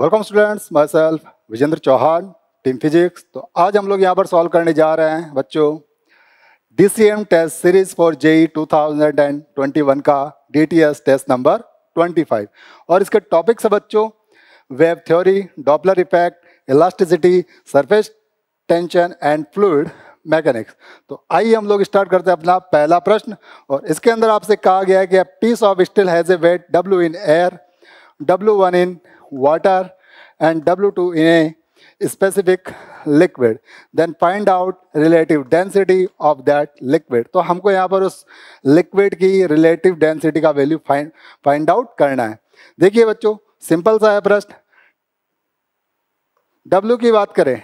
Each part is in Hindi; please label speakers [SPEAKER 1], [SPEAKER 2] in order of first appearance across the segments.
[SPEAKER 1] Welcome students myself Vijendra Chauhan team physics तो आज हम लोग यहाँ पर सॉल्व करने जा रहे हैं बच्चों D C M test series for JE 2021 का D T S test number 25 और इसके टॉपिक्स है बच्चों wave theory Doppler effect elasticity surface tension and fluid mechanics तो आइए हम लोग स्टार्ट करते हैं अपना पहला प्रश्न और इसके अंदर आपसे कहा गया है कि piece of steel has a weight W in air W one in water and W2 in a specific liquid. Then find out relative density of that liquid. तो हमको यहाँ पर उस liquid की relative density का value find find out करना है देखिए बच्चों सिंपल सा है प्रश्न W की बात करें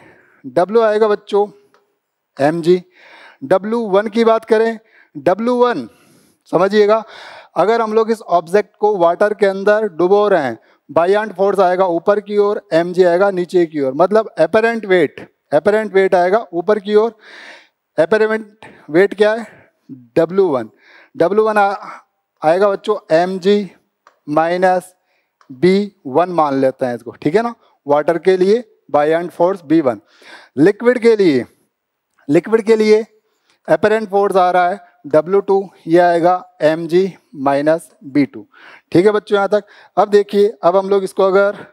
[SPEAKER 1] W आएगा बच्चों एम जी डब्ल्यू वन की बात करें डब्ल्यू वन समझिएगा अगर हम लोग इस ऑब्जेक्ट को वाटर के अंदर डुबो रहे हैं बाइयांट फोर्स आएगा ऊपर की ओर एम जी आएगा नीचे की ओर मतलब अपेरेंट वेट अपेरेंट वेट आएगा ऊपर की ओर अपेरेंट वेट क्या है डब्ल्यू वन डब्ल्यू वन आएगा बच्चों M G minus B one मान लेते हैं इसको ठीक है ना वाटर के लिए by and force B one liquid के लिए लिक्विड के लिए अपेरेंट फोर्स आ रहा है डब्ल्यू टू यह आएगा M G minus B two ठीक है बच्चों यहाँ तक अब देखिए अब हम लोग इसको अगर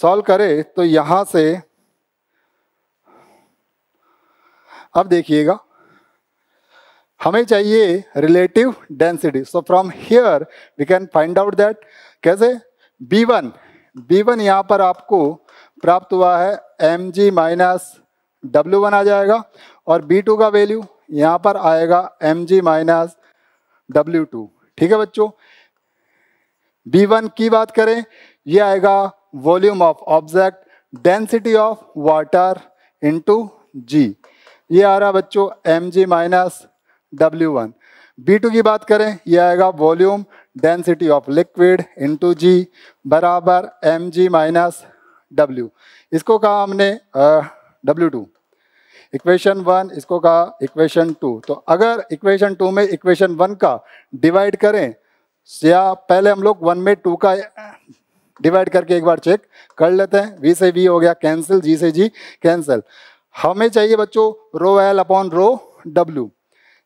[SPEAKER 1] सॉल्व करें तो यहाँ से अब देखिएगा हमें चाहिए relative density so from here we can find out that कैसे बी वन बी वन यहाँ पर आपको प्राप्त हुआ है M G minus W one आ जाएगा और बी टू का वैल्यू यहाँ पर आएगा M G minus W two ठीक है बच्चों बी वन की बात करें ये आएगा volume of object density of water into G ये आ रहा बच्चों M G minus W one B two की बात करें यह आएगा volume density of liquid into G बराबर एम जी माइनस डब्ल्यू इसको कहा हमने डब्ल्यू टू इक्वेशन वन इसको कहा इक्वेशन टू तो अगर इक्वेशन टू में इक्वेशन वन का डिवाइड करें या पहले हम लोग वन में टू का डिवाइड करके एक बार चेक कर लेते हैं वी से वी हो गया कैंसिल जी से जी कैंसिल हमें चाहिए बच्चों rho L upon rho W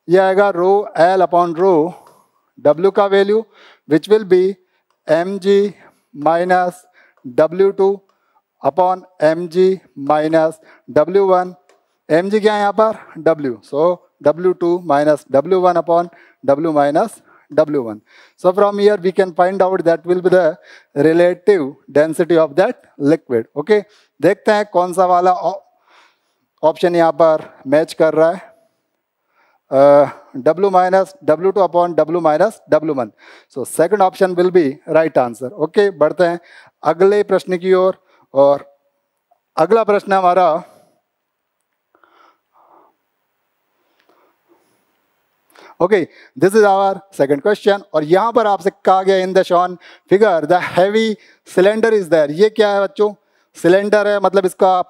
[SPEAKER 1] ये आएगा rho L upon rho W का value which will be M G minus W two upon M G minus W one M G क्या है यहाँ पर W so W two minus W one upon W minus W1. So from here we can find out that will be the relative density of that liquid. Okay, देखते हैं कौन सा वाला ऑप्शन यहाँ पर मैच कर रहा है W minus W2 upon W minus W1. So second option will be right answer. Okay, बढ़ते हैं अगले प्रश्न की ओर और, और अगला प्रश्न हमारा okay this is our second question और यहाँ पर आपसे कहा गया in the shown figure the heavy cylinder is there ये क्या है बच्चों सिलेंडर है मतलब इसका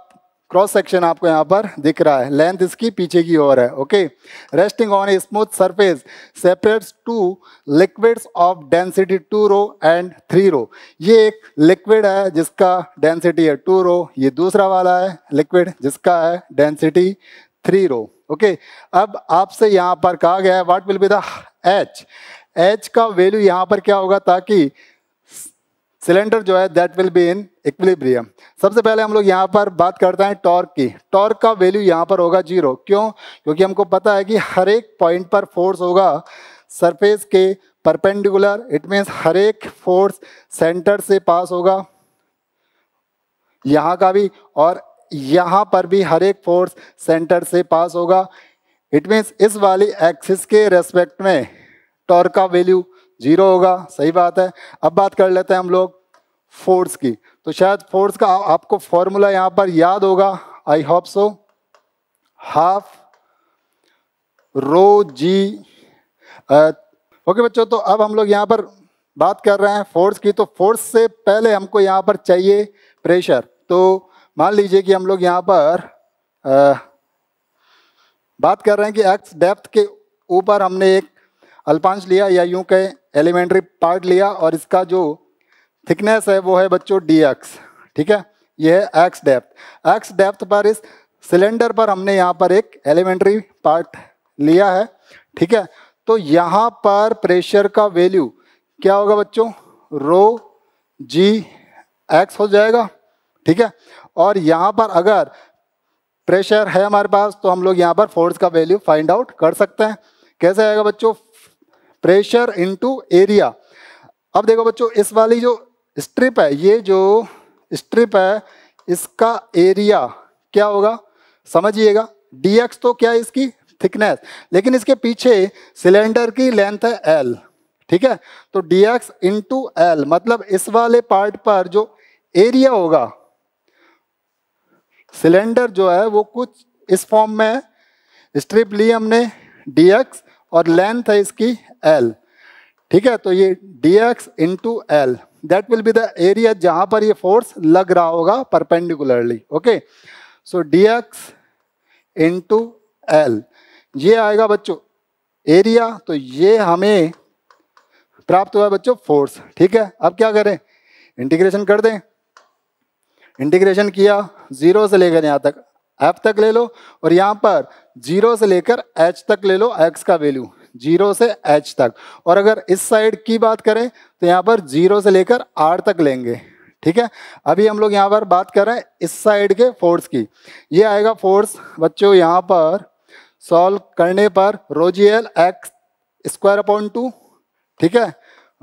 [SPEAKER 1] क्रॉस सेक्शन आपको यहाँ पर दिख रहा है लेंथ इसकी पीछे की ओर है okay resting on a smooth surface separates two liquids of density two rho and three rho ये एक लिक्विड है जिसका डेंसिटी है टू रो ये दूसरा वाला है लिक्विड जिसका है डेंसिटी थ्री रो ओके अब आपसे यहाँ पर कहा गया है what will be the H H का वैल्यू यहाँ पर क्या होगा ताकि सिलेंडर जो है that will be in equilibrium सबसे पहले हम लोग यहाँ पर बात करते हैं टॉर्क की टॉर्क का वैल्यू यहाँ पर होगा जीरो क्यों क्योंकि हमको पता है कि हर एक पॉइंट पर फोर्स होगा सरफेस के परपेंडिकुलर इट मीन्स हर एक फोर्स सेंटर से पास होगा यहाँ का भी और यहाँ पर भी हर एक फोर्स सेंटर से पास होगा इट मीन्स इस वाली एक्सिस के रेस्पेक्ट में टॉर्क का वैल्यू जीरो होगा सही बात है अब बात कर लेते हैं हम लोग फोर्स की तो शायद फोर्स का आपको फॉर्मूला यहाँ पर याद होगा I hope so half rho G okay बच्चों तो अब हम लोग यहाँ पर बात कर रहे हैं फोर्स की तो फोर्स से पहले हमको यहाँ पर चाहिए प्रेशर तो मान लीजिए कि हम लोग यहाँ पर आ, बात कर रहे हैं कि एक्स डेप्थ के ऊपर हमने एक अल्पांश लिया या यूं के एलिमेंट्री पार्ट लिया और इसका जो थिकनेस है वो है बच्चों डी एक्स ठीक है यह है एक्स डेप्थ एक्स डेप्थ पर इस सिलेंडर पर हमने यहाँ पर एक एलिमेंट्री पार्ट लिया है ठीक है तो यहाँ पर प्रेशर का वैल्यू क्या होगा बच्चों रो जी एक्स हो जाएगा ठीक है और यहाँ पर अगर प्रेशर है हमारे पास तो हम लोग यहाँ पर फोर्स का वैल्यू फाइंड आउट कर सकते हैं कैसे आएगा बच्चों प्रेशर इनटू एरिया अब देखो बच्चों इस वाली जो स्ट्रिप है ये जो स्ट्रिप है इसका एरिया क्या होगा समझिएगा dx तो क्या है इसकी थिकनेस लेकिन इसके पीछे सिलेंडर की लेंथ है l ठीक है तो dx एक्स इंटू एल मतलब इस वाले पार्ट पर जो एरिया होगा सिलेंडर जो है वो कुछ इस फॉर्म में है स्ट्रिप ली हमने डी एक्स और लेंथ है इसकी एल ठीक है तो ये D X into L that will be the area जहां पर ये फोर्स लग रहा होगा perpendicularly okay so D X into L ये आएगा बच्चों एरिया तो ये हमें प्राप्त हुआ बच्चों फोर्स ठीक है अब क्या करें इंटीग्रेशन कर दें इंटीग्रेशन किया जीरो से लेकर यहाँ तक एफ तक ले लो और यहाँ पर जीरो से लेकर एच तक ले लो एक्स का वैल्यू जीरो से एच तक और अगर इस साइड की बात करें तो यहाँ पर जीरो से लेकर आर तक लेंगे ठीक है अभी हम लोग यहाँ पर बात कर रहे हैं इस साइड के फोर्स की ये आएगा फोर्स बच्चों यहाँ पर सॉल्व करने पर rho G L X square upon two ठीक है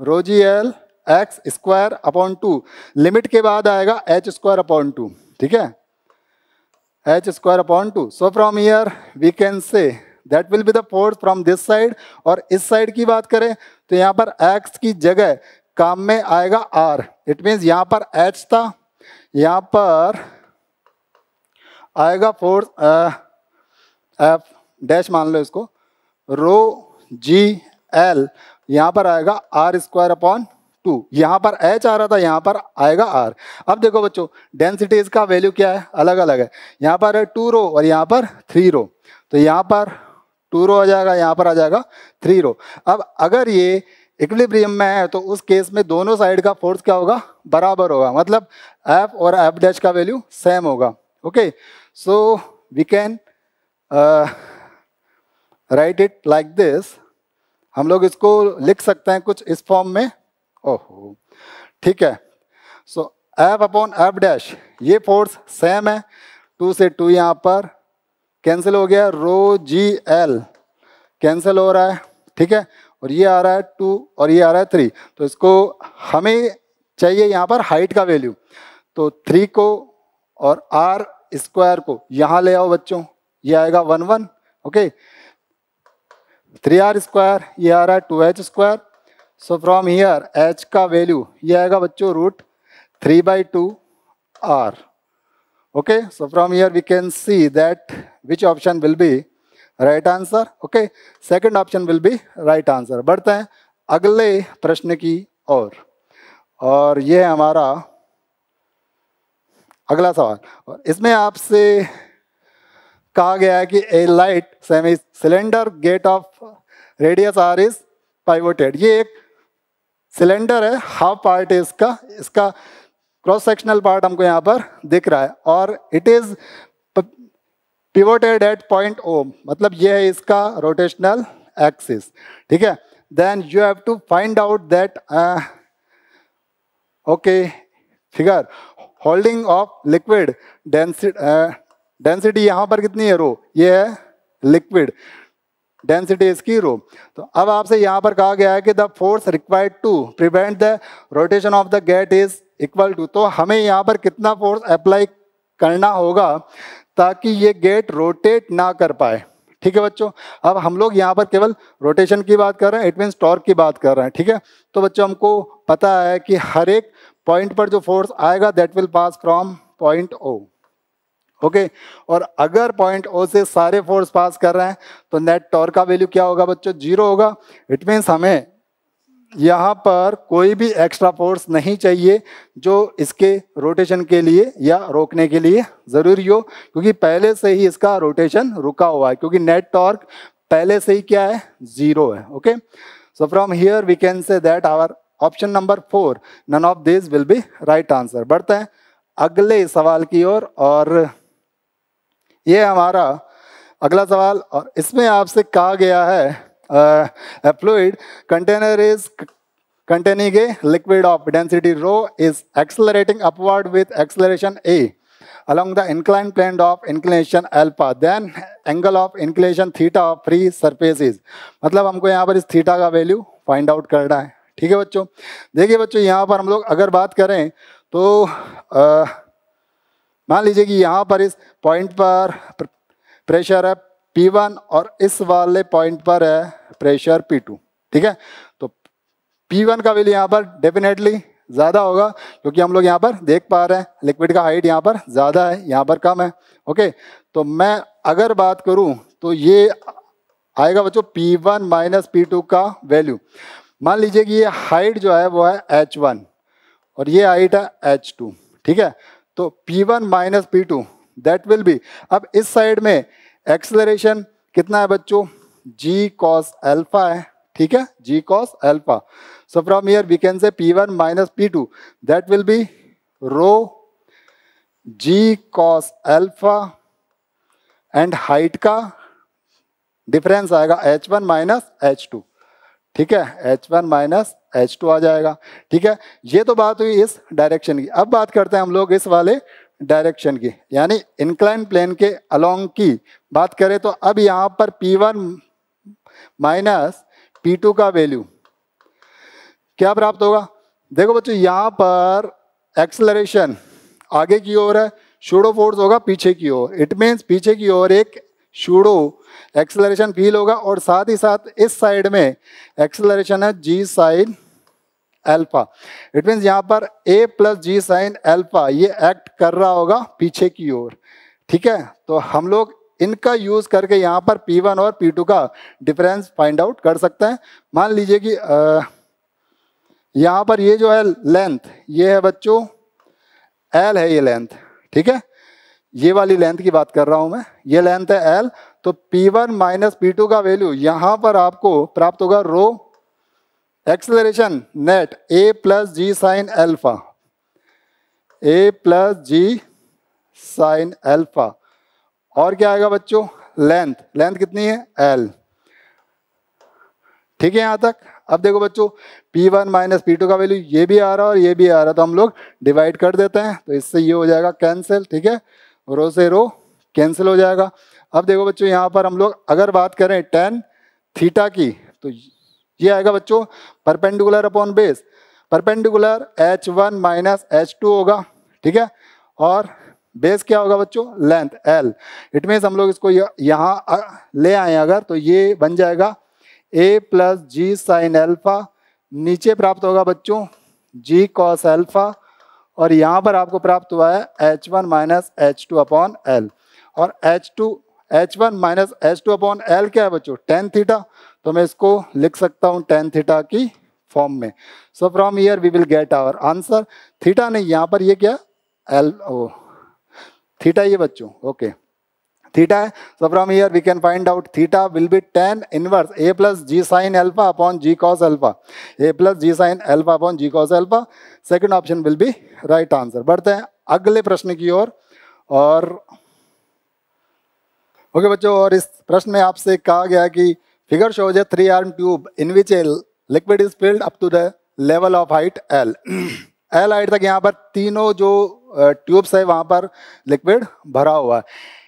[SPEAKER 1] rho G L X square upon two limit के बाद आएगा एच स्क्वायर अपॉइंट टू ठीक है H square upon two so from here we can say that will be the force from this side और इस साइड की बात करें तो यहाँ पर एक्स की जगह काम में आएगा आर इट मीन्स यहाँ पर एच था यहाँ पर आएगा फोर्स एफ डैश मान लो इसको रो जी एल यहाँ पर आएगा आर स्क्वायर अपॉन टू यहाँ पर एच आ रहा था यहाँ पर आएगा आर अब देखो बच्चों डेंसिटीज का वैल्यू क्या है अलग अलग है यहाँ पर है टू रो और यहाँ पर थ्री रो तो यहाँ पर टू रो आ जाएगा यहाँ पर आ जाएगा थ्री रो अब अगर ये इक्विलिब्रियम में है तो उस केस में दोनों साइड का फोर्स क्या होगा बराबर होगा मतलब एफ और एफ डैश का वैल्यू सेम होगा okay so we can write it like this हम लोग इसको लिख सकते हैं कुछ इस फॉर्म में ओहो ठीक है so F upon F dash ये फोर्स सेम है टू से टू यहाँ पर कैंसिल हो गया रो जी एल कैंसिल हो रहा है ठीक है और ये आ रहा है टू और ये आ रहा है थ्री तो इसको हमें चाहिए यहाँ पर हाइट का वैल्यू तो थ्री को और आर स्क्वायर को यहाँ ले आओ बच्चों ये आएगा one one okay three R square ये आ रहा है two H square so from here H का वैल्यू ये आएगा बच्चों root three by two R okay so from here we can see that which option will be right answer okay second option will be right answer बढ़ते हैं अगले प्रश्न की ओर और, और ये हमारा अगला सवाल इसमें आपसे कहा गया है कि a light semi cylinder gate of radius R is pivoted ये एक सिलेंडर है हाफ पार्ट है इसका इसका क्रॉस सेक्शनल पार्ट हमको यहाँ पर दिख रहा है और it is pivoted at point O मतलब ये है इसका रोटेशनल एक्सिस ठीक है then you have to find out that okay figure holding of liquid density density यहाँ पर कितनी है रो ये है लिक्विड डेंसिटी इसकी रो तो अब आपसे यहाँ पर कहा गया है कि the force required to prevent the rotation of the gate is equal to तो हमें यहाँ पर कितना फोर्स अप्लाई करना होगा ताकि ये गेट रोटेट ना कर पाए ठीक है बच्चों अब हम लोग यहाँ पर केवल रोटेशन की बात कर रहे हैं इट मीन्स टॉर्क की बात कर रहे हैं ठीक है तो बच्चों हमको पता है कि हर एक पॉइंट पर जो फोर्स आएगा that will pass from point O okay okay? और अगर पॉइंट ओ से सारे फोर्स पास कर रहे हैं तो नेट टॉर्क का वैल्यू क्या होगा बच्चों जीरो होगा इट मीन्स हमें यहाँ पर कोई भी एक्स्ट्रा फोर्स नहीं चाहिए जो इसके रोटेशन के लिए या रोकने के लिए ज़रूरी हो क्योंकि पहले से ही इसका रोटेशन रुका हुआ है क्योंकि नेट टॉर्क पहले से ही क्या है ज़ीरो है okay so from here we can say that our option number four none of this will be right answer बढ़ते हैं अगले सवाल की ओर और, और ये हमारा अगला सवाल और इसमें आपसे कहा गया है fluid container is containing a liquid of density rho is accelerating upward with acceleration a along the inclined plane of inclination alpha then angle of inclination theta of free surface is मतलब हमको यहाँ पर इस थीटा का वैल्यू फाइंड आउट करना है ठीक है बच्चों देखिए बच्चों यहाँ पर हम लोग अगर बात करें तो आ, मान लीजिए कि यहाँ पर इस पॉइंट पर प्रेशर है P1 और इस वाले पॉइंट पर है प्रेशर P2 ठीक है तो P1 का वैल्यू यहाँ पर डेफिनेटली ज़्यादा होगा क्योंकि हम लोग यहाँ पर देख पा रहे हैं लिक्विड का हाइट यहाँ पर ज़्यादा है यहाँ पर कम है ओके तो मैं अगर बात करूँ तो ये आएगा बच्चों P1 वन माइनस पी का वैल्यू मान लीजिए कि ये हाइट जो है वो है H1 और ये हाइट है H2 ठीक है तो P1 one minus P two that will be अब इस साइड में एक्सलरेशन कितना है बच्चों g cos अल्फा है ठीक है g cos alpha so from here we can say P1 one minus P two that will be rho g cos alpha and height का डिफरेंस आएगा h1 one minus H two ठीक है H one minus H two आ जाएगा ठीक है ये तो बात हुई इस डायरेक्शन की अब बात करते हैं हम लोग इस वाले डायरेक्शन की यानी इंक्लाइन प्लेन के अलोंग की बात करें तो अब यहाँ पर P one minus P two का वैल्यू क्या प्राप्त होगा देखो बच्चों यहाँ पर एक्सलरेशन आगे की ओर है शूडो फोर्स होगा पीछे की ओर इट मीन्स पीछे की ओर एक शूडो एक्सेलरेशन फील होगा और साथ ही साथ इस साइड में एक्सेलरेशन है G sine alpha it means यहाँ पर A plus G sine alpha ये एक्ट कर रहा होगा पीछे की ओर ठीक है तो हम लोग इनका यूज करके यहाँ पर P1 और P2 का डिफरेंस फाइंड आउट कर सकते हैं मान लीजिए कि यहाँ पर ये जो है लेंथ ये है बच्चों एल है ये लेंथ ठीक है ये वाली लेंथ की बात कर रहा हूं मैं ये लेंथ है एल तो P one minus P two का वैल्यू यहां पर आपको प्राप्त होगा rho acceleration net A plus G sine alpha A plus G sine alpha और क्या आएगा बच्चों लेंथ लेंथ कितनी है एल ठीक है यहां तक अब देखो बच्चों P1 वन माइनस पी का वैल्यू ये भी आ रहा है और ये भी आ रहा है तो हम लोग डिवाइड कर देते हैं तो इससे ये हो जाएगा कैंसिल ठीक है रो से रो कैंसिल हो जाएगा अब देखो बच्चों यहाँ पर हम लोग अगर बात करें टेन थीटा की तो ये आएगा बच्चों perpendicular upon base perpendicular H one minus H two होगा ठीक है और बेस क्या होगा बच्चों लेंथ एल इट मीन्स हम लोग इसको यहाँ ले आए अगर तो ये बन जाएगा A plus G sine alpha नीचे प्राप्त होगा बच्चों जी कॉस एल्फा और यहाँ पर आपको प्राप्त हुआ है H one minus H two upon L और H two H one minus H two upon L क्या है बच्चों टेन थीटा तो मैं इसको लिख सकता हूँ टेन थीटा की फॉर्म में so from here we will get our answer theta नहीं यहाँ पर ये क्या एल ओ थीटा ये बच्चों okay okay. theta. So from here we can find out theta will be tan inverse a plus g sin alpha upon g cos alpha. a plus g sin alpha upon g cos alpha. Second option will be right answer. बढ़ते हैं अगले प्रश्न की ओर और ओके okay, बच्चों और इस प्रश्न में आपसे कहा गया कि figure shows a three arm tube in which a liquid is filled up to the level of height l L height तक यहाँ पर तीनों जो ट्यूब्स है वहाँ पर लिक्विड भरा हुआ है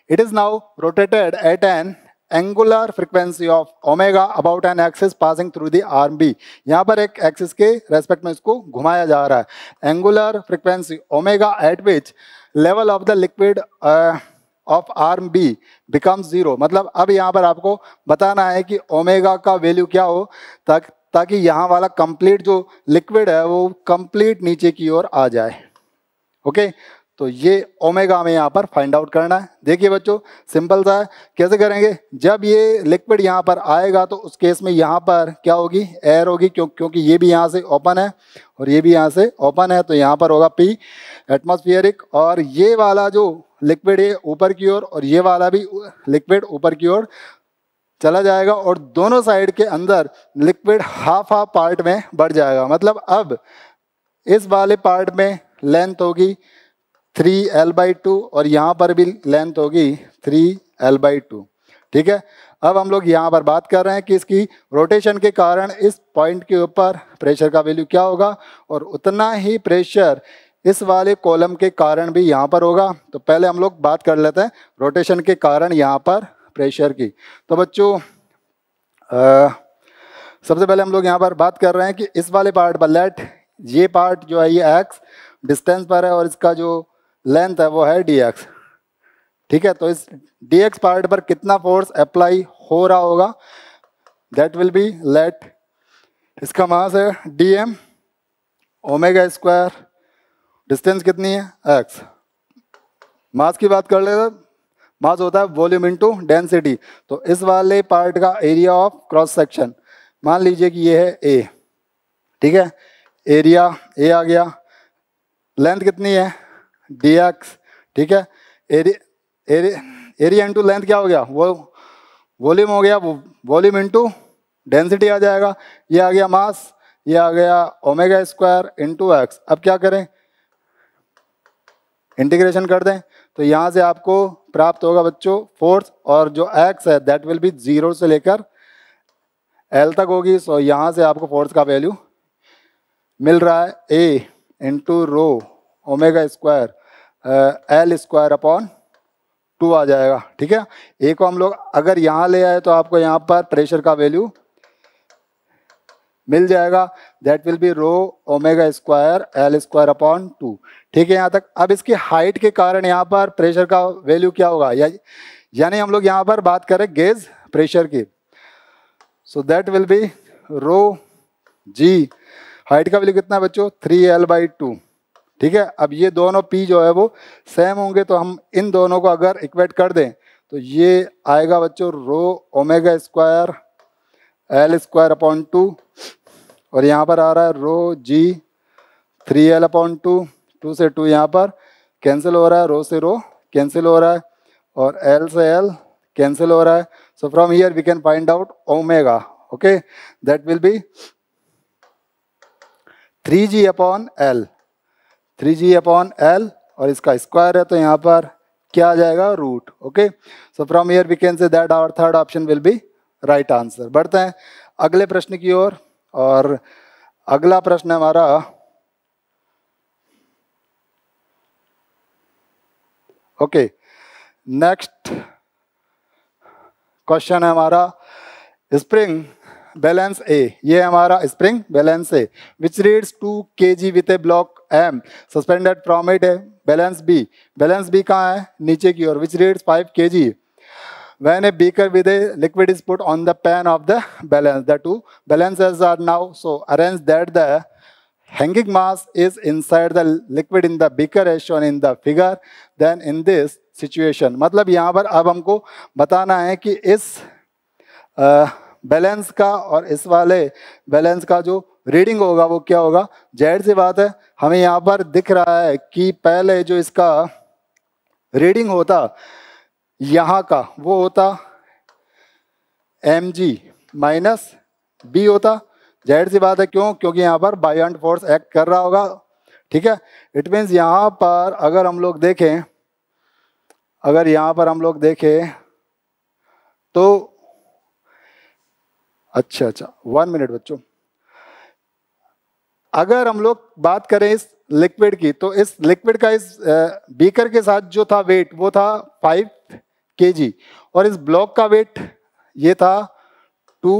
[SPEAKER 1] It is now rotated at an angular frequency of omega about an axis passing through the arm B यहाँ पर एक एक्सिस के रेस्पेक्ट में इसको घुमाया जा रहा है angular frequency omega at which level of the liquid of arm B become zero मतलब अब यहाँ पर आपको बताना है कि ओमेगा का वैल्यू क्या हो ताकि ताकि यहाँ वाला कंप्लीट जो लिक्विड है वो कंप्लीट नीचे की ओर आ जाए ओके okay? तो ये ओमेगा में यहाँ पर फाइंड आउट करना है देखिए बच्चों सिंपल सा है कैसे करेंगे जब ये लिक्विड यहाँ पर आएगा तो उस केस में यहाँ पर क्या होगी एयर होगी क्यों क्योंकि ये भी यहाँ से ओपन है और ये भी यहाँ से ओपन है तो यहाँ पर होगा पी एटमोस्फियरिक और ये वाला जो लिक्विड है ऊपर की ओर और, और ये वाला भी लिक्विड ऊपर की ओर चला जाएगा और दोनों साइड के अंदर लिक्विड हाफ हाफ पार्ट में बढ़ जाएगा मतलब अब इस वाले पार्ट में लेंथ होगी थ्री एल बाई टू और यहाँ पर भी लेंथ होगी थ्री एल बाई टू ठीक है अब हम लोग यहाँ पर बात कर रहे हैं कि इसकी रोटेशन के कारण इस पॉइंट के ऊपर प्रेशर का वैल्यू क्या होगा और उतना ही प्रेशर इस वाले कॉलम के कारण भी यहाँ पर होगा तो पहले हम लोग बात कर लेते हैं रोटेशन के कारण यहाँ पर प्रेशर की तो बच्चों सबसे पहले हम लोग यहाँ पर बात कर रहे हैं कि इस वाले पार्ट पर लेट ये पार्ट जो है ये एक्स डिस्टेंस पर है और इसका जो लेंथ है वो है डी एक्स ठीक है तो इस डी एक्स पार्ट पर कितना फोर्स अप्लाई हो रहा होगा दैट विल बी लेट इसका मास है D M omega square distance कितनी है एक्स मास की बात कर ले तो मास होता है वॉल्यूम इनटू डेंसिटी तो इस वाले पार्ट का एरिया ऑफ क्रॉस सेक्शन मान लीजिए कि ये है ए ठीक है एरिया ए आ गया लेंथ कितनी है डी एक्स ठीक है area area area into length क्या हो गया वो वॉल्यूम हो गया वॉल्यूम इंटू डेंसिटी आ जाएगा ये आ गया मास ये आ गया ओमेगा स्क्वायर इंटू एक्स अब क्या करें इंटीग्रेशन कर दें तो यहाँ से आपको प्राप्त होगा बच्चों फोर्थ और जो एक्स है दैट विल बी जीरो से लेकर एल तक होगी सो यहाँ से आपको फोर्थ का वैल्यू मिल रहा है A into rho omega square L square upon two आ जाएगा ठीक है ए को हम लोग अगर यहाँ ले आए तो आपको यहाँ पर प्रेशर का वैल्यू मिल जाएगा that will be rho omega square L square upon two ठीक है यहाँ तक अब इसकी हाइट के कारण यहाँ पर प्रेशर का वैल्यू क्या होगा या यानी हम लोग यहाँ पर बात करें गेज प्रेशर की so that will be rho G height का वैल्यू कितना बच्चों थ्री एल बाई टू ठीक है अब ये दोनों पी जो है वो सेम होंगे तो हम इन दोनों को अगर इक्वेट कर दें तो ये आएगा बच्चों rho omega square L square upon two और यहाँ पर आ रहा है rho G three L upon two two से टू यहाँ पर कैंसिल हो रहा है रो से रो कैंसिल हो रहा है और एल से एल कैंसिल हो रहा है so from here we can find out omega okay that will be three G upon L three G upon L और इसका स्क्वायर है तो यहाँ पर क्या आ जाएगा root okay so from here we can say that our third option will be right answer बढ़ते हैं अगले प्रश्न की ओर और, अगला प्रश्न हमारा ओके नेक्स्ट क्वेश्चन है हमारा स्प्रिंग बैलेंस ए ये हमारा spring balance A which reads two K G with a block M suspended from it है बैलेंस बी बैलेंस बी कहाँ है नीचे की ओर विच रीड्स फाइव के G when a beaker with a liquid is put on the pan of the balance the two balances are now so arrange that the hanging mass is inside the liquid in the beaker as shown in the figure then in this situation मतलब यहाँ पर अब हमको बताना है कि इस बैलेंस का और इस वाले बैलेंस का जो रीडिंग होगा वो क्या होगा जहर सी बात है हमें यहाँ पर दिख रहा है कि पहले जो इसका रीडिंग होता यहाँ का वो होता एम जी माइनस बी होता जहर सी बात है क्यों क्योंकि यहाँ पर एंड फोर्स एक्ट कर रहा होगा ठीक है इट मीन्स यहाँ पर अगर हम लोग देखें अगर यहाँ पर हम लोग देखें तो अच्छा अच्छा वन मिनट बच्चों अगर हम लोग बात करें इस लिक्विड की तो इस लिक्विड का इस बीकर के साथ जो था वेट वो था फाइव के और इस ब्लॉक का वेट ये था टू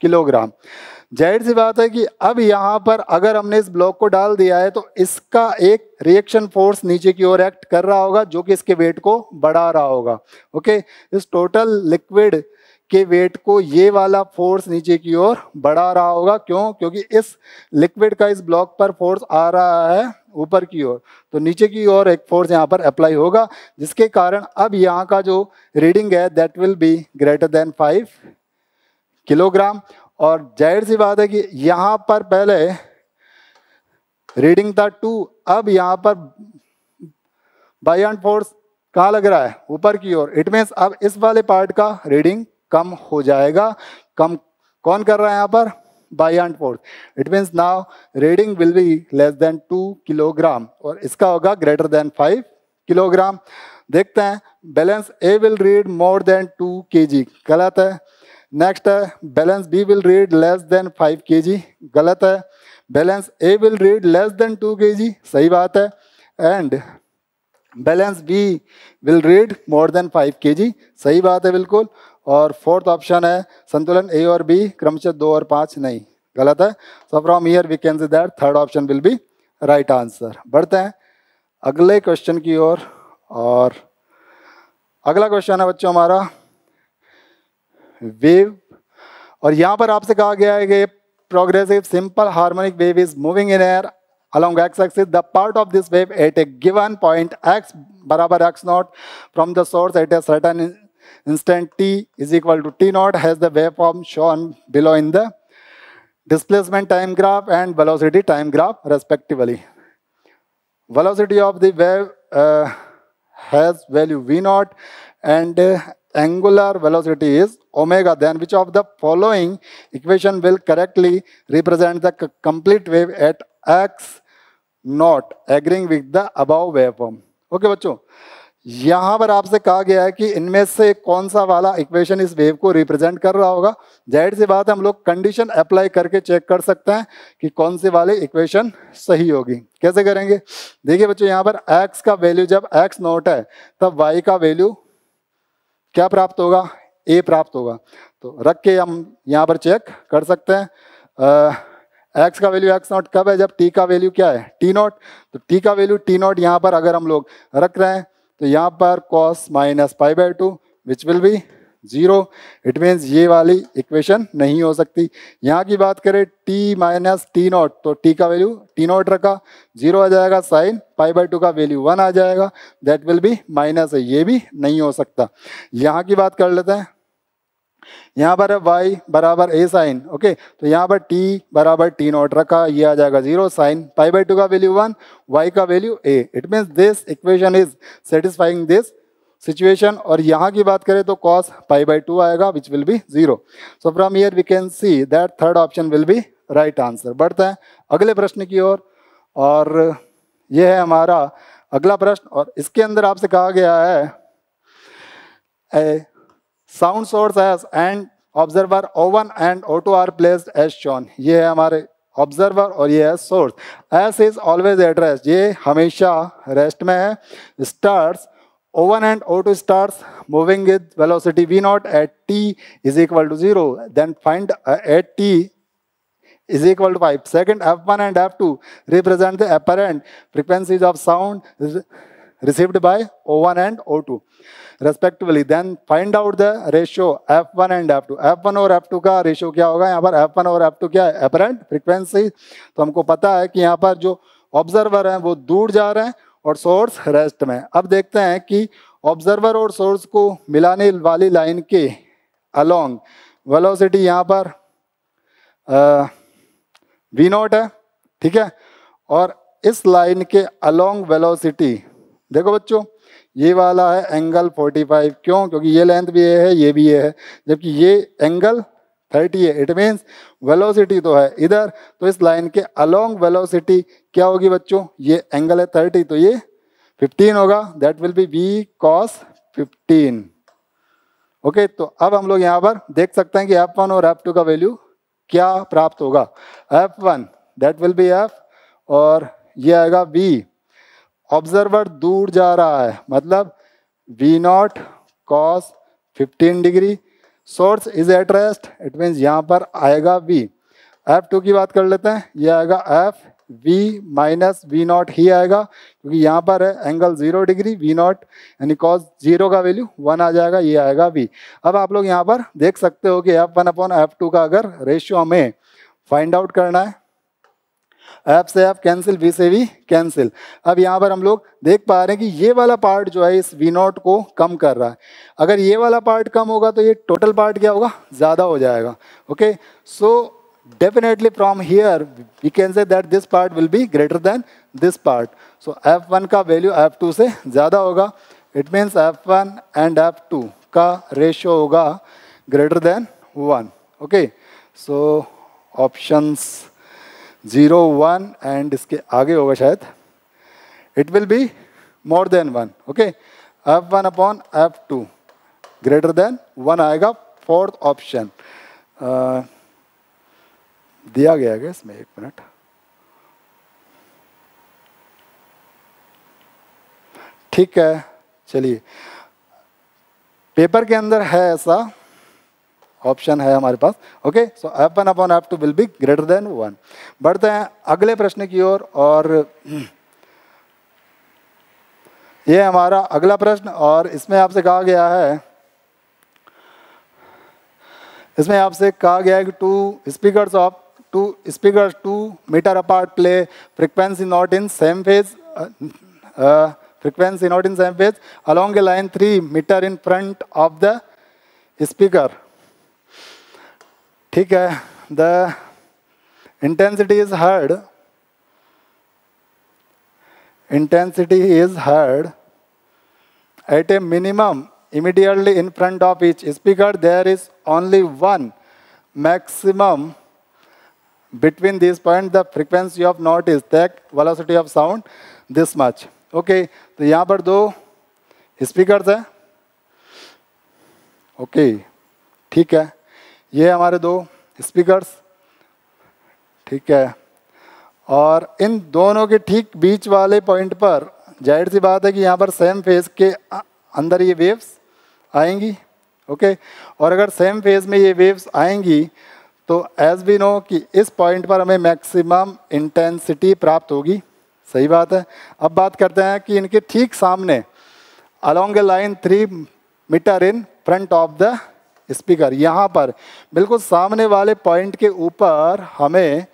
[SPEAKER 1] किलोग्राम जाहिर सी बात है कि अब यहाँ पर अगर हमने इस ब्लॉक को डाल दिया है तो इसका एक रिएक्शन फोर्स नीचे की ओर एक्ट कर रहा होगा जो कि इसके वेट को बढ़ा रहा होगा ओके इस टोटल लिक्विड के वेट को ये वाला फोर्स नीचे की ओर बढ़ा रहा होगा क्यों क्योंकि इस लिक्विड का इस ब्लॉक पर फोर्स आ रहा है ऊपर की ओर तो नीचे की ओर एक फोर्स यहाँ पर अप्लाई होगा जिसके कारण अब यहाँ का जो रीडिंग है that will be greater than five kilogram और जाहिर सी बात है कि यहाँ पर पहले रीडिंग था टू अब यहाँ पर बाई फोर्स कहाँ लग रहा है ऊपर की ओर इट मीन्स अब इस वाले पार्ट का रीडिंग कम हो जाएगा कम कौन कर रहा है यहाँ पर by and forth it means now reading will be less than two kilogram और इसका होगा ग्रेटर देन फाइव किलोग्राम देखते हैं balance A will read more than two K G गलत है नेक्स्ट है balance B will read less than five के जी गलत है balance A will read less than two K G सही बात है and balance B will read more than five के जी सही बात है बिल्कुल और फोर्थ ऑप्शन है संतुलन ए और बी क्रमशः दो और पाँच नहीं गलत है so from here we can see that third option will be right answer बढ़ते हैं अगले क्वेश्चन की ओर और, और अगला क्वेश्चन है बच्चों हमारा वेव और यहाँ पर आपसे कहा गया है कि progressive simple harmonic wave is moving in air X X is the part of this wave at a given point X बराबर X naught from the source at a certain Instant t is equal to t naught has the waveform shown below in the displacement time graph and velocity time graph respectively. Velocity of the wave uh, has value v naught and uh, angular velocity is omega then which of the following equation will correctly represent the complete wave at x naught agreeing with the above waveform. Okay बच्चों यहां पर आपसे कहा गया है कि इनमें से कौन सा वाला इक्वेशन इस वेव को रिप्रेजेंट कर रहा होगा जाहिर सी बात है हम लोग कंडीशन अप्लाई करके चेक कर सकते हैं कि कौन सी वाली इक्वेशन सही होगी कैसे करेंगे देखिए बच्चों यहाँ पर x का वैल्यू जब x नोट है तब y का वैल्यू क्या प्राप्त होगा ए प्राप्त होगा तो रख के हम यहाँ पर चेक कर सकते हैं एक्स का वैल्यू एक्स नॉट कब है जब टी का वैल्यू क्या है टी नॉट तो टी का वैल्यू टी नॉट यहाँ पर अगर हम लोग रख रहे हैं तो यहाँ पर cos minus pi by two which will be zero it means ये वाली इक्वेशन नहीं हो सकती यहाँ की बात करें टी माइनस टी नॉट तो टी का वैल्यू टी नॉट रखा जीरो आ जाएगा साइन पाई बाई टू का वैल्यू वन आ जाएगा दैट विल बी माइनस ये भी नहीं हो सकता यहाँ की बात कर लेते हैं यहाँ पर है वाई बराबर ए साइन ओके तो यहाँ पर टी बराबर टी नॉट रखा ये आ जाएगा zero sine pi by two का वैल्यू वन वाई का value A it means this equation is satisfying this situation और यहाँ की बात करें तो कॉस पाई बाई टू आएगा which will be zero so from here we can see that third option will be right answer बढ़ते हैं अगले प्रश्न की ओर और, और यह है हमारा अगला प्रश्न और इसके अंदर आपसे कहा गया है sound source S and observer O one and O two are placed as shown ये है हमारे ऑब्जर्वर और ये है source S is always at rest ये हमेशा रेस्ट में है starts O one and O two starts moving with velocity V naught at T is equal to zero then find at T is equal to 5 uh, second f1 and f2 represent the apparent frequencies of sound received by o1 and o2 respectively then find out the ratio F one and F two F one और एफ टू का रेशियो क्या होगा यहाँ पर एफ वन और एफ टू क्या है अपरेंट फ्रिक्वेंसी तो हमको पता है कि यहाँ पर जो ऑब्जर्वर है वो दूर जा रहे हैं और सोर्स रेस्ट में अब देखते हैं कि ऑब्जर्वर और सोर्स को मिलाने वाली लाइन के अलोंग वेलोसिटी यहाँ पर वी नोट है ठीक है और इस लाइन के अलोंग वेलोसिटी देखो बच्चों ये वाला है एंगल 45 क्यों क्योंकि ये लेंथ भी ये है ये भी ये है जबकि ये एंगल 30 है इट मीन्स वेलोसिटी तो है इधर तो इस लाइन के अलोंग वेलोसिटी क्या होगी बच्चों ये एंगल है 30 तो ये 15 होगा that will be V cos 15 okay तो अब हम लोग यहाँ पर देख सकते हैं कि एफ वन और एफ टू का वैल्यू क्या प्राप्त होगा F one that will be F और ये आएगा बी ऑब्जर्वर दूर जा रहा है मतलब V naught cos 15 degree source is at rest it means यहाँ पर आएगा वी एफ टू की बात कर लेते हैं ये आएगा F V minus V naught ही आएगा क्योंकि यहाँ पर है angle zero degree V naught यानी कॉस जीरो का वैल्यू वन आ जाएगा ये आएगा वी अब आप लोग यहाँ पर देख सकते हो कि F one upon F two का अगर रेशियो हमें फाइंड आउट करना है ऐप से ऐप कैंसिल वी से वी कैंसिल अब यहाँ पर हम लोग देख पा रहे हैं कि ये वाला पार्ट जो है इस वी नॉट को कम कर रहा है अगर ये वाला पार्ट कम होगा तो ये टोटल पार्ट क्या होगा ज़्यादा हो जाएगा okay so definitely from here we can say that this part will be greater than this part so F one का वैल्यू एफ टू से ज़्यादा होगा it means F one and F two का रेशियो होगा greater than one okay so options zero one and इसके आगे होगा शायद it will be more than one okay F one upon F two greater than one आएगा फोर्थ ऑप्शन uh, दिया गया है इसमें एक मिनट ठीक है चलिए पेपर के अंदर है ऐसा ऑप्शन है हमारे पास okay so F one upon F two will be greater than one बढ़ते हैं अगले प्रश्न की ओर और, ये हमारा अगला प्रश्न और इसमें आपसे कहा गया है इसमें आपसे कहा गया है कि two speakers of two speakers two metre apart play frequency naught in same phase frequency naught in same phase along a line three metre in front of the speaker ठीक है the intensity is heard intensity is heard at a minimum immediately in front of each speaker there is only one maximum between this point the frequency of naught is that velocity of sound this much okay तो यहाँ पर दो स्पीकर है ओके ठीक है ये हमारे दो स्पीकर्स ठीक है और इन दोनों के ठीक बीच वाले पॉइंट पर जाहिर सी बात है कि यहाँ पर सेम फेज के अंदर ये वेव्स आएंगी ओके और अगर सेम फेज में ये वेव्स आएंगी तो एज बी नो कि इस पॉइंट पर हमें मैक्सिमम इंटेंसिटी प्राप्त होगी सही बात है अब बात करते हैं कि इनके ठीक सामने along a line three metre in front of the speaker यहाँ पर बिल्कुल सामने वाले पॉइंट के ऊपर हमें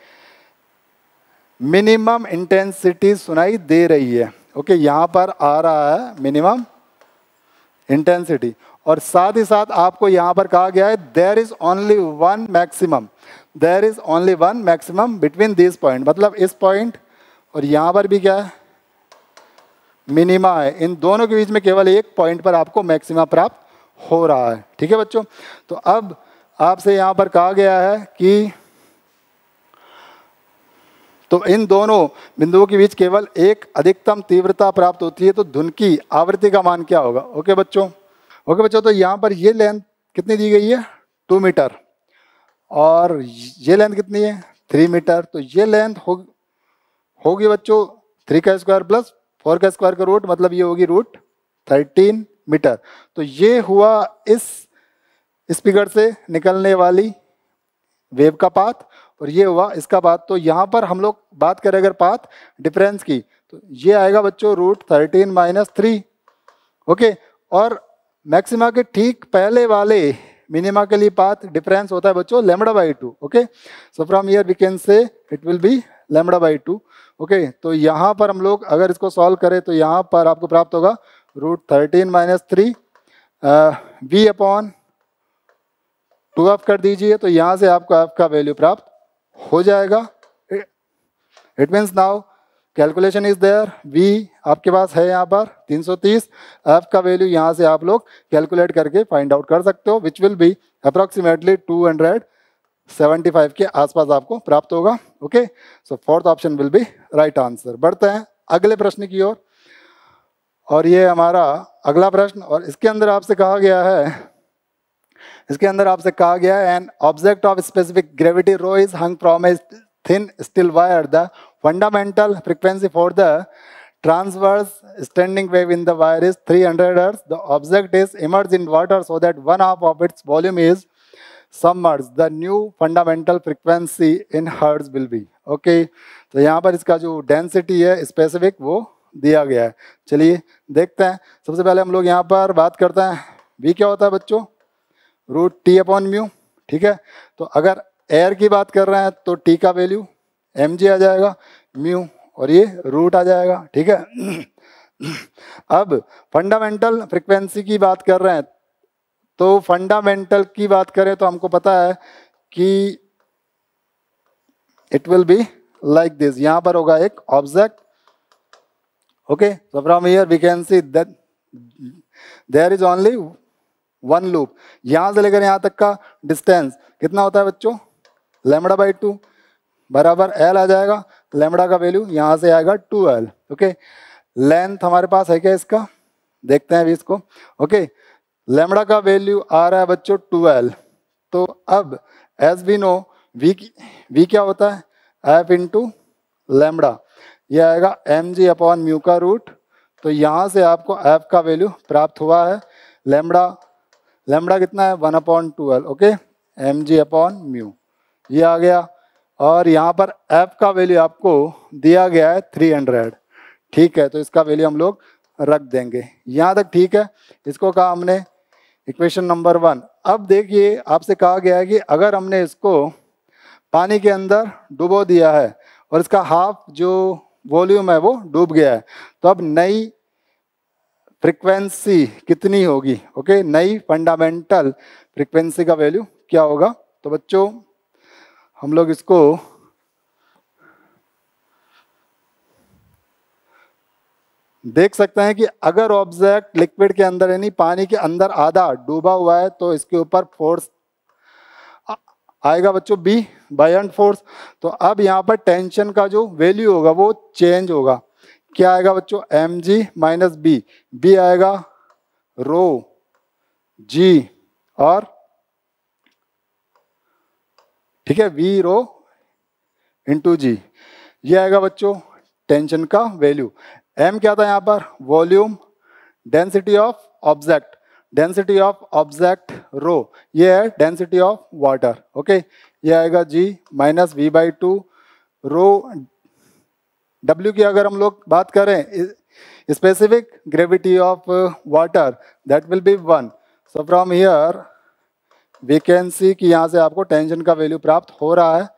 [SPEAKER 1] मिनिमम इंटेंसिटी सुनाई दे रही है ओके यहाँ पर आ रहा है मिनिमम इंटेंसिटी और साथ ही साथ आपको यहाँ पर कहा गया है there is only one maximum there is only one maximum between this point मतलब इस पॉइंट और यहाँ पर भी क्या है मिनिमा है इन दोनों के बीच में केवल एक पॉइंट पर आपको मैक्सिमा प्राप्त हो रहा है ठीक है बच्चों तो अब आपसे यहाँ पर कहा गया है कि तो इन दोनों बिंदुओं के बीच केवल एक अधिकतम तीव्रता प्राप्त होती है तो धुन की आवृत्ति का मान क्या होगा ओके बच्चों ओके बच्चों तो यहाँ पर ये लेंथ कितनी दी गई है टू मीटर और ये लेंथ कितनी है थ्री मीटर तो ये लेंथ हो होगी बच्चों थ्री का स्क्वायर प्लस फोर का स्क्वायर का रूट मतलब ये होगी रूट थर्टीन मीटर तो ये हुआ इस स्पीकर से निकलने वाली वेव का पाथ और ये हुआ इसका पाथ तो यहाँ पर हम लोग बात करें अगर पाथ डिफरेंस की तो ये आएगा बच्चों root thirteen minus three okay और मैक्सिमा के ठीक पहले वाले मिनिमा के लिए पाथ डिफरेंस होता है बच्चों lambda by two okay so from here we can say it will be lambda by two okay तो यहाँ पर हम लोग अगर इसको सॉल्व करें तो यहाँ पर आपको प्राप्त होगा root thirteen minus three V upon two F कर दीजिए तो यहां से आपको एफ का वैल्यू प्राप्त हो जाएगा it means now calculation is there V आपके पास है यहाँ पर 330 एफ का वैल्यू यहाँ से आप लोग कैलकुलेट करके फाइंड आउट कर सकते हो which will be approximately five के आसपास आपको प्राप्त होगा okay so fourth option will be right answer बढ़ते हैं अगले प्रश्न की ओर और ये हमारा अगला प्रश्न और इसके अंदर आपसे कहा गया है इसके अंदर आपसे कहा गया है and object of specific gravity rho is hung from a thin steel wire the fundamental frequency for the transverse standing wave in the wire is three hundred hertz the object is immerse in water so that one half of its volume is submerged the new fundamental frequency in hertz will be okay तो यहाँ पर इसका जो डेंसिटी है स्पेसिफिक वो दिया गया है चलिए देखते हैं सबसे पहले हम लोग यहाँ पर बात करते हैं वी क्या होता है बच्चों रूट टी अपॉन म्यू ठीक है तो अगर एयर की बात कर रहे हैं तो टी का वैल्यू एम आ जाएगा म्यू और ये रूट आ जाएगा ठीक है अब फंडामेंटल फ्रिक्वेंसी की बात कर रहे हैं तो फंडामेंटल की बात करें तो हमको पता है कि it will be like this यहाँ पर होगा एक object Okay, so from here we can see that there is only one loop. यहाँ से लेकर यहाँ तक का डिस्टेंस कितना होता है बच्चों लेमड़ा बाई टू बराबर एल आ जाएगा तो लेमड़ा का वैल्यू यहाँ से आएगा टू एल ओके लेंथ हमारे पास है क्या इसका देखते हैं अभी इसको ओके लेमड़ा का वैल्यू आ रहा है बच्चों टू एल तो अब as we know V V क्या होता है एफ इंटू लेमड़ा ये आएगा एम जी अपॉन म्यू का रूट तो यहाँ से आपको एफ का वैल्यू प्राप्त हुआ है लेमड़ा लेमड़ा कितना है one upon twelve okay M G upon mu ये आ गया और यहाँ पर एफ का वैल्यू आपको दिया गया है थ्री हंड्रेड ठीक है तो इसका वैल्यू हम लोग रख देंगे यहाँ तक ठीक है इसको कहा हमने इक्वेशन नंबर वन अब देखिए आपसे कहा गया है कि अगर हमने इसको पानी के अंदर डुबो दिया है और इसका हाफ जो वॉल्यूम है वो डूब गया है तो अब नई फ्रीक्वेंसी कितनी होगी ओके नई फंडामेंटल फ्रीक्वेंसी का वैल्यू क्या होगा तो बच्चों हम लोग इसको देख सकते हैं कि अगर ऑब्जेक्ट लिक्विड के अंदर यानी पानी के अंदर आधा डूबा हुआ है तो इसके ऊपर फोर्स आएगा बच्चों बी बाय एंड फोर्स तो अब यहाँ पर टेंशन का जो वैल्यू होगा वो चेंज होगा क्या आएगा बच्चों M G minus B B आएगा रो जी और ठीक है वी रो इंटू जी ये आएगा बच्चों टेंशन का वैल्यू एम क्या था यहाँ पर volume density of object density of object rho ये है डेंसिटी ऑफ वाटर ओके ये आएगा G minus V by two rho W की अगर हम लोग बात करें specific gravity of water that will be one so from here we can see कि यहाँ से आपको टेंशन का वैल्यू प्राप्त हो रहा है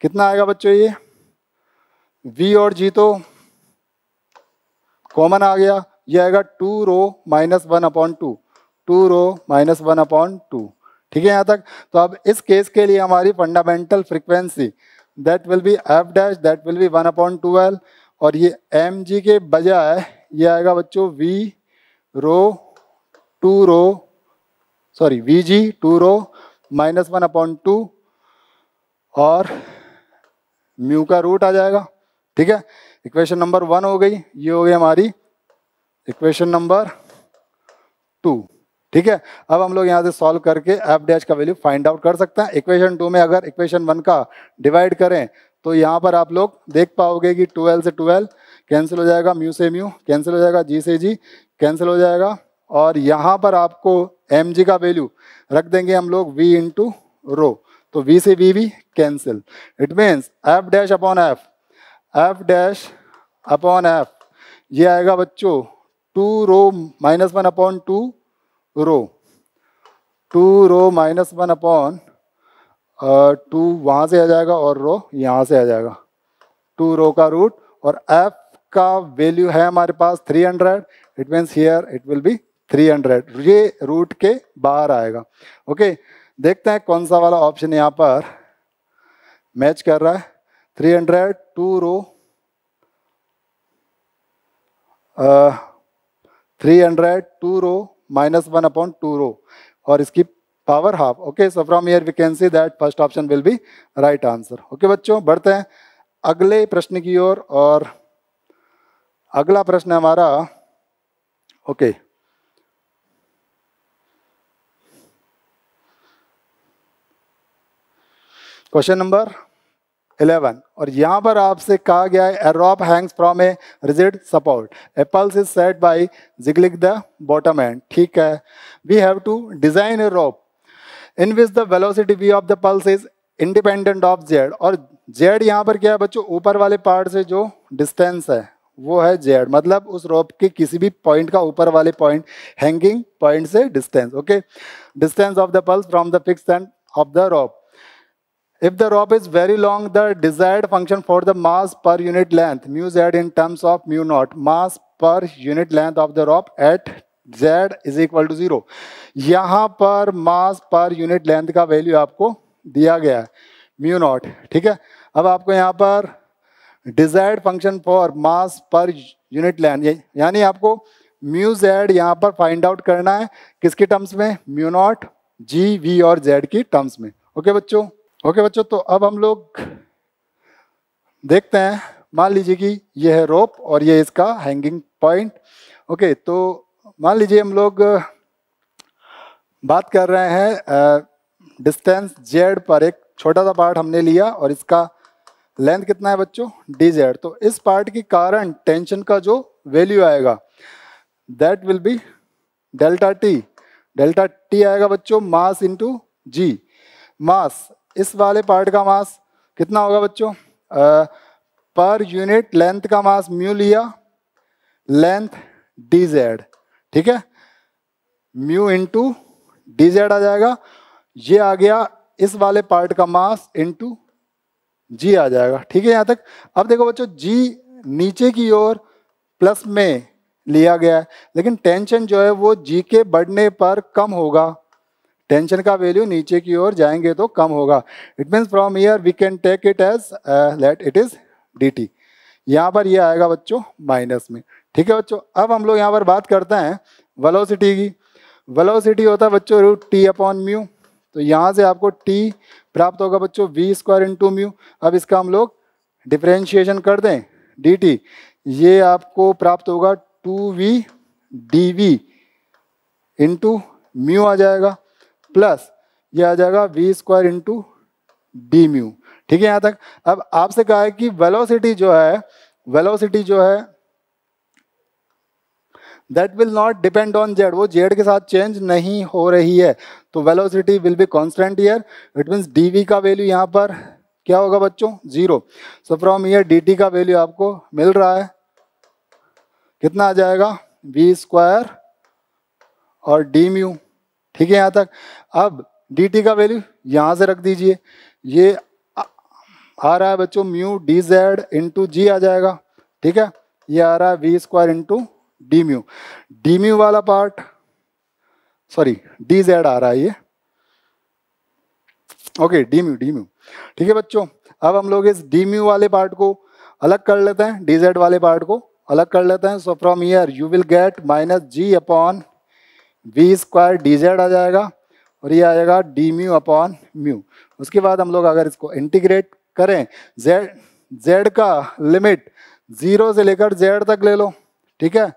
[SPEAKER 1] कितना आएगा बच्चों ये वी और जी तो कॉमन आ गया ये आएगा two rho minus one upon two two rho minus one upon two ठीक है यहाँ तक तो अब इस केस के लिए हमारी fundamental frequency that will be F dash that will be one upon two L और ये एम जी के बजाय ये आएगा बच्चों V rho two rho sorry V G two rho minus one upon two और म्यू का रूट आ जाएगा ठीक है इक्वेशन नंबर वन हो गई ये हो गई हमारी इक्वेशन नंबर टू ठीक है अब हम लोग यहाँ से सॉल्व करके एफ डैश का वैल्यू फाइंड आउट कर सकते हैं इक्वेशन टू में अगर इक्वेशन वन का डिवाइड करें तो यहाँ पर आप लोग देख पाओगे कि ट्वेल्व से ट्वेल्व कैंसिल हो जाएगा म्यू से म्यू कैंसिल हो जाएगा जी से जी कैंसिल हो जाएगा और यहाँ पर आपको एम जी का वैल्यू रख देंगे हम लोग वी इंटू रो तो वी से वी भी cancel it means F dash upon F F dash upon F ये आएगा बच्चों two rho minus one upon two rho two rho minus one upon two वहाँ से आ जाएगा और रो यहाँ से आ जाएगा टू रो का रूट और एफ का वैल्यू है हमारे पास 300 hundred it means here it will be 300 ये रूट के बाहर आएगा ओके देखते हैं कौन सा वाला ऑप्शन यहाँ पर मैच कर रहा है 300 hundred two rho three hundred two rho minus 1 upon 2 rho or iski power half. Okay, so from here we can see that first option will be right answer. Okay बच्चों बढ़ते हैं अगले प्रश्न की ओर और, और अगला प्रश्न हमारा ओके okay. क्वेश्चन नंबर 11 और यहाँ पर आपसे कहा गया है a rope hangs from a rigid support a pulse is set by jiggling the bottom end ठीक है we have to design a rope in which the velocity V of the pulse is independent of Z और जेड यहाँ पर क्या है बच्चों ऊपर वाले पार्ट से जो डिस्टेंस है वो है जेड मतलब उस रोप के किसी भी पॉइंट का ऊपर वाले पॉइंट हैंगिंग पॉइंट से distance okay distance of the pulse from the fix end of the rope If the rope is very long, the desired function for the mass per unit length, mu z in terms of mu naught, mass per unit length of the rope at z is equal to zero. यहाँ पर मास पर यूनिट लेंथ का वैल्यू आपको दिया गया है म्यू नॉट ठीक है अब आपको यहाँ पर डिजायर्ड फंक्शन फॉर मास पर यूनिट लेंथ यानी आपको म्यू जेड यहाँ पर फाइंड आउट करना है किसके टर्म्स में म्यू नॉट जी वी और जेड की टर्म्स में ओके okay, बच्चों ओके okay, बच्चों तो अब हम लोग देखते हैं मान लीजिए कि यह है रोप और ये इसका हैंगिंग पॉइंट ओके तो मान लीजिए हम लोग बात कर रहे हैं डिस्टेंस जेड पर एक छोटा सा पार्ट हमने लिया और इसका लेंथ कितना है बच्चों डी जेड तो इस पार्ट के कारण टेंशन का जो वैल्यू आएगा that will be delta T delta T आएगा बच्चों मास इंटू जी मास इस वाले पार्ट का मास कितना होगा बच्चों पर यूनिट लेंथ का मास म्यू लिया लेंथ डी जेड ठीक है म्यू इंटू डी जेड आ जाएगा ये आ गया इस वाले पार्ट का मास इंटू जी आ जाएगा ठीक है यहाँ तक अब देखो बच्चों जी नीचे की ओर प्लस में लिया गया है लेकिन टेंशन जो है वो जी के बढ़ने पर कम होगा टेंशन का वैल्यू नीचे की ओर जाएंगे तो कम होगा it means from here we can take it as let it is D T यहाँ पर ये आएगा बच्चों माइनस में ठीक है बच्चों अब हम लोग यहाँ पर बात करते हैं वेलोसिटी की वेलोसिटी होता है बच्चों रूट टी अपॉन म्यू तो यहाँ से आपको टी प्राप्त होगा बच्चों वी स्क्वायर इंटू म्यू अब इसका हम लोग डिफ्रेंशिएशन कर दें डी टी ये आपको प्राप्त होगा two V D V into mu आ जाएगा प्लस ये आ जाएगा V square into D mu ठीक है यहाँ तक अब आपसे कहा है कि वेलोसिटी जो है वेलोसिटी जो है that will not depend on Z वो जेड के साथ चेंज नहीं हो रही है तो velocity will be constant here it means D V का वैल्यू यहाँ पर क्या होगा बच्चों zero so from here D T का वैल्यू आपको मिल रहा है कितना आ जाएगा वी स्क्वायर और डी म्यू ठीक है यहाँ तक अब डी का वैल्यू यहाँ से रख दीजिए ये आ रहा है बच्चों mu D Z into G आ जाएगा ठीक है ये आ रहा है V square into D mu D mu वाला पार्ट सॉरी डी जेड आ रहा है ये okay D mu D mu ठीक है बच्चों अब हम लोग इस डी म्यू वाले पार्ट को अलग कर लेते हैं डी जेड वाले पार्ट को अलग कर लेते हैं so from here you will get minus G upon V square D Z आ जाएगा और ये आएगा डी म्यू अपॉन म्यू उसके बाद हम लोग अगर इसको इंटीग्रेट करें जेड जेड का लिमिट ज़ीरो से लेकर जेड तक ले लो ठीक है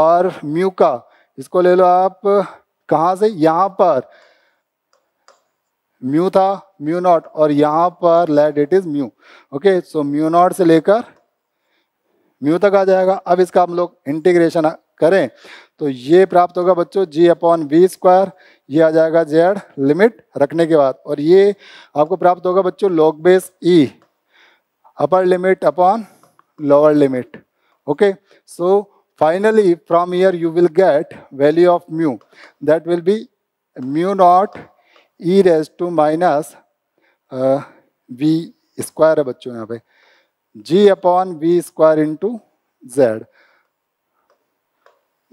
[SPEAKER 1] और म्यू का इसको ले लो आप कहाँ से यहाँ पर म्यू था म्यू नॉट और यहाँ पर let it is mu okay so mu not से लेकर म्यू तक आ जाएगा अब इसका हम लोग इंटीग्रेशन करें तो ये प्राप्त होगा बच्चों जी अपॉन बी स्क्वायर ये आ जाएगा जेड लिमिट रखने के बाद और ये आपको प्राप्त होगा बच्चों log base E upper limit upon lower limit okay so finally from here you will get value of mu that will be mu not E raise to minus V square है बच्चों यहाँ पे G upon V square into Z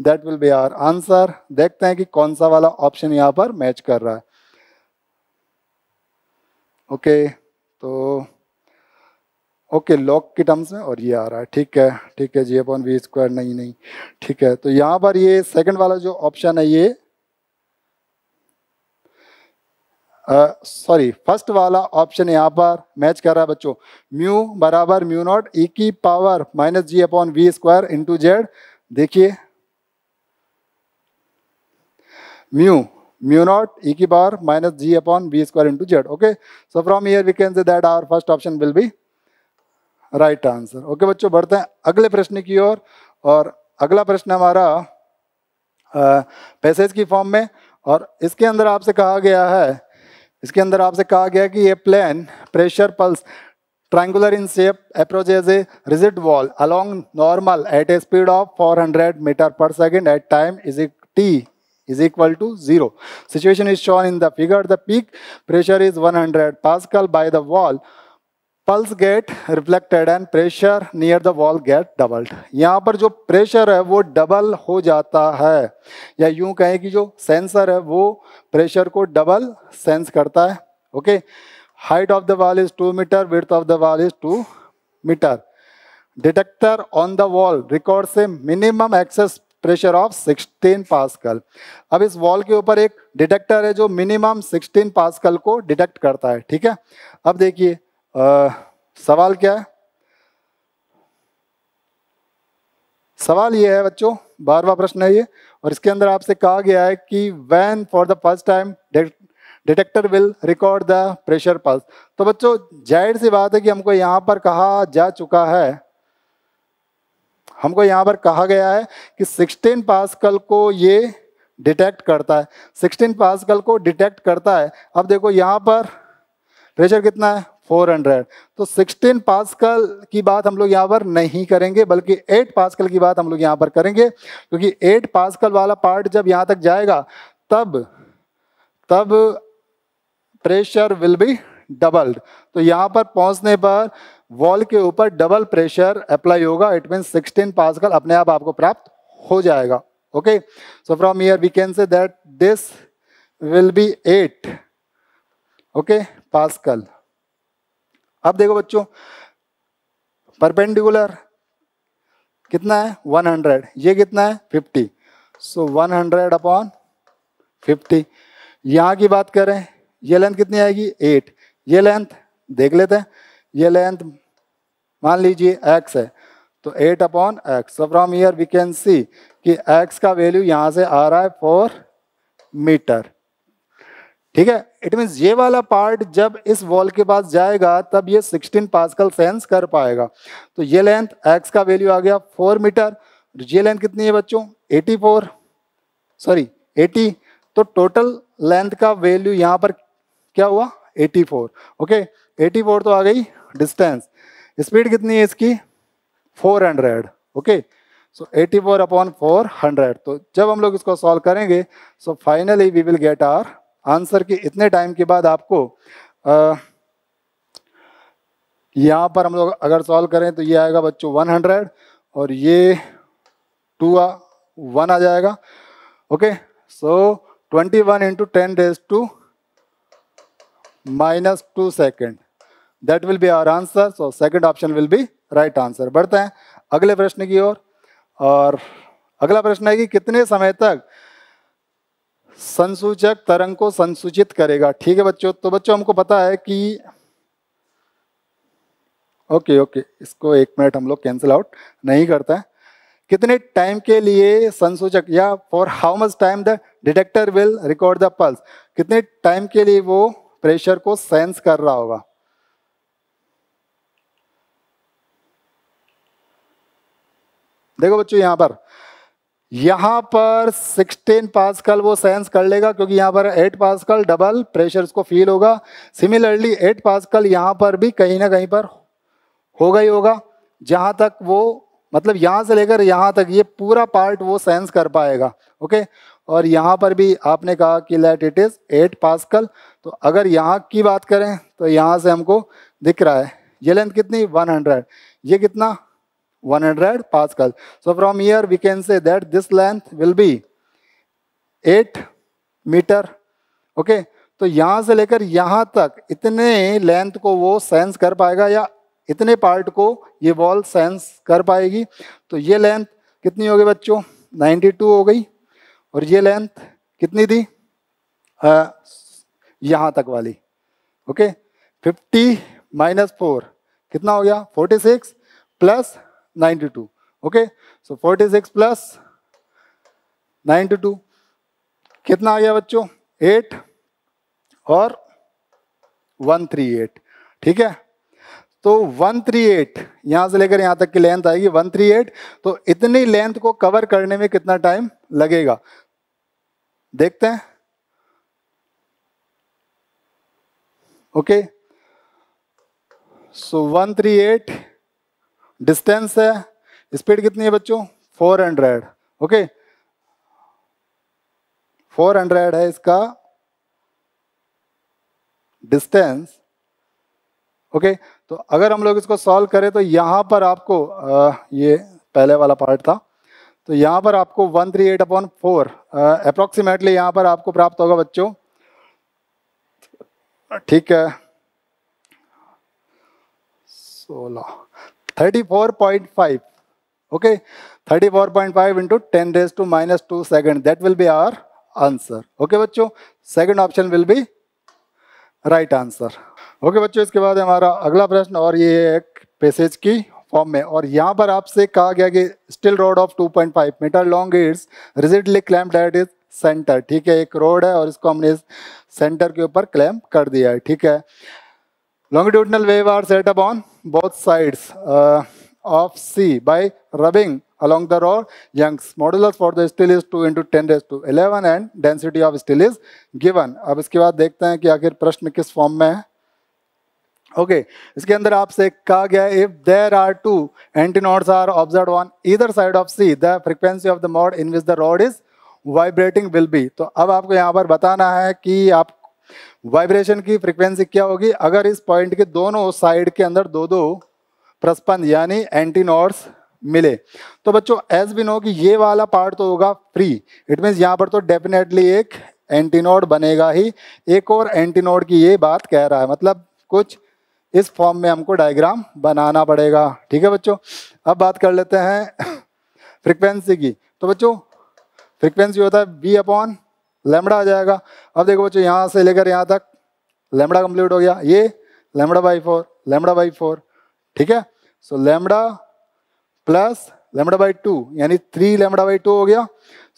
[SPEAKER 1] that will be our answer देखते हैं कि कौन सा वाला ऑप्शन यहाँ पर मैच कर रहा है ओके okay, तो ओके लॉक के टर्म्स में और ये आ रहा है ठीक है ठीक है जी अपॉन वी स्क्वायर नहीं नहीं ठीक है तो यहाँ पर ये सेकंड वाला जो ऑप्शन है ये सॉरी फर्स्ट वाला ऑप्शन यहाँ पर मैच कर रहा है बच्चों म्यू बराबर म्यू नॉट ई e की power minus G upon V square into Z देखिए mu mu naught e to power minus g upon v square into z. Okay. So from here we can say that our first option will be right answer. Okay बच्चों बढ़ते हैं अगले प्रश्न की ओर और, और अगला प्रश्न हमारा पैसेज की फॉर्म में और इसके अंदर आपसे कहा गया है इसके अंदर आपसे कहा गया कि ये plane pressure pulse triangular in shape approaches a rigid wall along normal at a speed of 400 meter per second at time is it t is equal to 0. Situation is shown in the figure. The peak pressure is 100 Pascal by the wall. Pulse get reflected and pressure near the wall get doubled यहाँ पर जो प्रेशर है वो डबल हो जाता है या यूं कहें कि जो सेंसर है वो प्रेशर को डबल सेंस करता है okay height of the wall is two metre width of the wall is two metre detector on the wall records minimum excess pressure of 16 pascal अब इस वॉल के ऊपर एक डिटेक्टर है जो मिनिमम 16 पास्कल को डिटेक्ट करता है ठीक है अब देखिए सवाल क्या है सवाल ये है बच्चों बारवा प्रश्न है ये और इसके अंदर आपसे कहा गया है कि when for the first time detector will record the pressure pulse तो बच्चों जाहिर सी बात है कि हमको यहाँ पर कहा जा चुका है हमको यहाँ पर कहा गया है कि 16 पास्कल को ये डिटेक्ट करता है 16 पास्कल को डिटेक्ट करता है अब देखो यहाँ पर प्रेशर कितना है 400 तो 16 पास्कल की बात हम लोग यहाँ पर नहीं करेंगे बल्कि 8 पास्कल की बात हम लोग यहाँ पर करेंगे क्योंकि 8 पास्कल वाला पार्ट जब यहाँ तक जाएगा तब तब प्रेशर विल बी डबल्ड तो यहाँ पर पहुँचने पर वॉल के ऊपर डबल प्रेशर अप्लाई होगा इट मीन 16 पास्कल अपने आप आपको प्राप्त हो जाएगा okay so from here we can say this this will be 8 okay pascal अब देखो बच्चों परपेंडिकुलर कितना है 100 ये कितना है 50 सो so 100 अपॉन 50 यहाँ की बात करें ये लेंथ कितनी आएगी 8 ये लेंथ देख लेते हैं ये लेंथ मान लीजिए एक्स है तो eight upon X so from here we can see कि एक्स का वैल्यू यहाँ से आ रहा है फोर मीटर ठीक है इट मीन्स ये वाला पार्ट जब इस वॉल के पास जाएगा तब ये 16 पास्कल सेंस कर पाएगा तो ये लेंथ एक्स का वैल्यू आ गया फोर मीटर ये लेंथ कितनी है बच्चों 84 सॉरी 80 तो टोटल लेंथ का वैल्यू यहाँ पर क्या हुआ 84 ओके okay, 84 तो आ गई डिस्टेंस स्पीड कितनी है इसकी 400 okay so 84 four upon four तो जब हम लोग इसको सॉल्व करेंगे so finally we will get our answer कि इतने टाइम के बाद आपको आ, यहाँ पर हम लोग अगर सॉल्व करें तो ये आएगा बच्चों 100 और ये टू आ वन आ जाएगा okay so 21 one into ten days to minus two second that will be our answer so second option will be right answer बढ़ते हैं अगले प्रश्न की ओर और, और अगला प्रश्न है कि कितने समय तक संसूचक तरंग को संसूचित करेगा ठीक है बच्चों तो बच्चों हमको पता है कि ओके ओके इसको एक मिनट हम लोग कैंसिल आउट नहीं करते हैं कितने टाइम के लिए संसूचक या for how much time the detector will record the pulse कितने टाइम के लिए वो प्रेशर को सेंस कर रहा होगा देखो बच्चों यहाँ पर यहाँ पर 16 पास्कल वो सेंस कर लेगा क्योंकि यहाँ पर 8 पास्कल डबल प्रेशर उसको फील होगा सिमिलरली 8 पास्कल यहाँ पर भी कहीं ना कहीं पर होगा ही होगा जहाँ तक वो मतलब यहाँ से लेकर यहाँ तक ये पूरा पार्ट वो सेंस कर पाएगा ओके और यहाँ पर भी आपने कहा कि let it is eight pascal तो अगर यहाँ की बात करें तो यहाँ से हमको दिख रहा है ये लेंथ कितनी 100 ये कितना 100 Pascal. So from here we can say that this length will be 8 metre okay okay? तो यहाँ से लेकर यहाँ तक इतने लेंथ को वो सेंस कर पाएगा या इतने पार्ट को ये बॉल सेंस कर पाएगी तो ये लेंथ कितनी हो गई बच्चों 92 हो गई और ये लेंथ कितनी थी यहाँ तक वाली ओके okay? 50 माइनस फोर कितना हो गया 46 प्लस 92. Okay, so 46 plus 92. कितना आ गया बच्चों 8 और 138. ठीक है तो 138 यहां से लेकर यहां तक की लेंथ आएगी 138 तो इतनी लेंथ को कवर करने में कितना टाइम लगेगा देखते हैं ओके सो 138 डिस्टेंस है स्पीड कितनी है बच्चों 400 ओके फोर हंड्रेड है इसका डिस्टेंस ओके तो अगर हम लोग इसको सॉल्व करें तो यहां पर आपको आ, ये पहले वाला पार्ट था तो यहां पर आपको one three eight upon four approximately यहां पर आपको प्राप्त होगा बच्चों ठीक है सोलह 34.5 okay 34.5 into 10 raised to minus 2 second that will be our answer okay बच्चों second option will be right answer okay बच्चों इसके बाद हमारा अगला प्रश्न और ये है एक पैसेज की फॉर्म में और यहाँ पर आपसे कहा गया कि steel rod of 2.5 metre long its rigidly clamped at is centre ठीक है एक रोड है और इसको हमने इस सेंटर के ऊपर क्लैम कर दिया है ठीक है Longitudinal wave are set up on both sides uh, of C by rubbing along the raw Young's modulus for the steel is 2 into 10 raised to 11 and density of steel is given. अब इसके बाद देखते हैं कि आखिर प्रश्न किस फॉर्म में है ओके okay, इसके अंदर आपसे कहा गया if there are two antinodes are observe on either side of C the frequency of the mode in which the rod is vibrating will be तो अब आपको यहाँ पर बताना है कि आप वाइब्रेशन की फ्रिक्वेंसी क्या होगी अगर इस पॉइंट के दोनों साइड के अंदर दो दो प्रस्पंद यानी नोट्स मिले तो बच्चों एज बी नो कि ये वाला पार्ट तो होगा फ्री इट मीन्स यहाँ पर तो डेफिनेटली एक एंटीनोड बनेगा ही एक और एंटीनोड की ये बात कह रहा है मतलब कुछ इस फॉर्म में हमको डायग्राम बनाना पड़ेगा ठीक है बच्चों अब बात कर लेते हैं फ्रिक्वेंसी की तो बच्चों फ्रिक्वेंसी होता है बी अपॉन लेमड़ा आ जाएगा अब देखो बच्चों यहाँ से लेकर यहाँ तक लेमड़ा कंप्लीट हो गया ये lambda by four lambda by four ठीक है so lambda plus lambda by two यानी थ्री लेमड़ा बाई टू हो गया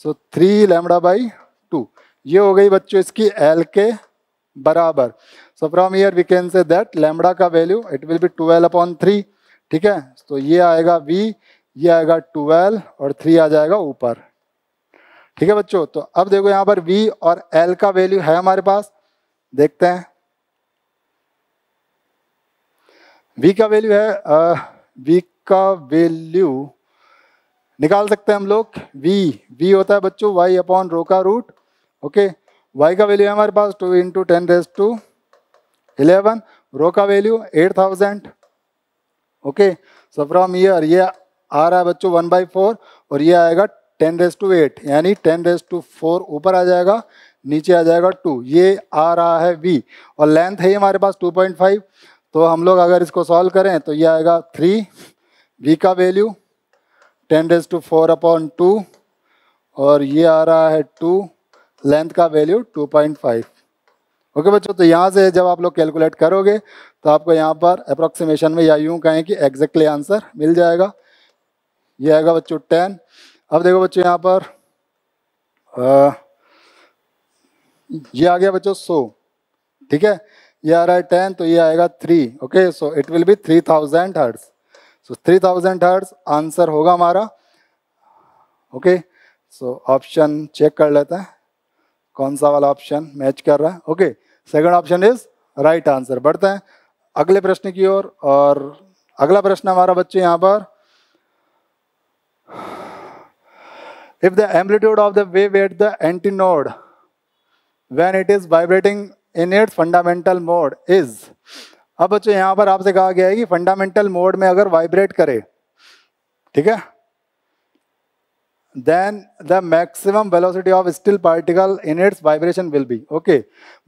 [SPEAKER 1] so three lambda by two ये हो गई बच्चों इसकी एल के बराबर so from here we can say that lambda का value it will be twelve upon three ठीक है तो ये आएगा वी ये आएगा ट्वेल्व और थ्री आ जाएगा ऊपर ठीक है बच्चों तो अब देखो यहाँ पर वी और एल का वैल्यू है हमारे पास देखते हैं वी का वैल्यू है वी का वैल्यू निकाल सकते हैं हम लोग वी वी होता है बच्चों वाई अपॉन रो का रूट ओके वाई का वैल्यू है हमारे पास two into ten raise to eleven rho का value eight thousand okay so from here ये आ रहा है बच्चों वन बाई फोर और ये आएगा टेन रेस टू एट यानी टेन रेस टू फोर ऊपर आ जाएगा नीचे आ जाएगा टू ये आ रहा है वी और लेंथ है हमारे पास टू पॉइंट फाइव तो हम लोग अगर इसको सॉल्व करें तो ये आएगा थ्री वी का value ten raise to four upon two और ये आ रहा है टू लेंथ का value two point five okay बच्चों तो यहाँ से जब आप लोग कैलकुलेट करोगे तो आपको यहाँ पर अप्रोक्सीमेशन में या यूँ कहें कि एग्जैक्टली आंसर मिल जाएगा ये आएगा बच्चों टेन अब देखो बच्चों यहाँ पर ये आ गया बच्चों सो ठीक है ये आ रहा है टेन तो ये आएगा three okay so it will be three thousand hertz so three thousand hertz answer होगा हमारा ओके सो ऑप्शन चेक कर लेते हैं कौन सा वाला ऑप्शन मैच कर रहा है okay second option is right answer बढ़ते हैं अगले प्रश्न की ओर और, और अगला प्रश्न हमारा बच्चे यहाँ पर if the amplitude of the wave at the antinode when it is vibrating in its fundamental mode is अब बच्चों यहाँ पर आपसे कहा गया है कि फंडामेंटल मोड में अगर वाइब्रेट करे ठीक है then the maximum velocity of steel particle in its vibration will be okay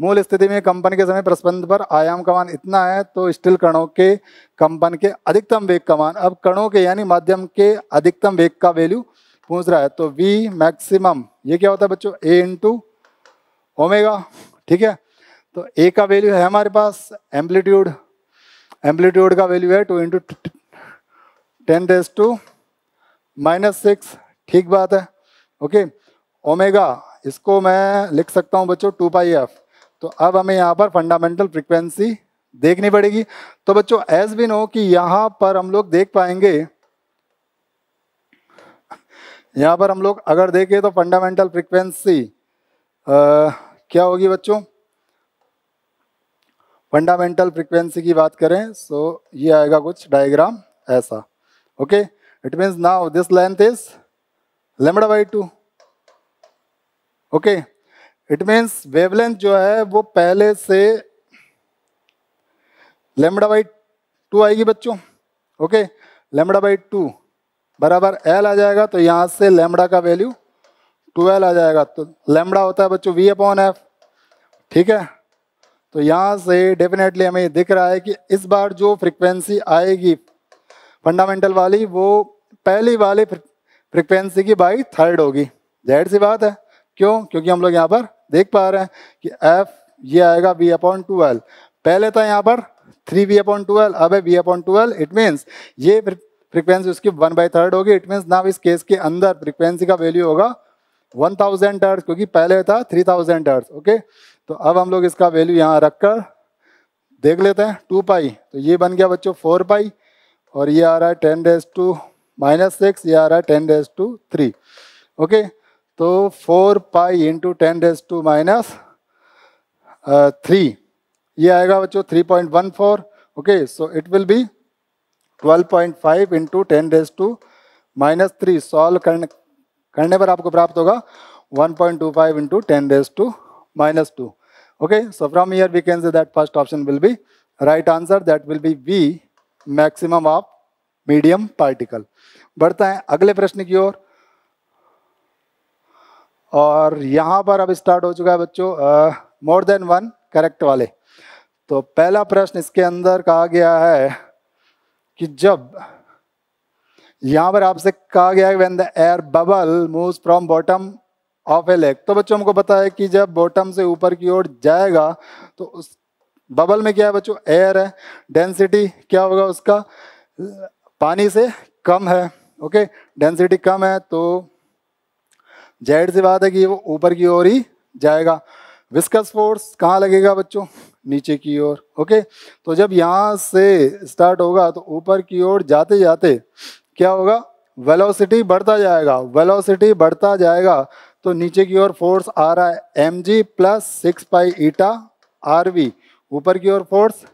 [SPEAKER 1] मूल स्थिति में कंपन के समय प्रस्पंद पर आयाम का मान इतना है तो स्टील कणों के कंपन के अधिकतम वेग का मान अब कणों के यानी माध्यम के अधिकतम वेग का वैल्यू पूछ रहा है तो वी मैक्सिमम ये क्या होता है बच्चों ए इंटू ओमेगा ठीक है तो ए का वैल्यू है हमारे पास एम्पलीट्यूड एम्पलीट्यूड का वैल्यू है two into ten days to minus six ठीक बात है ओके ओमेगा इसको मैं लिख सकता हूँ बच्चों टू पाई एफ तो अब हमें यहाँ पर फंडामेंटल फ्रिक्वेंसी देखनी पड़ेगी तो बच्चों एज बी नो कि यहाँ पर हम लोग देख पाएंगे यहाँ पर हम लोग अगर देखें तो फंडामेंटल फ्रिक्वेंसी क्या होगी बच्चों फंडामेंटल फ्रिक्वेंसी की बात करें सो so ये आएगा कुछ डायग्राम ऐसा okay it means now this length is lambda by two okay it means wavelength जो है वो पहले से लेमडा बाई टू आएगी बच्चों ओके लेमडा बाई टू बराबर एल आ जाएगा तो यहाँ से लेमड़ा का वैल्यू ट्वेल्व आ जाएगा तो लेमड़ा होता है बच्चों वी अपॉन एफ ठीक है तो यहाँ से डेफिनेटली हमें दिख रहा है कि इस बार जो फ्रिक्वेंसी आएगी फंडामेंटल वाली वो पहली वाली फ्रिक्वेंसी की बाई थर्ड होगी जाहिर सी बात है क्यों क्योंकि हम लोग यहाँ पर देख पा रहे हैं कि एफ ये आएगा वी अपॉन ट्वेल्व पहले था यहाँ पर थ्री वी अपॉन ट्वेल्व अब है V upon twelve it means ये फ्रीक्वेंसी उसकी वन बाई थर्ड होगी इट मीन्स नाउ इस केस के अंदर फ्रीक्वेंसी का वैल्यू होगा वन थाउजेंड हर्ट्स क्योंकि पहले था थ्री थाउजेंड हर्ट्स ओके तो अब हम लोग इसका वैल्यू यहाँ रख कर देख लेते हैं टू पाई तो ये बन गया बच्चों फोर पाई और ये आ रहा है ten days to minus six ये आ रहा है ten days to three okay तो four pi into ten days to minus three ये आएगा बच्चों three point one four okay so it will be 12.5 into ten raise to minus three solve करने करने पर आपको प्राप्त होगा 1.25 point two five into ten raise to minus two okay so from here we can say that first option will be right answer that will be V maximum of medium particle बढ़ता है अगले प्रश्न की ओर और यहाँ पर अब स्टार्ट हो चुका है बच्चों मोर देन वन करेक्ट वाले तो पहला प्रश्न इसके अंदर कहा गया है कि जब यहां पर आपसे कहा गया है when the air bubble move from bottom of a lake तो बच्चों हमको पता है कि जब बॉटम से ऊपर की ओर जाएगा तो उस बबल में क्या है बच्चों एयर है डेंसिटी क्या होगा उसका पानी से कम है ओके डेंसिटी कम है तो जेड से बात है कि वो ऊपर की ओर ही जाएगा विस्कस फोर्स कहाँ लगेगा बच्चों नीचे की ओर ओके तो जब यहाँ से स्टार्ट होगा तो ऊपर की ओर जाते जाते क्या होगा वेलोसिटी बढ़ता जाएगा वेलोसिटी बढ़ता जाएगा तो नीचे की ओर फोर्स आ रहा है M G plus six pi eta R V ऊपर की ओर फोर्स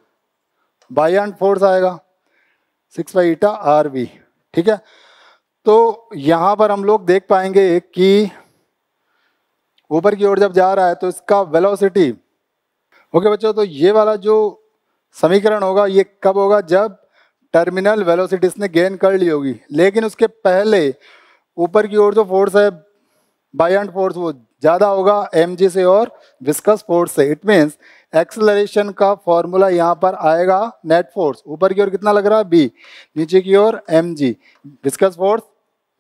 [SPEAKER 1] बाई एंड फोर्स आएगा six pi eta R V ठीक है तो यहाँ पर हम लोग देख पाएंगे कि ऊपर की ओर जब जा रहा है तो इसका वेलोसिटी ओके okay, बच्चों तो ये वाला जो समीकरण होगा ये कब होगा जब टर्मिनल वेलोसिटी इसने गेन कर ली होगी लेकिन उसके पहले ऊपर की ओर जो फोर्स है बाई एंड फोर्स वो ज़्यादा होगा एम से और विस्कस फोर्स से इट मीन्स एक्सलरेशन का फॉर्मूला यहाँ पर आएगा नेट फोर्स ऊपर की ओर कितना लग रहा है बी नीचे की ओर एम जी विस्कस फोर्स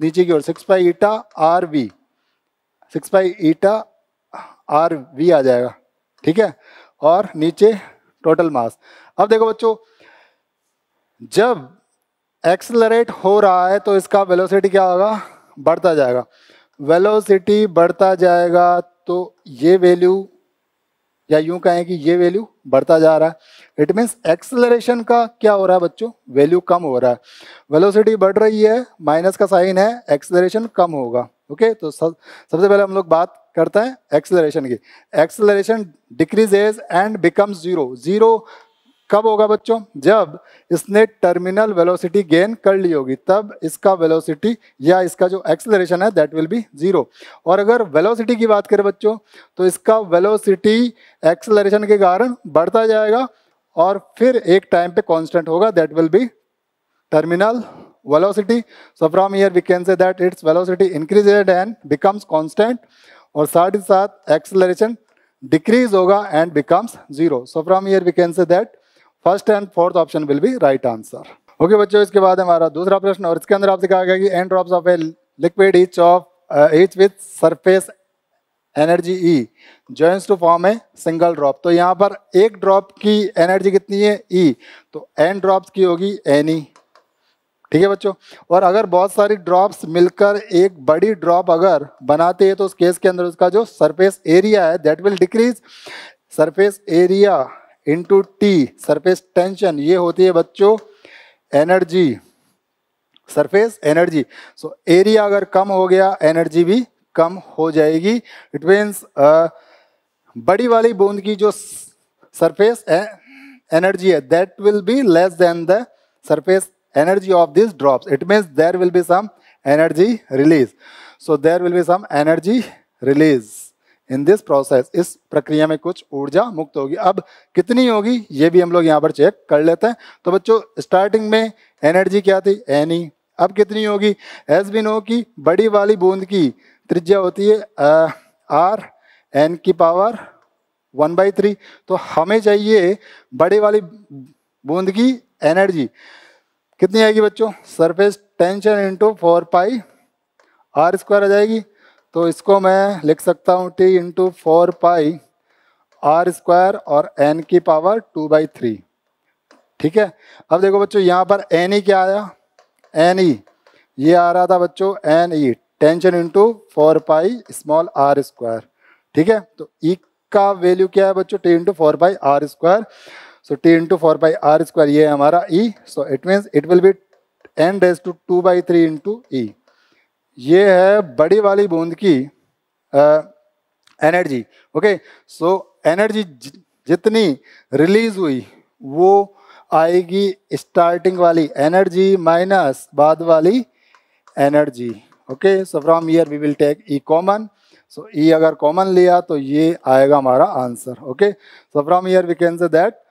[SPEAKER 1] नीचे की ओर six pi eta R V six pi eta R V आ जाएगा ठीक है और नीचे टोटल मास अब देखो बच्चों जब एक्सलरेट हो रहा है तो इसका वेलोसिटी क्या होगा बढ़ता जाएगा वेलोसिटी बढ़ता जाएगा तो ये वैल्यू या यूं कहें कि ये वैल्यू बढ़ता जा रहा है इट मीन्स एक्सलरेशन का क्या हो रहा है बच्चों वैल्यू कम हो रहा है वेलोसिटी बढ़ रही है माइनस का साइन है एक्सलरेशन कम होगा ओके तो सब सबसे पहले हम लोग बात करता है एक्सलरेशन की acceleration decreases and becomes zero zero कब होगा बच्चों जब इसने टर्मिनल वेलोसिटी गेन कर ली होगी तब इसका वेलोसिटी या इसका जो एक्सलरेशन है दैट विल बी जीरो और अगर वेलोसिटी की बात करें बच्चों तो इसका वेलोसिटी एक्सलरेशन के कारण बढ़ता जाएगा और फिर एक टाइम पे कांस्टेंट होगा that will be terminal velocity so from here we can say that its velocity increased and becomes constant और साथ ही साथ एक्सलरेशन डिक्रीज होगा and becomes zero so from here we can say that first and fourth option will be right answer okay बच्चों इसके बाद हमारा दूसरा प्रश्न और इसके अंदर आपसे कहा गया कि N drops of a liquid each of each with surface energy E joins to form a single drop तो यहाँ पर एक ड्रॉप की एनर्जी कितनी है ई e, तो एन ड्रॉप्स की होगी एन ई ठीक है बच्चों और अगर बहुत सारी ड्रॉप्स मिलकर एक बड़ी ड्रॉप अगर बनाते हैं तो उस केस के अंदर उसका जो सरफेस एरिया है that will decrease surface area into T surface tension ये होती है बच्चों energy surface energy so area अगर कम हो गया एनर्जी भी कम हो जाएगी इट मीन्स बड़ी वाली बूंद की जो सरफेस एनर्जी है that will be less than the surface energy of this drops. It means there will be some energy release. So there will be some energy release in this process. इस प्रक्रिया में कुछ ऊर्जा मुक्त होगी अब कितनी होगी ये भी हम लोग यहाँ पर चेक कर लेते हैं तो बच्चों स्टार्टिंग में एनर्जी क्या थी एनी e. अब कितनी होगी एस बी नो की बड़ी वाली बूंद की त्रिज्या होती है आर एन की पावर वन बाई थ्री तो हमें चाहिए बड़ी वाली बूंद की एनर्जी कितनी आएगी बच्चों surface tension into four pi R square आ जाएगी तो इसको मैं लिख सकता हूँ T into four pi R square और एन की पावर टू बाई थ्री ठीक है अब देखो बच्चों यहाँ पर एन ई e क्या आया एन ई e। ये आ रहा था बच्चों N E tension into four pi small R square ठीक है तो ई e का वैल्यू क्या है बच्चों T into four pi R square so T into four by R square ये हमारा E so it means it will be N raise to two by three into E ये है बड़ी वाली बूंद की एनर्जी ओके सो एनर्जी जितनी रिलीज हुई वो आएगी स्टार्टिंग वाली एनर्जी माइनस बाद वाली energy okay so from here we will take E common so E अगर कॉमन लिया तो ये आएगा हमारा answer okay so from here we can say that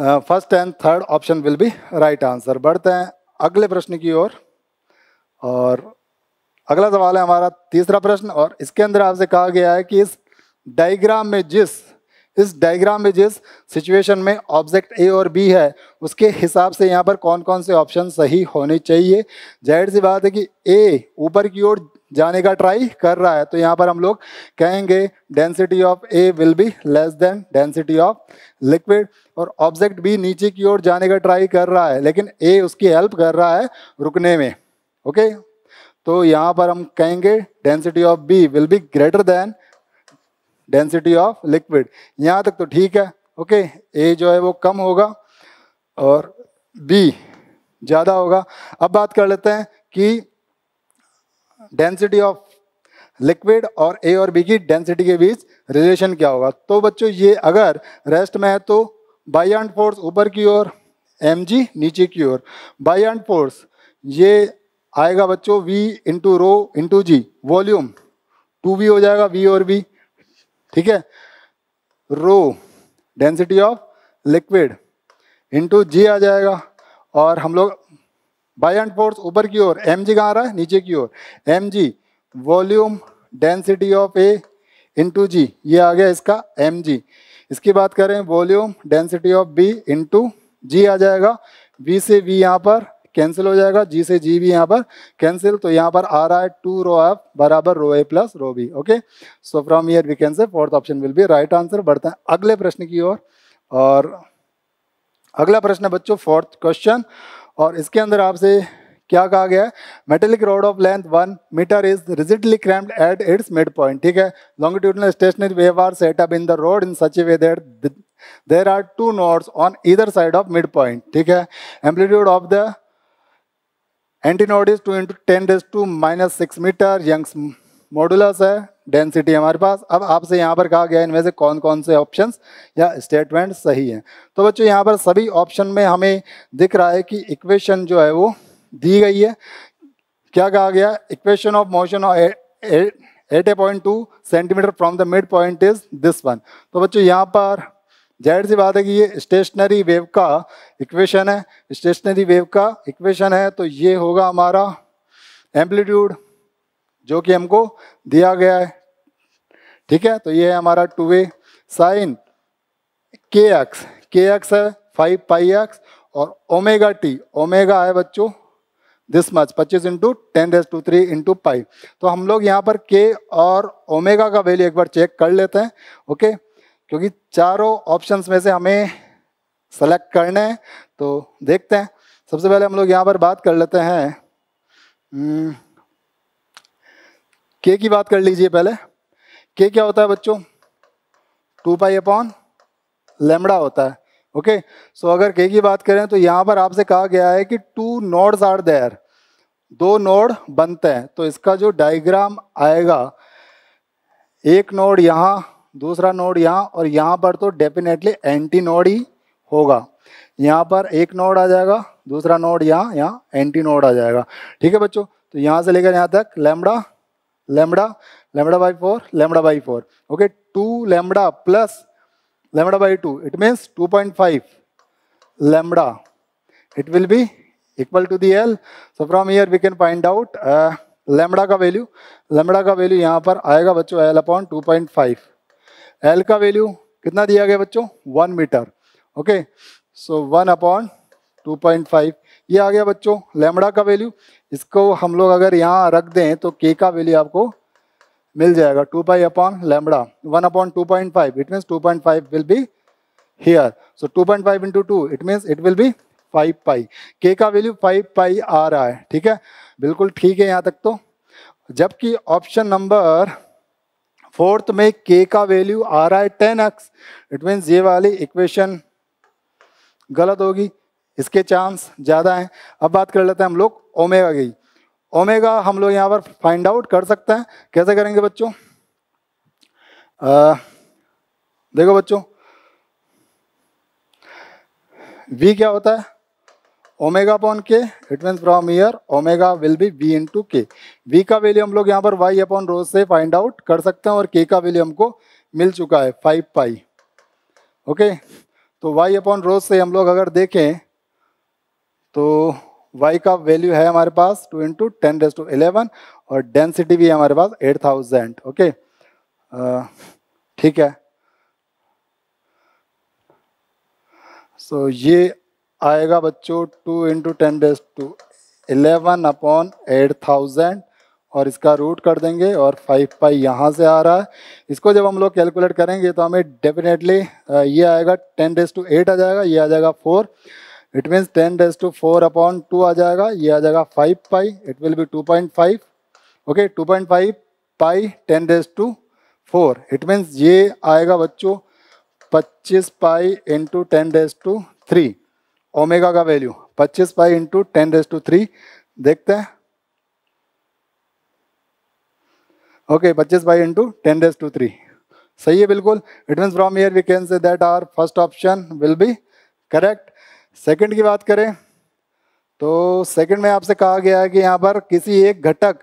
[SPEAKER 1] first and third option will be right answer बढ़ते हैं अगले प्रश्न की ओर और, अगला सवाल है हमारा तीसरा प्रश्न और इसके अंदर आपसे कहा गया है कि इस डायग्राम में जिस इस डायग्राम में जिस सिचुएशन में ऑब्जेक्ट ए और बी है उसके हिसाब से यहाँ पर कौन कौन से ऑप्शन सही होने चाहिए जाहिर सी बात है कि ए ऊपर की ओर जाने का ट्राई कर रहा है तो यहाँ पर हम लोग कहेंगे density of A will be less than density of liquid और ऑब्जेक्ट भी नीचे की ओर जाने का ट्राई कर रहा है लेकिन ए उसकी हेल्प कर रहा है रुकने में ओके तो यहाँ पर हम कहेंगे density of B will be greater than density of liquid यहाँ तक तो ठीक है ओके ए जो है वो कम होगा और बी ज़्यादा होगा अब बात कर लेते हैं कि डेंसिटी ऑफ लिक्विड और ए और बी की डेंसिटी के बीच रिलेशन क्या होगा तो बच्चों ये अगर रेस्ट में है तो बाई एंड फोर्स ऊपर की ओर एम जी नीचे की ओर बाई एंड फोर्स ये आएगा बच्चों V into rho into G volume two V हो जाएगा वी और v ठीक है rho density of liquid into G आ जाएगा और हम लोग बाई एंड फोर्स ऊपर की ओर एम जी कहाँ आ रहा है नीचे की ओर M G volume density of A into G ये आ गया इसका एम जी इसकी बात करें volume density of B into G आ जाएगा बी से बी यहाँ पर कैंसिल हो जाएगा जी से जी भी यहाँ पर कैंसिल तो यहाँ पर आ रहा है टू रो एफ बराबर rho A plus rho B okay so from here we can say fourth option will be right answer बढ़ते हैं अगले प्रश्न की ओर और, और अगला प्रश्न है बच्चों फोर्थ क्वेश्चन और इसके अंदर आपसे क्या कहा गया है metallic rod of length one metre is rigidly clamped at its mid point ठीक है longitudinal stationary wave are set up in the rod in such a way that there are two nodes on इधर साइड ऑफ मिड पॉइंट ठीक है amplitude of the antinode is two into ten days to minus six metre Young's modulus है डेंसिटी हमारे पास अब आपसे यहाँ पर कहा गया है इनमें से कौन कौन से ऑप्शन या स्टेटमेंट सही हैं तो बच्चों यहाँ पर सभी ऑप्शन में हमें दिख रहा है कि इक्वेशन जो है वो दी गई है क्या कहा गया equation of motion at a point two centimetre from the mid point is this one तो बच्चों यहाँ पर जाहिर सी बात है कि ये स्टेशनरी वेव का इक्वेशन है स्टेशनरी वेव का इक्वेशन है तो ये होगा हमारा एम्पलीट्यूड जो कि हमको दिया गया है ठीक है तो ये है हमारा two A sine K X K X है फाइव पाई एक्स और ओमेगा टी ओमेगा है बच्चों दिस मच पच्चीस into ten raise to three into five तो हम लोग यहाँ पर के और ओमेगा का वैल्यू एक बार चेक कर लेते हैं ओके क्योंकि चारों ऑप्शंस में से हमें सेलेक्ट करने हैं तो देखते हैं सबसे पहले हम लोग यहाँ पर बात कर लेते हैं के हम्म, की बात कर लीजिए पहले के क्या होता है बच्चों टू पाई अपॉन लेमड़ा होता है ओके सो अगर के की बात करें तो यहाँ पर आपसे कहा गया है कि टू नोड्स आर देयर दो नोड बनते हैं तो इसका जो डायग्राम आएगा एक नोड यहाँ दूसरा नोड यहाँ और यहाँ पर तो डेफिनेटली एंटी नोड ही होगा यहाँ पर एक नोड आ जाएगा दूसरा नोड यहाँ यहाँ एंटी नोड आ जाएगा ठीक है बच्चों तो यहाँ से लेकर यहाँ तक lambda lambda lambda by four lambda by four okay two lambda plus lambda by 2 it means 2.5 lambda it will be equal to the l so from here we can find out uh, lambda ka value lambda ka value yahan par aayega बच्चों l upon 2.5 l ka value kitna diya gaya बच्चों 1 meter okay so 1 upon 2.5 ये आ गया बच्चों लेमड़ा का वैल्यू इसको हम लोग अगर यहाँ रख दें तो के का वैल्यू आपको मिल जाएगा two pi upon lambda one upon two point five it means two point five will be here so two point five into two it means it will be five pi K का वैल्यू फाइव पाई आ रहा है ठीक है बिल्कुल ठीक है यहाँ तक तो जबकि ऑप्शन नंबर फोर्थ में के का वैल्यू आ रहा है टेन एक्स इट मीन्स ये वाली इक्वेशन गलत होगी इसके चांस ज़्यादा हैं अब बात कर लेते हैं हम लोग ओमेगा की ओमेगा हम लोग यहाँ पर फाइंड आउट कर सकते हैं कैसे करेंगे बच्चों देखो बच्चों वी क्या होता है omega upon K it mean from here omega will be into K V का वैल्यू हम लोग यहाँ पर वाई अपॉन रोज से फाइंड आउट कर सकते हैं और के का वैल्यू हमको मिल चुका है फाइव पाई ओके तो वाई अपॉन रोज से हम लोग अगर देखें तो वाई का वैल्यू है हमारे पास two into ten raise to eleven और डेंसिटी भी है हमारे पास एट थाउजेंड ओके ठीक है सो so, ये आएगा बच्चों two into ten days to eleven upon eight thousand और इसका रूट कर देंगे और फाइव पाई यहाँ से आ रहा है इसको जब हम लोग कैलकुलेट करेंगे तो हमें डेफिनेटली ये आएगा टेन डेज टू एट आ जाएगा ये आ जाएगा four it means ten days to four upon two आ जाएगा ये आ जाएगा five pi it will be two point five okay two point five pi ten days to four it means ये आएगा बच्चों पच्चीस pi into ten days to three omega का वैल्यू पच्चीस pi into ten days to three देखते हैं ओके पच्चीस by into ten days to three सही है बिल्कुल it means from here we can say that are first option will be correct second की बात करें तो सेकंड में आपसे कहा गया है कि यहाँ पर किसी एक घटक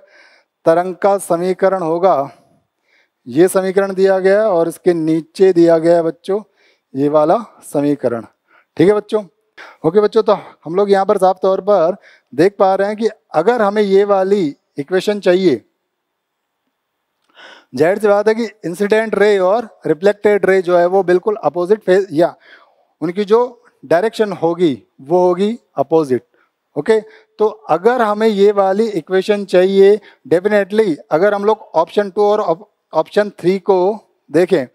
[SPEAKER 1] तरंग का समीकरण होगा ये समीकरण दिया गया है और इसके नीचे दिया गया है बच्चों ये वाला समीकरण ठीक है बच्चों ओके बच्चों तो हम लोग यहाँ पर साफ तौर पर देख पा रहे हैं कि अगर हमें ये वाली इक्वेशन चाहिए जाहिर सी बात है कि इंसिडेंट रे और रिफ्लेक्टेड रे जो है वो बिल्कुल अपोजिट फेज या उनकी जो डायरेक्शन होगी वो होगी अपोजिट ओके तो अगर हमें ये वाली इक्वेशन चाहिए डेफिनेटली अगर हम लोग ऑप्शन टू और ऑप्शन थ्री को देखें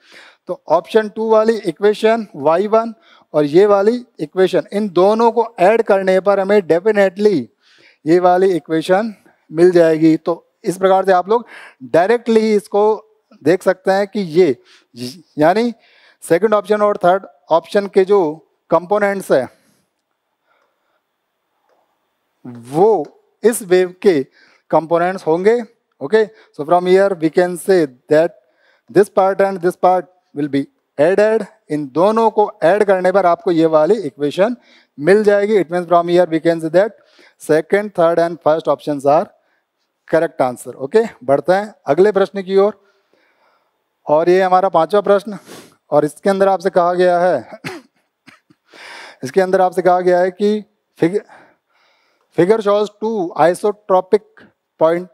[SPEAKER 1] तो ऑप्शन टू वाली इक्वेशन वाई वन और ये वाली इक्वेशन इन दोनों को ऐड करने पर हमें डेफिनेटली ये वाली इक्वेशन मिल जाएगी तो इस प्रकार से आप लोग डायरेक्टली इसको देख सकते हैं कि ये यानी सेकंड ऑप्शन और थर्ड ऑप्शन के जो कंपोनेंट्स है वो इस वेव के कंपोनेंट्स होंगे okay so from here we can say that this part and this part will be added इन दोनों को ऐड करने पर आपको ये वाली इक्वेशन मिल जाएगी it means from here we can say that second third and first option are correct answer okay बढ़ते हैं अगले प्रश्न की ओर और, और ये हमारा पांचवा प्रश्न और इसके अंदर आपसे कहा गया है इसके अंदर आपसे कहा गया है कि figure figure shows two isotropic point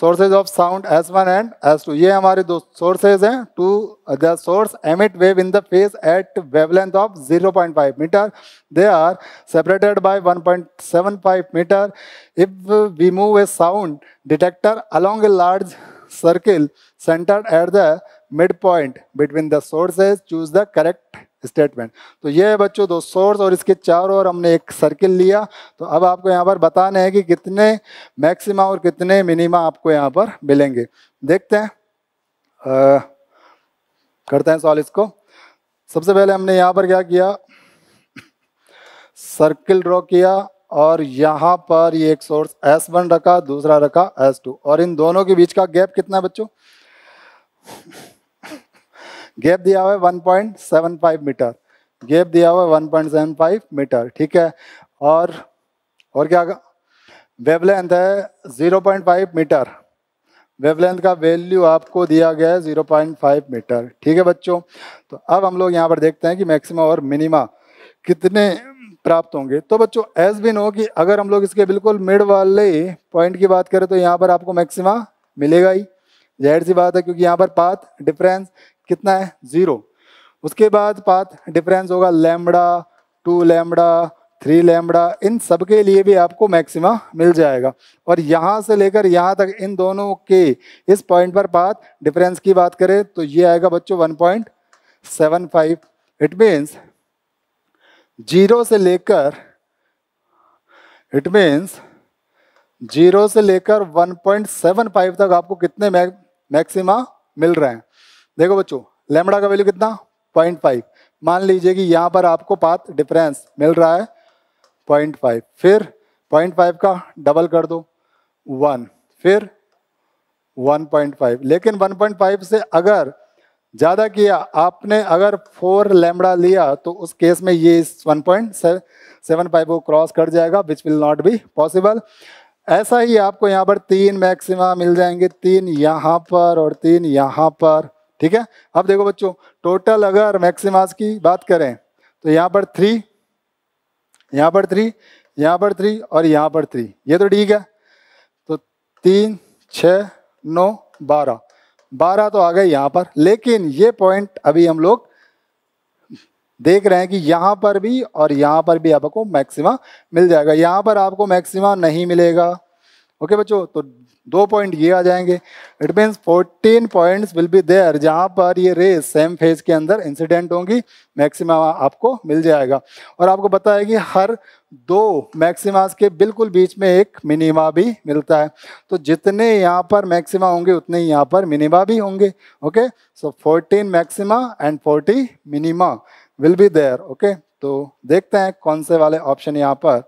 [SPEAKER 1] sources of sound S one and S two ये हमारे दो सोर्सेज हैं two the source emit wave in the phase at wavelength of 0.5 metre they are separated by 1.75 metre if we move a sound detector along a large circle centre at the mid point between the sources choose the correct statement तो ये है बच्चों दो सोर्स और इसके चार और हमने एक सर्किल लिया तो अब आपको यहाँ पर बताने हैं कि कितने मैक्सिमा और कितने मिनिमा आपको यहाँ पर मिलेंगे देखते हैं आ, करते हैं सॉल्व इसको सबसे पहले हमने यहाँ पर क्या किया सर्किल ड्रॉ किया और यहाँ पर ये एक सोर्स S1 रखा दूसरा रखा S2 और इन दोनों के बीच का गैप कितना बच्चों गैप दिया हुआ है 1.75 point seven five metre gap दिया हुआ है 1.75 मीटर ठीक है और और क्या वेवलेंथ है 0.5 मीटर वेवलेंथ का वैल्यू आपको दिया गया है 0.5 मीटर ठीक है बच्चों तो अब हम लोग यहाँ पर देखते हैं कि मैक्सिमा और मिनिमा कितने प्राप्त होंगे तो बच्चों एस भी नो कि अगर हम लोग इसके बिल्कुल मिड वाले पॉइंट की बात करें तो यहाँ पर आपको मैक्सिमा मिलेगा ही जहर सी बात है क्योंकि यहाँ पर पाथ डिफरेंस कितना है जीरो उसके बाद पाथ डिफरेंस होगा lambda two lambda three lambda इन सब के लिए भी आपको मैक्सिमा मिल जाएगा और यहाँ से लेकर यहाँ तक इन दोनों के इस पॉइंट पर पाथ डिफरेंस की बात करें तो ये आएगा बच्चों 1.75 इट मीन्स जीरो से लेकर इट मीन्स जीरो से लेकर 1.75 तक आपको कितने मैक्सिमा मिल रहे हैं देखो बच्चों लेमड़ा का वैल्यू कितना पॉइंट फाइव मान लीजिए कि यहाँ पर आपको पाथ डिफरेंस मिल रहा है पॉइंट फाइव फिर पॉइंट फाइव का डबल कर दो वन फिर वन पॉइंट फाइव लेकिन वन पॉइंट फाइव से अगर ज़्यादा किया आपने अगर फोर लेमड़ा लिया तो उस केस में ये इस वन पॉइंट सेवन फाइव को क्रॉस कर जाएगा which will not be possible ऐसा ही आपको यहाँ पर तीन मैक्सिमा मिल जाएंगे तीन यहाँ पर और तीन यहाँ पर ठीक है अब देखो बच्चों टोटल अगर मैक्सिमास की बात करें तो यहाँ पर थ्री यहाँ पर थ्री यहाँ पर थ्री और यहाँ पर थ्री ये तो ठीक है तो तीन छ नौ बारह बारह तो आ गए यहाँ पर लेकिन ये पॉइंट अभी हम लोग देख रहे हैं कि यहाँ पर भी और यहाँ पर भी आपको मैक्सिमा मिल जाएगा यहाँ पर आपको मैक्सिमा नहीं मिलेगा ओके बच्चों तो दो पॉइंट ये आ जाएंगे it means 14 points will be there जहां पर ये रेस सेम फेज के अंदर इंसिडेंट होंगी मैक्सिमा आपको मिल जाएगा और आपको पता है कि हर दो मैक्सिमास के बिल्कुल बीच में एक मिनिमा भी मिलता है तो जितने यहाँ पर मैक्सिमा होंगे उतने ही यहाँ पर मिनिमा भी होंगे okay so fourteen maxima and forty minima will be there okay तो देखते हैं कौन से वाले ऑप्शन यहाँ पर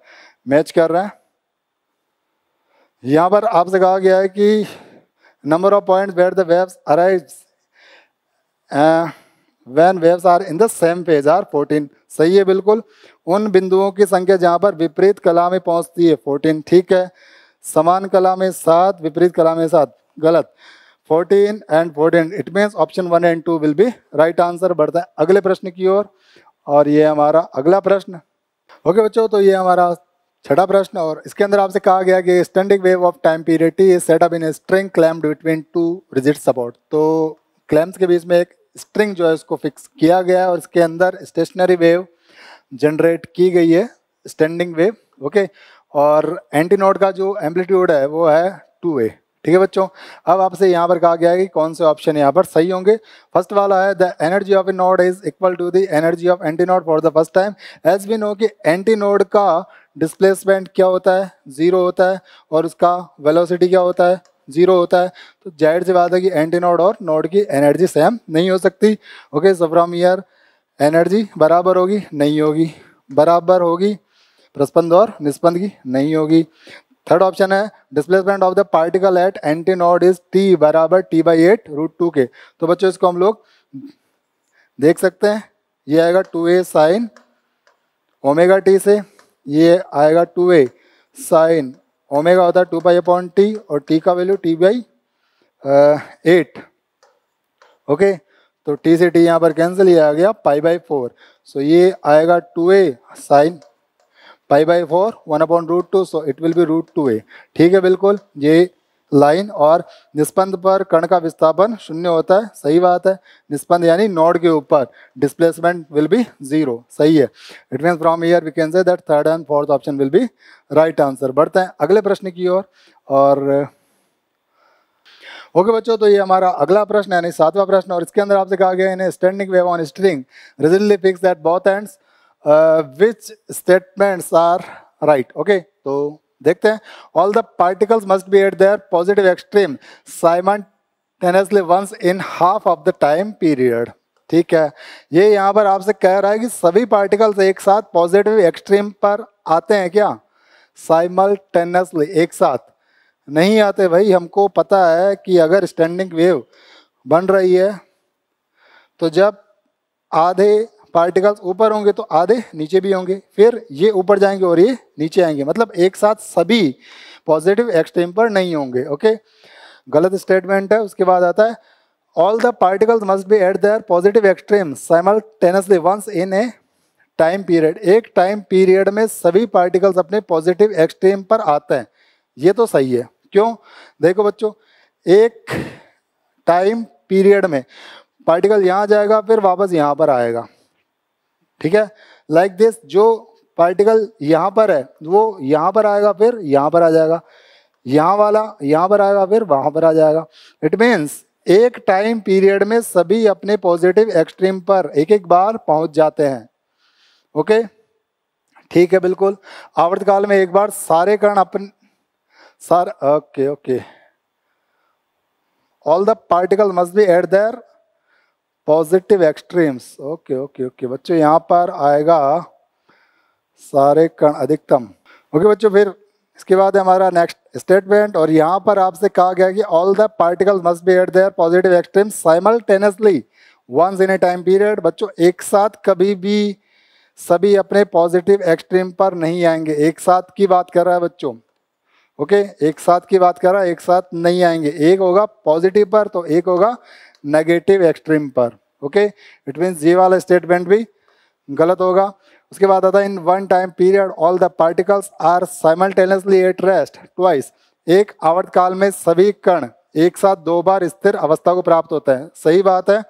[SPEAKER 1] मैच कर रहे हैं यहाँ पर आपसे कहा गया है कि number of point where the waves arrive when waves are in the same phase are 14 सही है बिल्कुल उन बिंदुओं की संख्या जहाँ पर विपरीत कला में पहुँचती है 14 ठीक है समान कला में सात विपरीत कला में सात गलत 14 and 14 it means option one and two will be right answer बढ़ता है अगले प्रश्न की ओर और, और ये हमारा अगला प्रश्न ओके okay बच्चों तो ये हमारा छठा प्रश्न और इसके अंदर आपसे कहा गया कि standing wave of time period T is set up in string clamped between two rigid support तो क्लैम्स के बीच में एक स्ट्रिंग जो है उसको फिक्स किया गया है और इसके अंदर स्टेशनरी वेव जनरेट की गई है स्टैंडिंग वेव ओके और एंटी नोड का जो एम्पलीट्यूड है वो है टू ए ठीक है बच्चों अब आपसे यहाँ पर कहा गया है कि कौन से ऑप्शन यहाँ पर सही होंगे फर्स्ट वाला है the energy of a node is equal to the energy of antinode for the first time as we know कि एंटी नोड का डिस्प्लेसमेंट क्या होता है ज़ीरो होता है और उसका वेलोसिटी क्या होता है ज़ीरो होता है तो जाहिर सी बात है कि एंटी नोड और नोड की एनर्जी सेम नहीं हो सकती okay so from here energy बराबर होगी नहीं होगी बराबर होगी प्रस्पंद और निस्पंद की नहीं होगी थर्ड ऑप्शन है displacement of the particle at antinode is T बराबर T by eight root two के तो बच्चों इसको हम लोग देख सकते हैं ये आएगा two A sine omega T से ये आएगा टू ए साइन ओमेगा होता है टू बाई अपॉन टी और टी का value T by eight okay तो टी से टी यहाँ पर कैंसिल ये आ गया पाई बाई फोर सो ये आएगा two A sine pi by four one upon root two so it will be root two A ठीक है बिल्कुल ये लाइन और निस्पंद पर कण का विस्थापन शून्य होता है सही बात है निस्पंद यानी नोड के ऊपर डिस्प्लेसमेंट विल बी जीरो सही है it mean from here we can say that third and fourth option will be right answer बढ़ते हैं अगले प्रश्न की ओर और, ओके okay, बच्चों तो ये हमारा अगला प्रश्न यानी सातवां प्रश्न और इसके अंदर आपसे कहा गया है standing wave on string rigidly fixed that both ends which statements are right okay तो देखते हैं all the particles must be at their positive extreme simultaneously once in half of the time period ठीक है ये यहाँ पर आपसे कह रहा है कि सभी पार्टिकल्स एक साथ पॉजिटिव एक्सट्रीम पर आते हैं क्या साइमल्टेनियसली एक साथ नहीं आते भाई हमको पता है कि अगर स्टैंडिंग वेव बन रही है तो जब आधे पार्टिकल्स ऊपर होंगे तो आधे नीचे भी होंगे फिर ये ऊपर जाएंगे और ये नीचे आएंगे मतलब एक साथ सभी पॉजिटिव एक्सट्रीम पर नहीं होंगे ओके गलत स्टेटमेंट है उसके बाद आता है all the particles must be at their positive extreme simultaneously once in a time period एक टाइम पीरियड में सभी पार्टिकल्स अपने पॉजिटिव एक्सट्रीम पर आते हैं ये तो सही है क्यों देखो बच्चों एक टाइम पीरियड में पार्टिकल यहाँ जाएगा फिर वापस यहाँ पर आएगा ठीक है लाइक like दिस जो पार्टिकल यहाँ पर है वो यहाँ पर आएगा फिर यहाँ पर आ जाएगा यहाँ वाला यहाँ पर आएगा फिर वहाँ पर आ जाएगा इट मीन्स एक टाइम पीरियड में सभी अपने पॉजिटिव एक्सट्रीम पर एक एक बार पहुंच जाते हैं ओके ठीक है बिल्कुल आवर्तकाल में एक बार सारे कण अपन सर okay okay all the particle must be at their positive extremes okay okay okay बच्चों यहाँ पर आएगा सारे कण अधिकतम ओके okay, बच्चों फिर इसके बाद है हमारा नेक्स्ट स्टेटमेंट और यहाँ पर आपसे कहा गया कि all the particle must be at their positive extreme simultaneously once in a time period बच्चों एक साथ कभी भी सभी अपने पॉजिटिव एक्सट्रीम पर नहीं आएंगे एक साथ की बात कर रहा है बच्चों ओके okay, एक साथ की बात कर रहा है एक साथ नहीं आएंगे एक होगा पॉजिटिव पर तो एक होगा नेगेटिव एक्सट्रीम पर ओके इट मीन्स ये वाला स्टेटमेंट भी गलत होगा उसके बाद आता है in one time period all the particles are simultaneously at rest twice एक आवर्त काल में सभी कण एक साथ दो बार स्थिर अवस्था को प्राप्त होते हैं सही बात है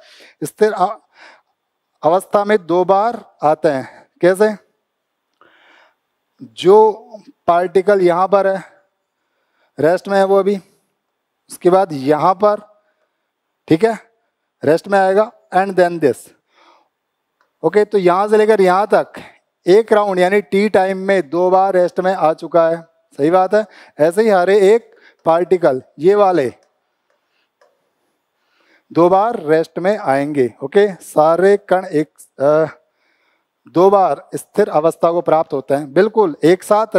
[SPEAKER 1] स्थिर अवस्था में दो बार आते हैं कैसे जो पार्टिकल यहां पर है रेस्ट में है वो अभी उसके बाद यहां पर ठीक है रेस्ट में आएगा एंड देन दिस ओके तो यहां से लेकर यहां तक एक राउंड यानी टी टाइम में दो बार रेस्ट में आ चुका है सही बात है ऐसे ही हरे एक पार्टिकल ये वाले दो बार रेस्ट में आएंगे ओके सारे कण एक आ, दो बार स्थिर अवस्था को प्राप्त होते हैं बिल्कुल एक साथ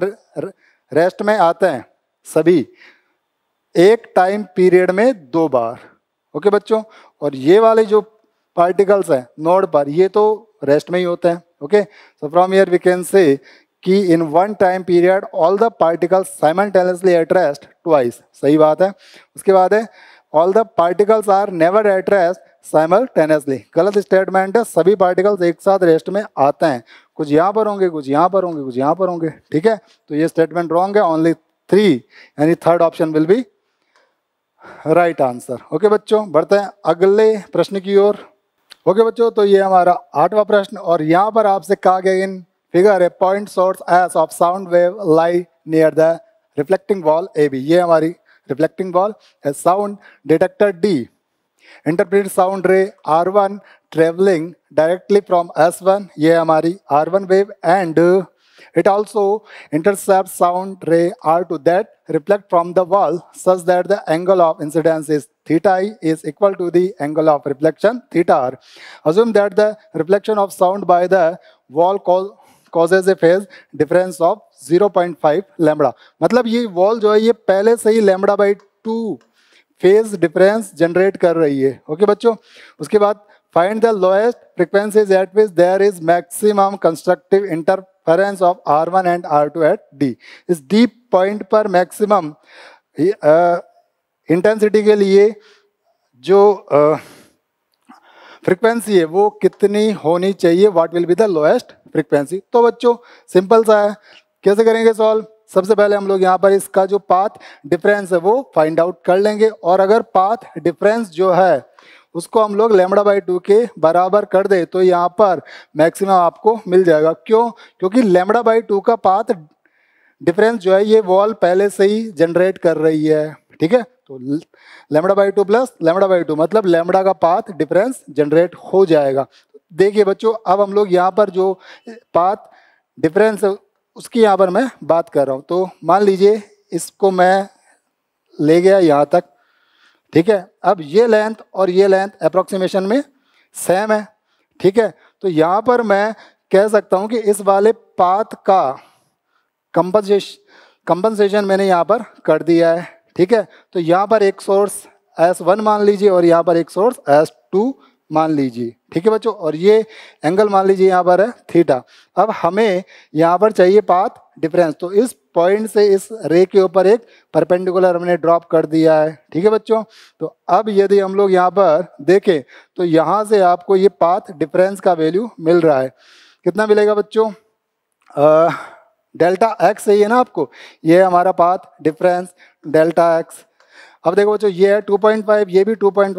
[SPEAKER 1] रेस्ट में आते हैं सभी एक टाइम पीरियड में दो बार ओके बच्चों और ये वाले जो पार्टिकल्स हैं नोड पर ये तो रेस्ट में ही होते हैं okay so from here we can say कि in one time period all the particles simultaneously at rest twice सही बात है उसके बाद है all the particles are never at rest simultaneously गलत स्टेटमेंट है सभी पार्टिकल्स एक साथ रेस्ट में आते हैं कुछ यहाँ पर होंगे कुछ यहाँ पर होंगे कुछ यहाँ पर होंगे ठीक है तो ये स्टेटमेंट रॉन्ग है ओनली थ्री यानी third option will be right answer okay बच्चों बढ़ते हैं अगले प्रश्न की ओर ओके बच्चों तो ये हमारा आठवां प्रश्न और यहाँ पर आपसे कहा गया इन फिगर है point source S of sound wave lie near the reflecting wall A B ये हमारी reflecting wall a sound detector D interpret sound ray R one travelling directly from S one ये हमारी R one wave and It also intercepts sound ray R to that reflect from the wall such that the angle of incidence is theta i is equal to the angle of reflection theta r. Assume that the reflection of sound by the wall causes a phase difference of 0.5 lambda. मतलब ये wall जो है ये पहले से ही lambda by two phase difference generate कर रही है okay, बच्चों उसके बाद find the lowest frequencies at which there is maximum constructive interference. occurrence of R1 and R2 at D. इस D पॉइंट पर मैक्सिमम इंटेंसिटी के लिए जो फ्रीक्वेंसी है वो कितनी होनी चाहिए what will be the lowest frequency तो बच्चों सिंपल सा है कैसे करेंगे सॉल्व सबसे पहले हम लोग यहाँ पर इसका जो पाथ डिफरेंस है वो फाइंड आउट कर लेंगे और अगर पाथ डिफरेंस जो है उसको हम लोग लेमड़ा बाई टू के बराबर कर दे तो यहाँ पर मैक्सिमम आपको मिल जाएगा क्यों क्योंकि लेमड़ा बाई टू का पाथ डिफरेंस जो है ये वॉल पहले से ही जनरेट कर रही है ठीक है तो lambda by two plus lambda by two मतलब लेमड़ा का पाथ डिफरेंस जनरेट हो जाएगा देखिए बच्चों अब हम लोग यहाँ पर जो पाथ डिफरेंस उसकी यहाँ पर मैं बात कर रहा हूँ तो मान लीजिए इसको मैं ले गया यहाँ तक ठीक है अब ये लेंथ और ये लेंथ अप्रोक्सीमेशन में सेम है ठीक है तो यहाँ पर मैं कह सकता हूँ कि इस वाले पाथ का कंपनसेश कंपनसेशन मैंने यहाँ पर कर दिया है ठीक है तो यहाँ पर एक सोर्स एस वन मान लीजिए और यहाँ पर एक सोर्स एस टू मान लीजिए ठीक है बच्चों और ये एंगल मान लीजिए यहाँ पर है थीटा अब हमें यहाँ पर चाहिए पाथ डिफरेंस तो इस पॉइंट से इस रे के ऊपर एक परपेंडिकुलर हमने ड्रॉप कर दिया है ठीक है बच्चों तो अब यदि हम लोग यहाँ पर देखें तो यहाँ से आपको ये पाथ डिफरेंस का वैल्यू मिल रहा है कितना मिलेगा बच्चों डेल्टा एक्स चाहिए ना आपको ये हमारा पाथ डिफरेंस डेल्टा एक्स अब देखो बच्चों ये है 2.5 ये भी 2.5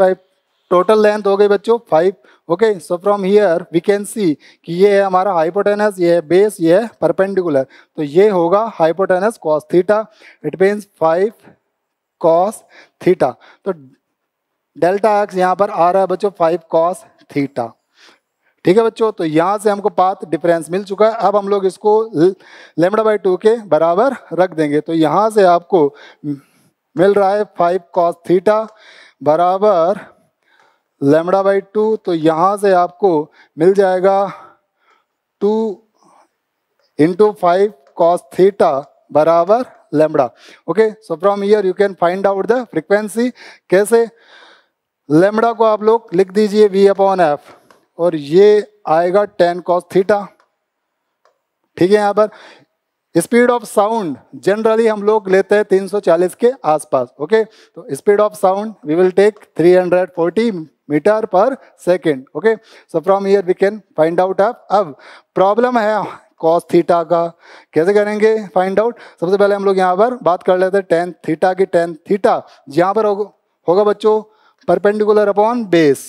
[SPEAKER 1] टोटल लेंथ हो गई बच्चों five okay so from here we can see कि ये है हमारा हाइपोटेनस ये है बेस ये है परपेंडिकुलर तो ये होगा hypotenuse cos theta it means five cos theta तो डेल्टा एक्स यहाँ पर आ रहा है बच्चों फाइव कॉस थीटा ठीक है बच्चों तो यहाँ से हमको पाथ डिफरेंस मिल चुका है अब हम लोग इसको लेमडा बाई टू के बराबर रख देंगे तो यहाँ से आपको मिल रहा है फाइव कॉस थीटा बराबर लेमडा बाई टू तो यहाँ से आपको मिल जाएगा two into five cos theta बराबर lambda okay so from here you can find out the frequency कैसे लेमडा को आप लोग लिख दीजिए वी अपॉन एफ और ये आएगा टेन कॉस थीटा ठीक है यहाँ पर स्पीड ऑफ साउंड जनरली हम लोग लेते हैं 340 के आसपास ओके तो speed of sound we will take 340 metre per second okay so from here we can find out आप अब प्रॉब्लम है कॉस थीटा का कैसे करेंगे फाइंड आउट सबसे पहले हम लोग यहाँ पर बात कर लेते हैं टेन थीटा की टेन थीटा यहाँ पर होगा बच्चों परपेंडिकुलर अपॉन बेस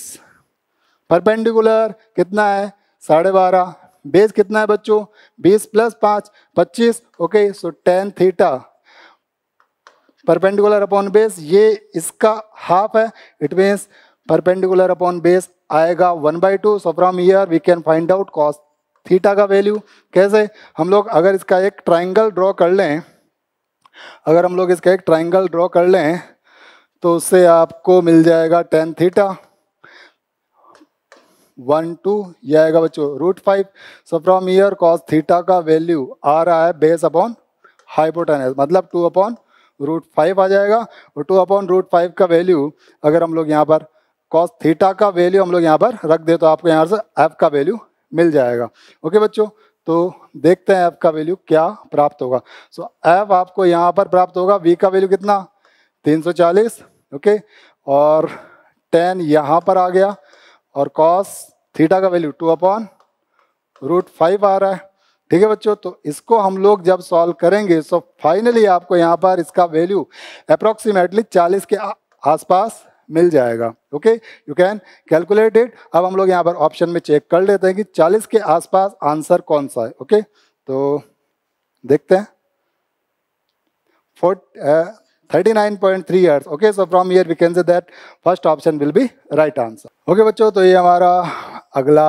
[SPEAKER 1] परपेंडिकुलर कितना है साढ़े बारह बेस कितना है बच्चों बीस प्लस पाँच पच्चीस okay so tan theta perpendicular upon base ये इसका हाफ है it means perpendicular upon base आएगा one by two so from here we can find out cos theta का वैल्यू कैसे हम लोग अगर इसका एक ट्राइंगल ड्रॉ कर लें अगर हम लोग इसका एक ट्राइंगल ड्रॉ कर लें तो उससे आपको मिल जाएगा टेन थीटा वन टू ये आएगा बच्चों root five so from here cos theta का वैल्यू आ रहा है बेस अपॉन हाइपोटेनस मतलब टू अपॉन रूट फाइव आ जाएगा और टू अपॉन रूट फाइव का वैल्यू अगर हम लोग यहाँ पर कॉस थीटा का वैल्यू हम लोग यहाँ पर रख दे तो आपको यहाँ से एफ का वैल्यू मिल जाएगा ओके बच्चों तो देखते हैं एफ का वैल्यू क्या प्राप्त होगा सो so, एफ आपको यहाँ पर प्राप्त होगा वी का वैल्यू कितना तीन ओके okay? और टेन यहाँ पर आ गया और कॉस थीटा का value two upon root five आ रहा है ठीक है बच्चों तो इसको हम लोग जब सॉल्व करेंगे सो फाइनली आपको यहाँ पर इसका वैल्यू अप्रोक्सीमेटली 40 के आसपास मिल जाएगा okay you can calculate it अब हम लोग यहाँ पर ऑप्शन में चेक कर लेते हैं कि 40 के आसपास आंसर कौन सा है ओके तो देखते हैं thirty nine point three years okay so from here we can say that first option will be right answer okay बच्चों तो ये हमारा अगला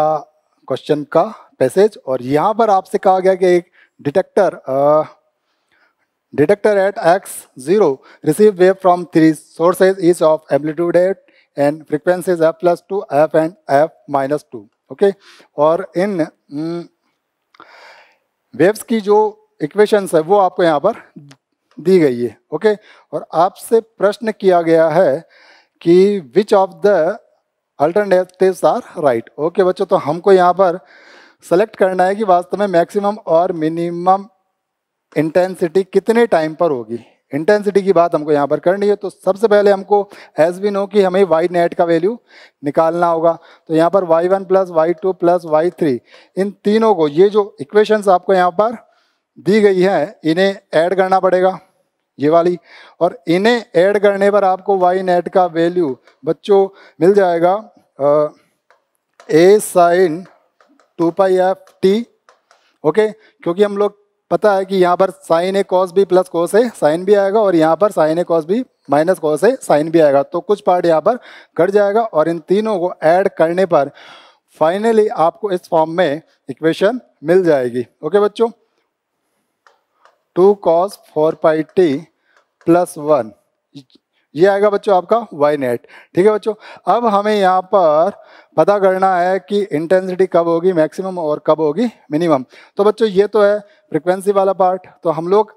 [SPEAKER 1] क्वेश्चन का पैसेज और यहाँ पर आपसे कहा गया कि एक detector at X zero receive wave from three sources is of amplitude at and frequencies F plus two F and F minus two okay और इन वेव्स की जो इक्वेशंस है वो आपको यहाँ पर दी गई है ओके और आपसे प्रश्न किया गया है कि which of the alternatives are right okay बच्चों तो हमको यहाँ पर सेलेक्ट करना है कि वास्तव में मैक्सिमम और मिनिमम इंटेंसिटी कितने टाइम पर होगी इंटेंसिटी की बात हमको यहाँ पर करनी है तो सबसे पहले हमको एस बी नो कि हमें वाई नेट का वैल्यू निकालना होगा तो यहाँ पर Y one plus Y two plus Y three इन तीनों को ये जो इक्वेशंस आपको यहाँ पर दी गई है इन्हें ऐड करना पड़ेगा ये वाली और इन्हें ऐड करने पर आपको वाई नेट का वैल्यू बच्चों मिल जाएगा A sine two pi F T okay क्योंकि हम लोग पता है कि यहाँ पर साइन ए कॉस भी प्लस कॉस है साइन भी आएगा और यहाँ पर साइन ए कॉस भी माइनस कॉस है साइन भी आएगा तो कुछ पार्ट यहाँ पर कट जाएगा और इन तीनों को ऐड करने पर फाइनली आपको इस फॉर्म में इक्वेशन मिल जाएगी ओके बच्चों two cos four pi T plus one ये आएगा बच्चों आपका वाई नेट ठीक है बच्चों अब हमें यहाँ पर पता करना है कि इंटेंसिटी कब होगी मैक्सिमम और कब होगी मिनिमम तो बच्चों ये तो है फ्रिक्वेंसी वाला पार्ट तो हम लोग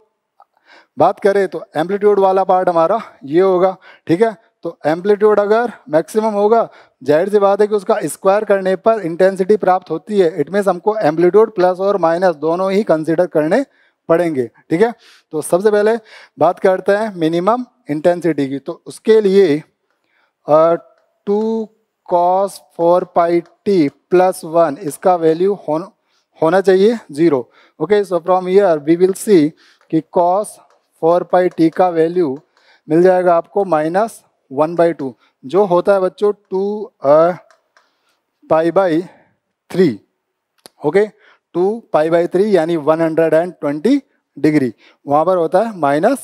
[SPEAKER 1] बात करें तो एम्पलीट्यूड वाला पार्ट हमारा ये होगा ठीक है तो एम्पलीट्यूड अगर मैक्सिमम होगा जाहिर सी बात है कि उसका स्क्वायर करने पर इंटेंसिटी प्राप्त होती है इट मीन्स हमको एम्पलीट्यूड प्लस और माइनस दोनों ही कंसिडर करने पढ़ेंगे ठीक है तो सबसे पहले बात करते हैं मिनिमम इंटेंसिटी की तो उसके लिए two cos four pi T plus one इसका वैल्यू हो, होना चाहिए zero okay so from here we will see कि कॉस फोर पाई टी का वैल्यू मिल जाएगा आपको माइनस वन बाई टू जो होता है बच्चों two pi by three okay okay? Two pi by three यानी one hundred and twenty degree वहाँ पर होता है माइनस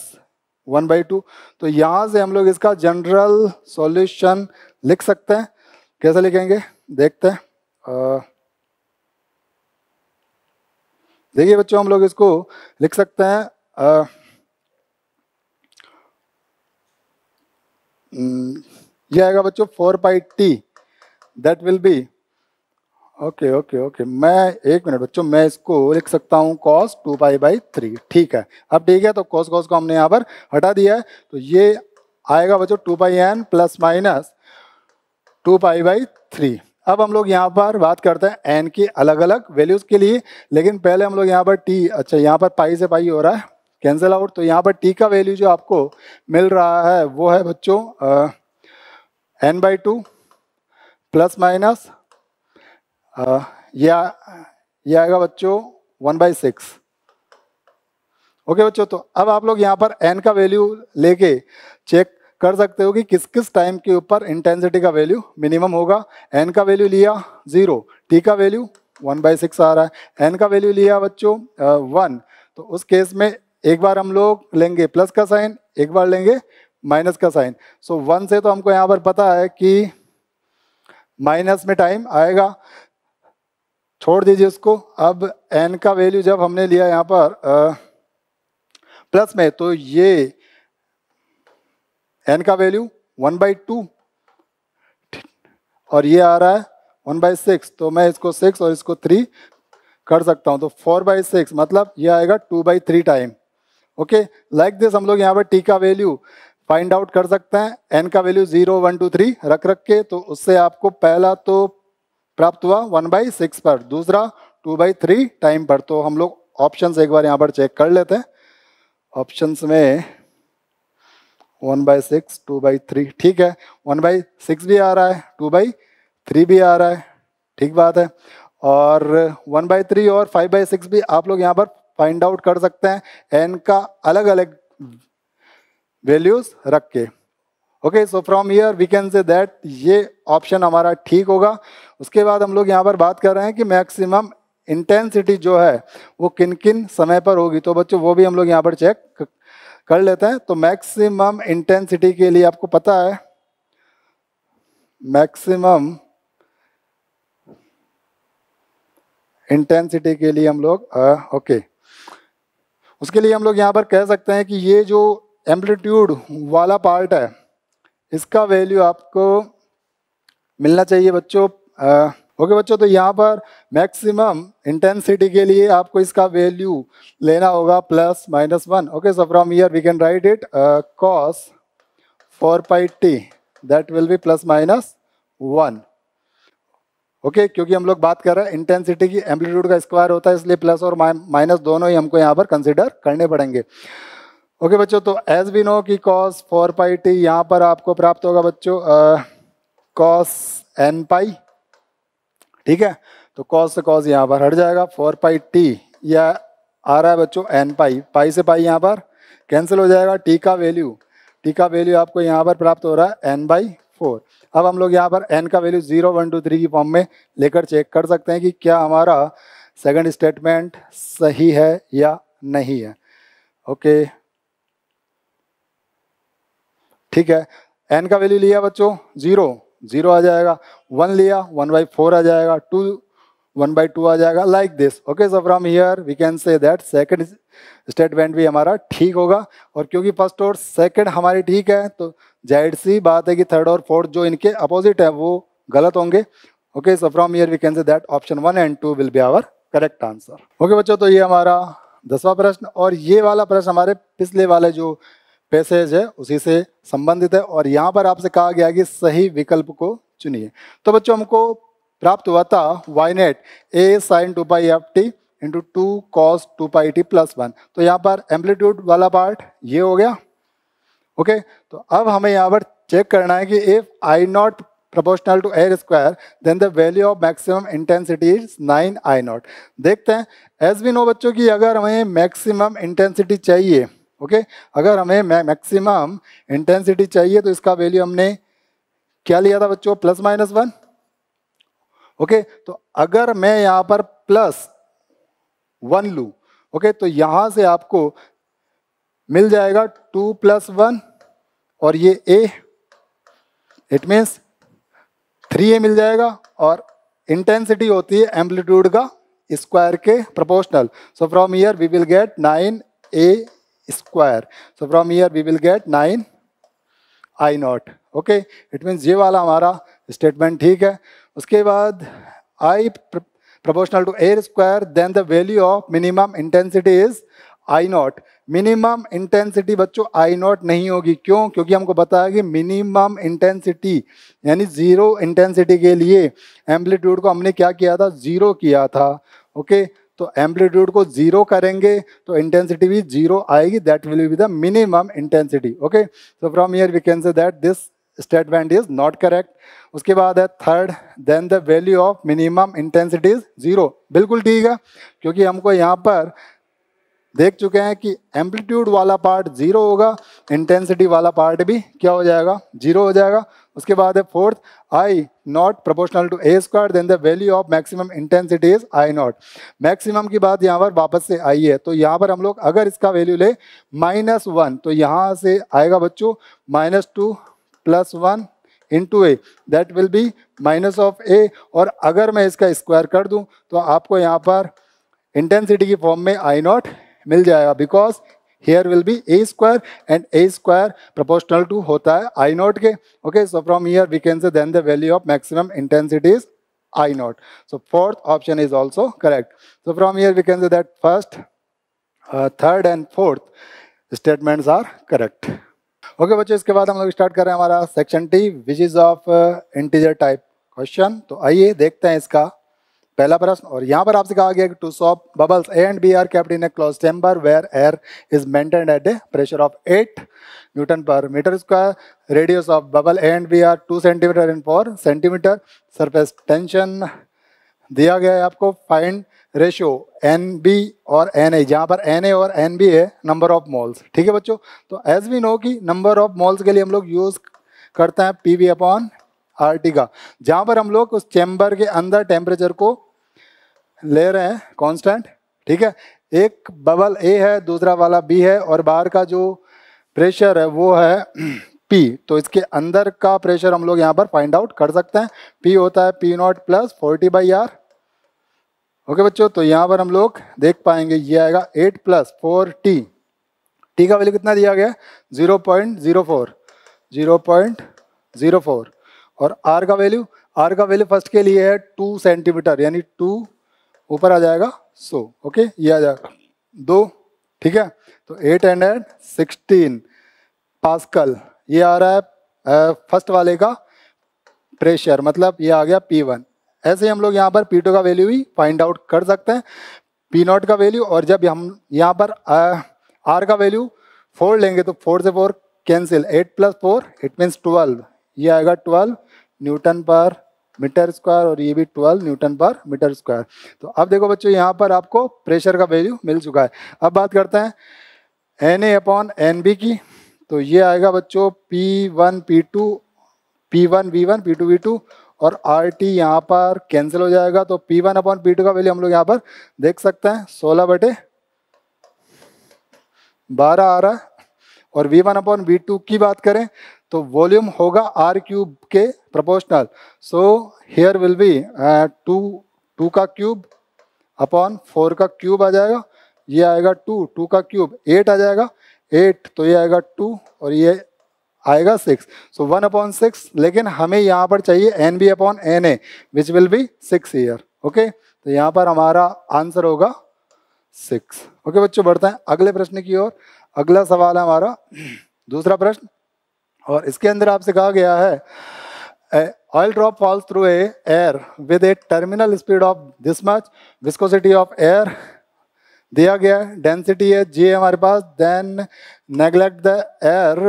[SPEAKER 1] वन बाई टू तो यहाँ से हम लोग इसका जनरल सॉल्यूशन लिख सकते हैं कैसे लिखेंगे देखते हैं देखिए बच्चों हम लोग इसको लिख सकते हैं हम्म, यह आएगा बच्चों four by T that will be okay okay okay मैं एक मिनट बच्चों मैं इसको लिख सकता हूँ cos two pi by three ठीक है अब ठीक है तो कॉस कॉस को हमने यहाँ पर हटा दिया है तो ये आएगा बच्चों two pi N plus minus two pi by three अब हम लोग यहाँ पर बात करते हैं एन की अलग अलग वैल्यूज़ के लिए लेकिन पहले हम लोग यहाँ पर टी अच्छा यहाँ पर पाई से पाई हो रहा है कैंसिल आउट तो यहाँ पर टी का वैल्यू जो आपको मिल रहा है वो है बच्चों N by two plus minus Uh, यह आएगा बच्चों वन बाई सिक्स ओके बच्चों तो अब आप लोग यहाँ पर एन का वैल्यू लेके चेक कर सकते हो कि किस किस टाइम के ऊपर इंटेंसिटी का वैल्यू मिनिमम होगा एन का वैल्यू लिया जीरो टी का वैल्यू वन बाई सिक्स आ रहा है एन का वैल्यू लिया बच्चों वन uh, तो उस केस में एक बार हम लोग लेंगे प्लस का साइन एक बार लेंगे माइनस का साइन सो वन से तो हमको यहाँ पर पता है कि माइनस में टाइम आएगा छोड़ दीजिए उसको अब एन का वैल्यू जब हमने लिया यहाँ पर आ, प्लस में तो ये एन का वैल्यू वन बाई टू और ये आ रहा है वन बाई सिक्स तो मैं इसको सिक्स और इसको थ्री कर सकता हूँ तो फोर बाई सिक्स मतलब ये आएगा two by three time okay like this हम लोग यहाँ पर टी का वैल्यू फाइंड आउट कर सकते हैं एन का value zero one two three रख रख के तो उससे आपको पहला तो प्राप्त हुआ वन बाई सिक्स पर दूसरा टू बाई थ्री टाइम पर तो हम लोग ऑप्शन एक बार यहाँ पर चेक कर लेते हैं ऑप्शन में one by six two by three ठीक है वन बाई सिक्स भी आ रहा है टू बाई थ्री भी आ रहा है ठीक बात है और वन बाई थ्री और फाइव बाई सिक्स भी आप लोग यहाँ पर फाइंड आउट कर सकते हैं एन का अलग अलग वैल्यूज़ रख के okay so from here we can say that ये ऑप्शन हमारा ठीक होगा उसके बाद हम लोग यहाँ पर बात कर रहे हैं कि मैक्सिमम इंटेंसिटी जो है वो किन किन समय पर होगी तो बच्चों वो भी हम लोग यहाँ पर चेक कर लेते हैं तो मैक्सिमम इंटेंसिटी के लिए आपको पता है मैक्सिमम इंटेंसिटी के लिए हम लोग ओके उसके लिए हम लोग यहाँ पर कह सकते हैं कि ये जो एम्पलीट्यूड वाला पार्ट है इसका वैल्यू आपको मिलना चाहिए बच्चों ओके बच्चों तो यहाँ पर मैक्सिमम इंटेंसिटी के लिए आपको इसका वैल्यू लेना होगा plus minus one okay so from here we can write it cos four pi T that will be plus minus one okay क्योंकि हम लोग बात कर रहे हैं इंटेंसिटी की एम्पलीट्यूड का स्क्वायर होता है इसलिए प्लस और माइनस दोनों ही हमको यहाँ पर कंसिडर करने पड़ेंगे ओके okay, बच्चों तो एज वी नो कि कॉस फोर पाई टी यहाँ पर आपको प्राप्त होगा बच्चों कॉस एन पाई ठीक है तो कॉस से कॉस यहाँ पर हट जाएगा फोर पाई टी या आ रहा है बच्चों एन पाई पाई से पाई यहाँ पर कैंसिल हो जाएगा टी का वैल्यू टी का वैल्यू आपको यहाँ पर प्राप्त हो रहा है एन बाई फोर अब हम लोग यहाँ पर एन का value zero one two three की फॉर्म में लेकर चेक कर सकते हैं कि क्या हमारा सेकेंड स्टेटमेंट सही है या नहीं है ओके okay. ठीक है एन का वैल्यू लिया बच्चों जीरो जीरो आ जाएगा वन लिया वन बाई फोर आ जाएगा टू वन बाई टू आ जाएगा like this okay so from here we can say that second statement भी हमारा ठीक होगा और क्योंकि फर्स्ट और सेकंड हमारी ठीक है तो जाहिर सी बात है कि थर्ड और फोर्थ जो इनके अपोजिट है वो गलत होंगे okay so from here we can say that option one and two will be our correct answer okay बच्चों तो ये हमारा दसवा प्रश्न और ये वाला प्रश्न हमारे पिछले वाले जो पैसेज है उसी से संबंधित है और यहाँ पर आपसे कहा गया कि सही विकल्प को चुनिए तो बच्चों हमको प्राप्त हुआ था Y net A sine two pi F T into two cos two pi T plus one तो यहाँ पर एम्पलीट्यूड वाला पार्ट ये हो गया ओके तो अब हमें यहाँ पर चेक करना है कि if I naught proportional to A square then the value of maximum intensity is nine I naught देखते हैं एज बी नो बच्चों की अगर हमें मैक्सिमम इंटेंसिटी चाहिए ओके अगर हमें मैक्सिमम इंटेंसिटी चाहिए तो इसका वैल्यू हमने क्या लिया था बच्चों प्लस माइनस वन ओके तो अगर मैं यहां पर प्लस वन लू ओके तो यहां से आपको मिल जाएगा टू प्लस वन और ये A it means three A मिल जाएगा और इंटेंसिटी होती है एम्पलीट्यूड का स्क्वायर के proportional so from here we will get nine A square. So from here we will get nine I naught. Okay, it means ये वाला हमारा statement ठीक है उसके बाद I proportional to air square then the value of minimum intensity is I naught. Minimum intensity बच्चों आई नॉट नहीं होगी क्यों क्योंकि हमको पता है कि मिनिमम इंटेंसिटी यानी ज़ीरो इंटेंसिटी के लिए एम्पलीट्यूड को हमने क्या किया था ज़ीरो किया था ओके okay? तो एम्पलीट्यूड को जीरो करेंगे तो इंटेंसिटी भी जीरो आएगी that will be the minimum intensity okay so from here we can say that this statement is not correct उसके बाद है third then the value of minimum intensity is zero बिल्कुल ठीक है क्योंकि हमको यहाँ पर देख चुके हैं कि एम्पलीट्यूड वाला पार्ट जीरो होगा इंटेंसिटी वाला पार्ट भी क्या हो जाएगा जीरो हो जाएगा उसके बाद है fourth I naught proportional to A square then the value of maximum intensity is I naught maximum की बात यहाँ पर वापस से आई है तो यहाँ पर हम लोग अगर इसका वैल्यू ले माइनस वन तो यहाँ से आएगा बच्चों minus two plus one into A that will be minus of A और अगर मैं इसका स्क्वायर कर दूँ तो आपको यहाँ पर इंटेंसिटी की फॉर्म में आई नॉट मिल जाएगा because here will be A square and A square proportional to होता है आई नॉट के okay so from here we can say then the value of maximum intensity is I naught so fourth option is also correct so from here we can say that first third and fourth statements are correct okay बच्चों इसके बाद हम लोग स्टार्ट कर रहे हैं हमारा section T which is of integer type question तो आइए देखते हैं इसका पहला प्रश्न और यहाँ पर आपसे कहा गया कि two soap bubbles A and B are kept in a close chamber where air is maintain at a pressure of eight newton per meter square radius of bubble A and B are two centimeter in four centimeter surface tension दिया गया है आपको फाइंड रेशियो एन बी और एन ए जहाँ पर एन ए और एन बी है नंबर ऑफ मॉल्स ठीक है बच्चों तो एज वी नो कि नंबर ऑफ मॉल्स के लिए हम लोग यूज़ करते हैं P V upon R T का जहाँ पर हम लोग उस चैम्बर के अंदर टेम्परेचर को ले रहे हैं कांस्टेंट ठीक है एक बबल ए है दूसरा वाला बी है और बाहर का जो प्रेशर है वो है पी तो इसके अंदर का प्रेशर हम लोग यहाँ पर फाइंड आउट कर सकते हैं पी होता है P naught plus forty by R okay बच्चों तो यहाँ पर हम लोग देख पाएंगे ये आएगा eight plus four T T का वैल्यू कितना दिया गया zero point zero four zero point zero four और आर का वैल्यू आर का वैल्यू फर्स्ट के लिए है टू सेंटीमीटर यानी टू ऊपर आ जाएगा सो ओके ये आ जाएगा दो ठीक है तो एट हंड्रेड सिक्सटीन पास्कल ये आ रहा है फर्स्ट वाले का प्रेशर मतलब ये आ गया पी वन ऐसे ही हम लोग यहाँ पर पी टू का वैल्यू भी फाइंड आउट कर सकते हैं पी नॉट का वैल्यू और जब हम यहाँ पर आर का वैल्यू फोर लेंगे तो फोर से four cancel eight plus four it means twelve ये आएगा twelve newton per meter square और ये भी 12 न्यूटन पर मीटर स्क्वायर तो अब देखो बच्चों यहाँ पर आपको प्रेशर का वैल्यू मिल चुका है अब बात करते हैं N A upon N B की तो ये आएगा बच्चों P one P two P one V one P two V two और आर टी यहाँ पर कैंसिल हो जाएगा तो P one upon P two का वैल्यू हम लोग यहाँ पर देख सकते हैं सोलह बटे बारह आ रहा है और V one upon V two की बात करें तो वॉल्यूम होगा आर क्यूब के proportional so here will be two two का क्यूब अपॉन फोर का क्यूब आ जाएगा ये आएगा टू टू का क्यूब एट आ जाएगा एट तो ये आएगा टू और ये आएगा six so one upon six लेकिन हमें यहाँ पर चाहिए N B upon N A which will be six year okay तो यहाँ पर हमारा आंसर होगा सिक्स ओके okay, बच्चों बढ़ते हैं अगले प्रश्न की ओर अगला सवाल है हमारा दूसरा प्रश्न और इसके अंदर आपसे कहा गया है oil drop falls through a air with a terminal speed of this much viscosity of air दिया गया है डेंसिटी है जी हमारे पास then neglect the air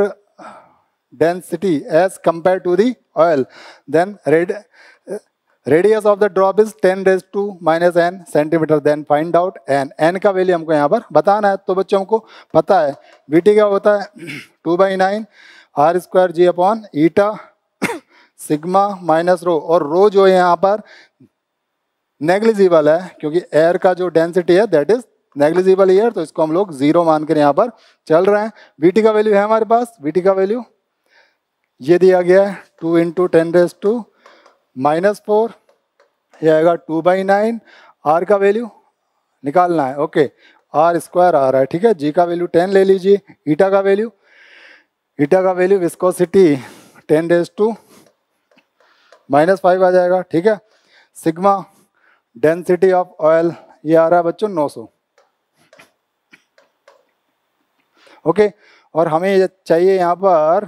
[SPEAKER 1] density as compare to the oil then red radius of the drop is ten raise to minus N centimeter then find out N N का वैल्यू हमको यहाँ पर बताना है तो बच्चों को पता है बी का होता है two by nine are square ji upon eta sigma minus rho और रो जो है यहाँ पर नेग्लिजिबल है क्योंकि एयर का जो डेंसिटी है दैट इज नेग्लिजिबल एयर तो इसको हम लोग जीरो मानकर यहाँ पर चल रहे हैं बीटी का वैल्यू है हमारे पास बीटी का वैल्यू ये दिया गया है two into ten raise to minus four यह आएगा टू बाई नाइन आर का वैल्यू निकालना है ओके आर स्क्वायर आ रहा है ठीक है जी का वैल्यू टेन ले लीजिए ईटा का वैल्यू ईटा का value viscosity ten days to minus five आ जाएगा ठीक है सिग्मा डेंसिटी ऑफ ऑयल ये आ रहा है बच्चों 900 ओके okay, और हमें चाहिए यहाँ पर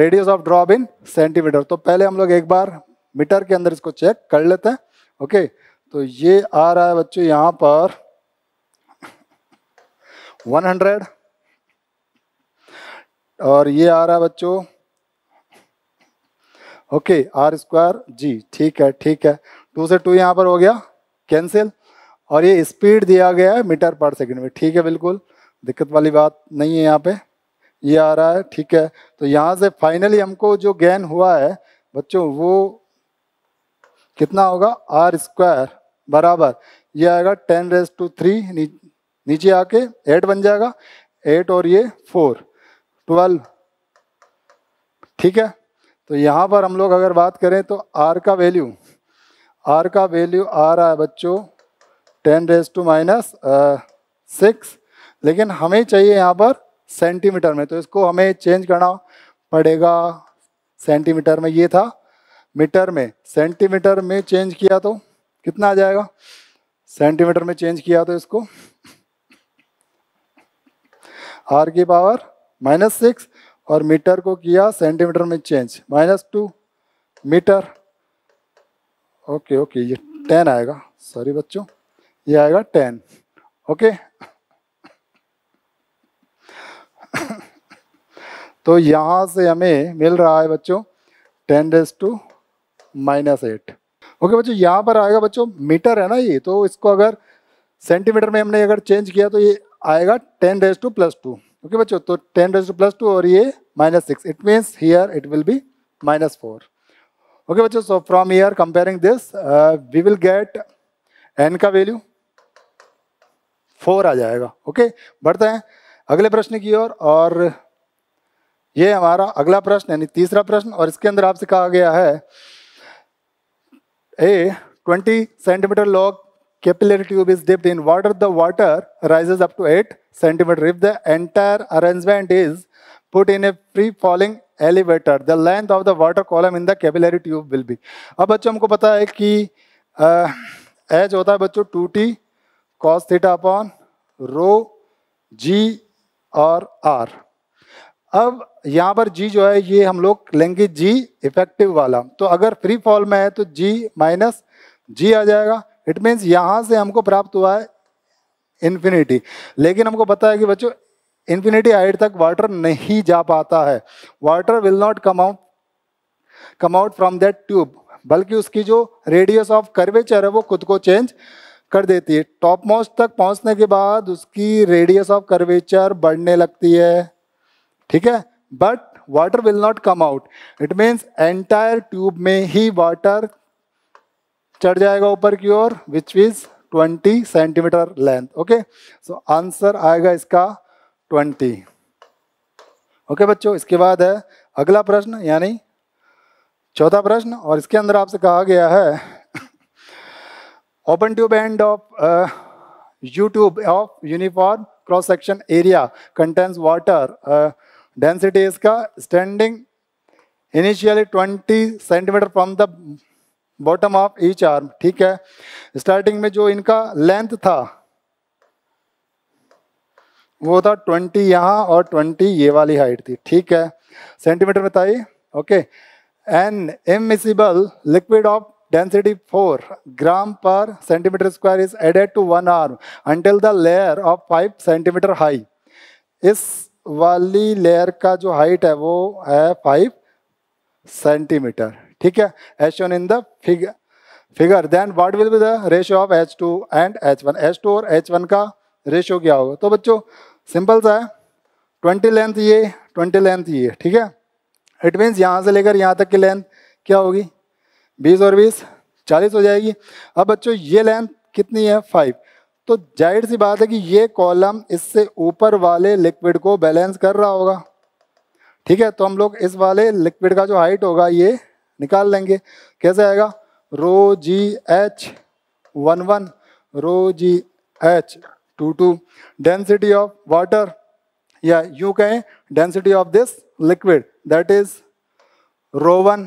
[SPEAKER 1] radius of drop in centimeter तो पहले हम लोग एक बार मीटर के अंदर इसको चेक कर लेते हैं ओके तो ये आ रहा है बच्चों यहाँ पर 100 और ये आ रहा बच्चों ओके आर स्क्वायर जी ठीक है ठीक है टू से टू यहाँ पर हो गया कैंसिल और ये स्पीड दिया गया है मीटर पर सेकंड में ठीक है बिल्कुल दिक्कत वाली बात नहीं है यहाँ पे ये आ रहा है ठीक है तो यहाँ से फाइनली हमको जो गेन हुआ है बच्चों वो कितना होगा आर स्क्वायर बराबर ये आएगा टेन रेस टू थ्री नीचे आके एट बन जाएगा एट और ये फोर ट्वेल्व ठीक है तो यहाँ पर हम लोग अगर बात करें तो आर का वैल्यू आर का वैल्यू आ रहा है बच्चों ten raise to minus six लेकिन हमें चाहिए यहाँ पर सेंटीमीटर में तो इसको हमें चेंज करना पड़ेगा सेंटीमीटर में ये था मीटर में सेंटीमीटर में चेंज किया तो कितना आ जाएगा सेंटीमीटर में चेंज किया तो इसको आर की पावर माइनस सिक्स और मीटर को किया सेंटीमीटर में change minus two meter okay okay ये टेन आएगा सॉरी बच्चों ये आएगा टेन ओके तो यहाँ से हमें मिल रहा है बच्चों ten days to minus eight okay बच्चों यहाँ पर आएगा बच्चों मीटर है ना ये तो इसको अगर सेंटीमीटर में हमने अगर चेंज किया तो ये आएगा ten days to plus two okay बच्चों तो ten raise to plus two और ये minus six it means here it will be minus four okay बच्चों so from here comparing this we will get n का वैल्यू फोर आ जाएगा ओके okay? बढ़ते हैं अगले प्रश्न की ओर और, और ये हमारा अगला प्रश्न यानी तीसरा प्रश्न और इसके अंदर आपसे कहा गया है a twenty centimetre long capillary tube is dipped in water, the water rises up to 8 cm If the entire arrangement is put in a free falling elevator, the length of the water column in the capillary tube will be. ab bachcho humko pata hai ki h hota hai bachcho 2t cos theta upon rho g ji r अब यहाँ पर जी जो है ये हम लोग लेंगे जी इफेक्टिव वाला तो अगर फ्री फॉल में है तो जी माइनस जी आ जाएगा इट मीन्स यहाँ से हमको प्राप्त हुआ है इन्फिनिटी लेकिन हमको पता है कि बच्चों इन्फिनिटी हाइट तक वाटर नहीं जा पाता है water will not come out come out from that tube बल्कि उसकी जो रेडियस ऑफ कर्वेचर है वो खुद को चेंज कर देती है टॉप मोस्ट तक पहुंचने के बाद उसकी रेडियस ऑफ कर्वेचर बढ़ने लगती है ठीक है but water will not come out it means entire tube में ही वाटर चढ़ जाएगा ऊपर की ओर which is 20 centimetre length okay so answer आएगा इसका 20 ओके okay, बच्चों इसके बाद है अगला प्रश्न यानी चौथा प्रश्न और इसके अंदर आपसे कहा गया है open tube end of U tube of uniform cross section area contains water density इसका standing initially 20 centimetre from the bottom of each arm ठीक है स्टार्टिंग में जो इनका लेंथ था वो था ट्वेंटी यहाँ और ट्वेंटी ये वाली हाइट थी ठीक है सेंटीमीटर बताइए okay an immiscible liquid of density 4 gram per centimetre square is added to one arm until the layer of 5 centimetre high इस वाली लेयर का जो हाइट है वो है 5 सेंटीमीटर ठीक है as shown in the figure figure then what will be the ratio of h two and h one h two और एच वन का रेशो क्या होगा तो बच्चों सिंपल सा है ट्वेंटी लेंथ ये ट्वेंटी लेंथ ये ठीक है इट मीन्स यहाँ से लेकर यहाँ तक की लेंथ क्या होगी बीस और बीस चालीस हो जाएगी अब बच्चों ये लेंथ कितनी है फाइव तो जाहिर सी बात है कि ये कॉलम इससे ऊपर वाले लिक्विड को बैलेंस कर रहा होगा ठीक है तो हम लोग इस वाले लिक्विड का जो हाइट होगा ये निकाल लेंगे कैसे आएगा rho g h one one rho g h two two density of water या यू कहें density of this liquid that is rho one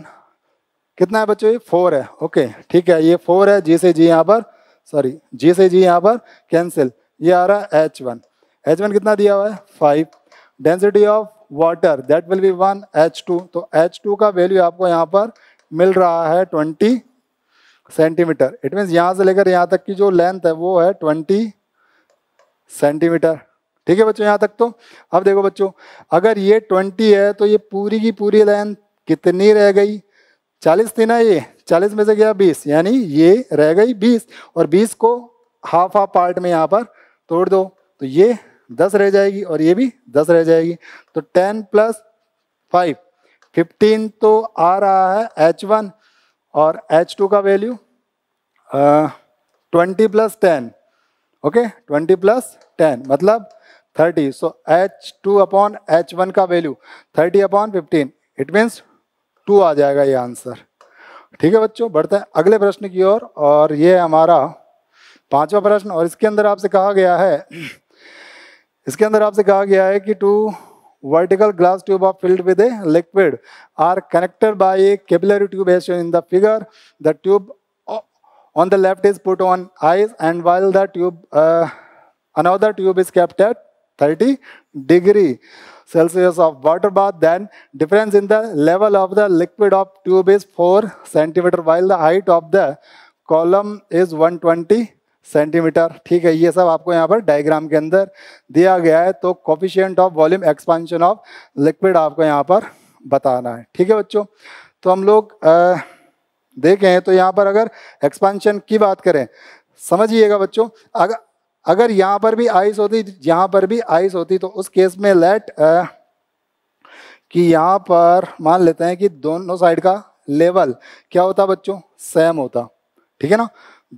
[SPEAKER 1] कितना है बच्चों ये फोर है ओके ठीक है ये फोर है जी से जी यहाँ पर सॉरी जी से जी यहाँ पर कैंसिल ये आ रहा है एच वन एच वन कितना दिया हुआ है five density of water that will be one h two तो एच टू का वैल्यू आपको यहाँ पर मिल रहा है ट्वेंटी सेंटीमीटर इट मीन्स यहाँ से लेकर यहाँ तक की जो लेंथ है वो है ट्वेंटी सेंटीमीटर ठीक है बच्चों यहाँ तक तो अब देखो बच्चों अगर ये ट्वेंटी है तो ये पूरी की पूरी लेंथ कितनी रह गई चालीस थी ना ये चालीस में से गया बीस यानी ये रह गई बीस और बीस को हाफ हाफ पार्ट में यहाँ पर तोड़ दो तो ये दस रह जाएगी और ये भी दस रह जाएगी तो टेन प्लस फाइव फिफ्टीन तो आ रहा है एच वन और एच टू का value twenty plus ten okay twenty plus ten मतलब thirty so h two upon h one का value thirty upon fifteen it means two आ जाएगा ये आंसर ठीक है बच्चों बढ़ते हैं अगले प्रश्न की ओर और, और ये हमारा पांचवा प्रश्न और इसके अंदर आपसे कहा गया है इसके अंदर आपसे कहा गया है कि two vertical glass tube of filled with a liquid are connected by a capillary tube in the figure the tube on the left is put on ice and while the tube another tube is kept at thirty degree Celsius of water bath then difference in the level of the liquid of tube is four centimetre while the height of the column is one twenty centimetre ठीक है ये सब आपको यहाँ पर डायग्राम के अंदर दिया गया है तो coefficient of volume expansion of liquid आपको यहाँ पर बताना है ठीक है बच्चों तो हम लोग देखें तो यहाँ पर अगर एक्सपांशन की बात करें समझिएगा बच्चों अगर अगर यहाँ पर भी आइस होती यहाँ पर भी आइस होती तो उस केस में लेट आ, कि यहाँ पर मान लेते हैं कि दोनों साइड का लेवल क्या होता बच्चों सेम होता ठीक है ना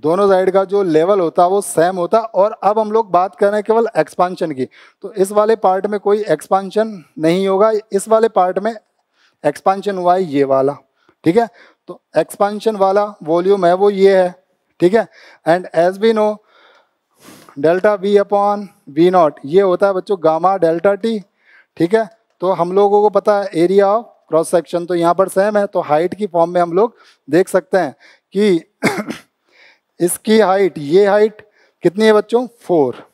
[SPEAKER 1] दोनों साइड का जो लेवल होता है वो सेम होता और अब हम लोग बात कर रहे हैं केवल एक्सपांशन की तो इस वाले पार्ट में कोई एक्सपांशन नहीं होगा इस वाले पार्ट में एक्सपांशन हुआ है ये वाला ठीक है तो एक्सपांशन वाला वॉल्यूम है वो ये है ठीक है and as we know delta v upon v nought ये होता है बच्चों गामा डेल्टा टी ठीक है तो हम लोगों को पता है एरिया ऑफ क्रॉस सेक्शन तो यहाँ पर सेम है तो हाइट की फॉर्म में हम लोग देख सकते हैं कि इसकी हाइट ये हाइट कितनी है बच्चों फोर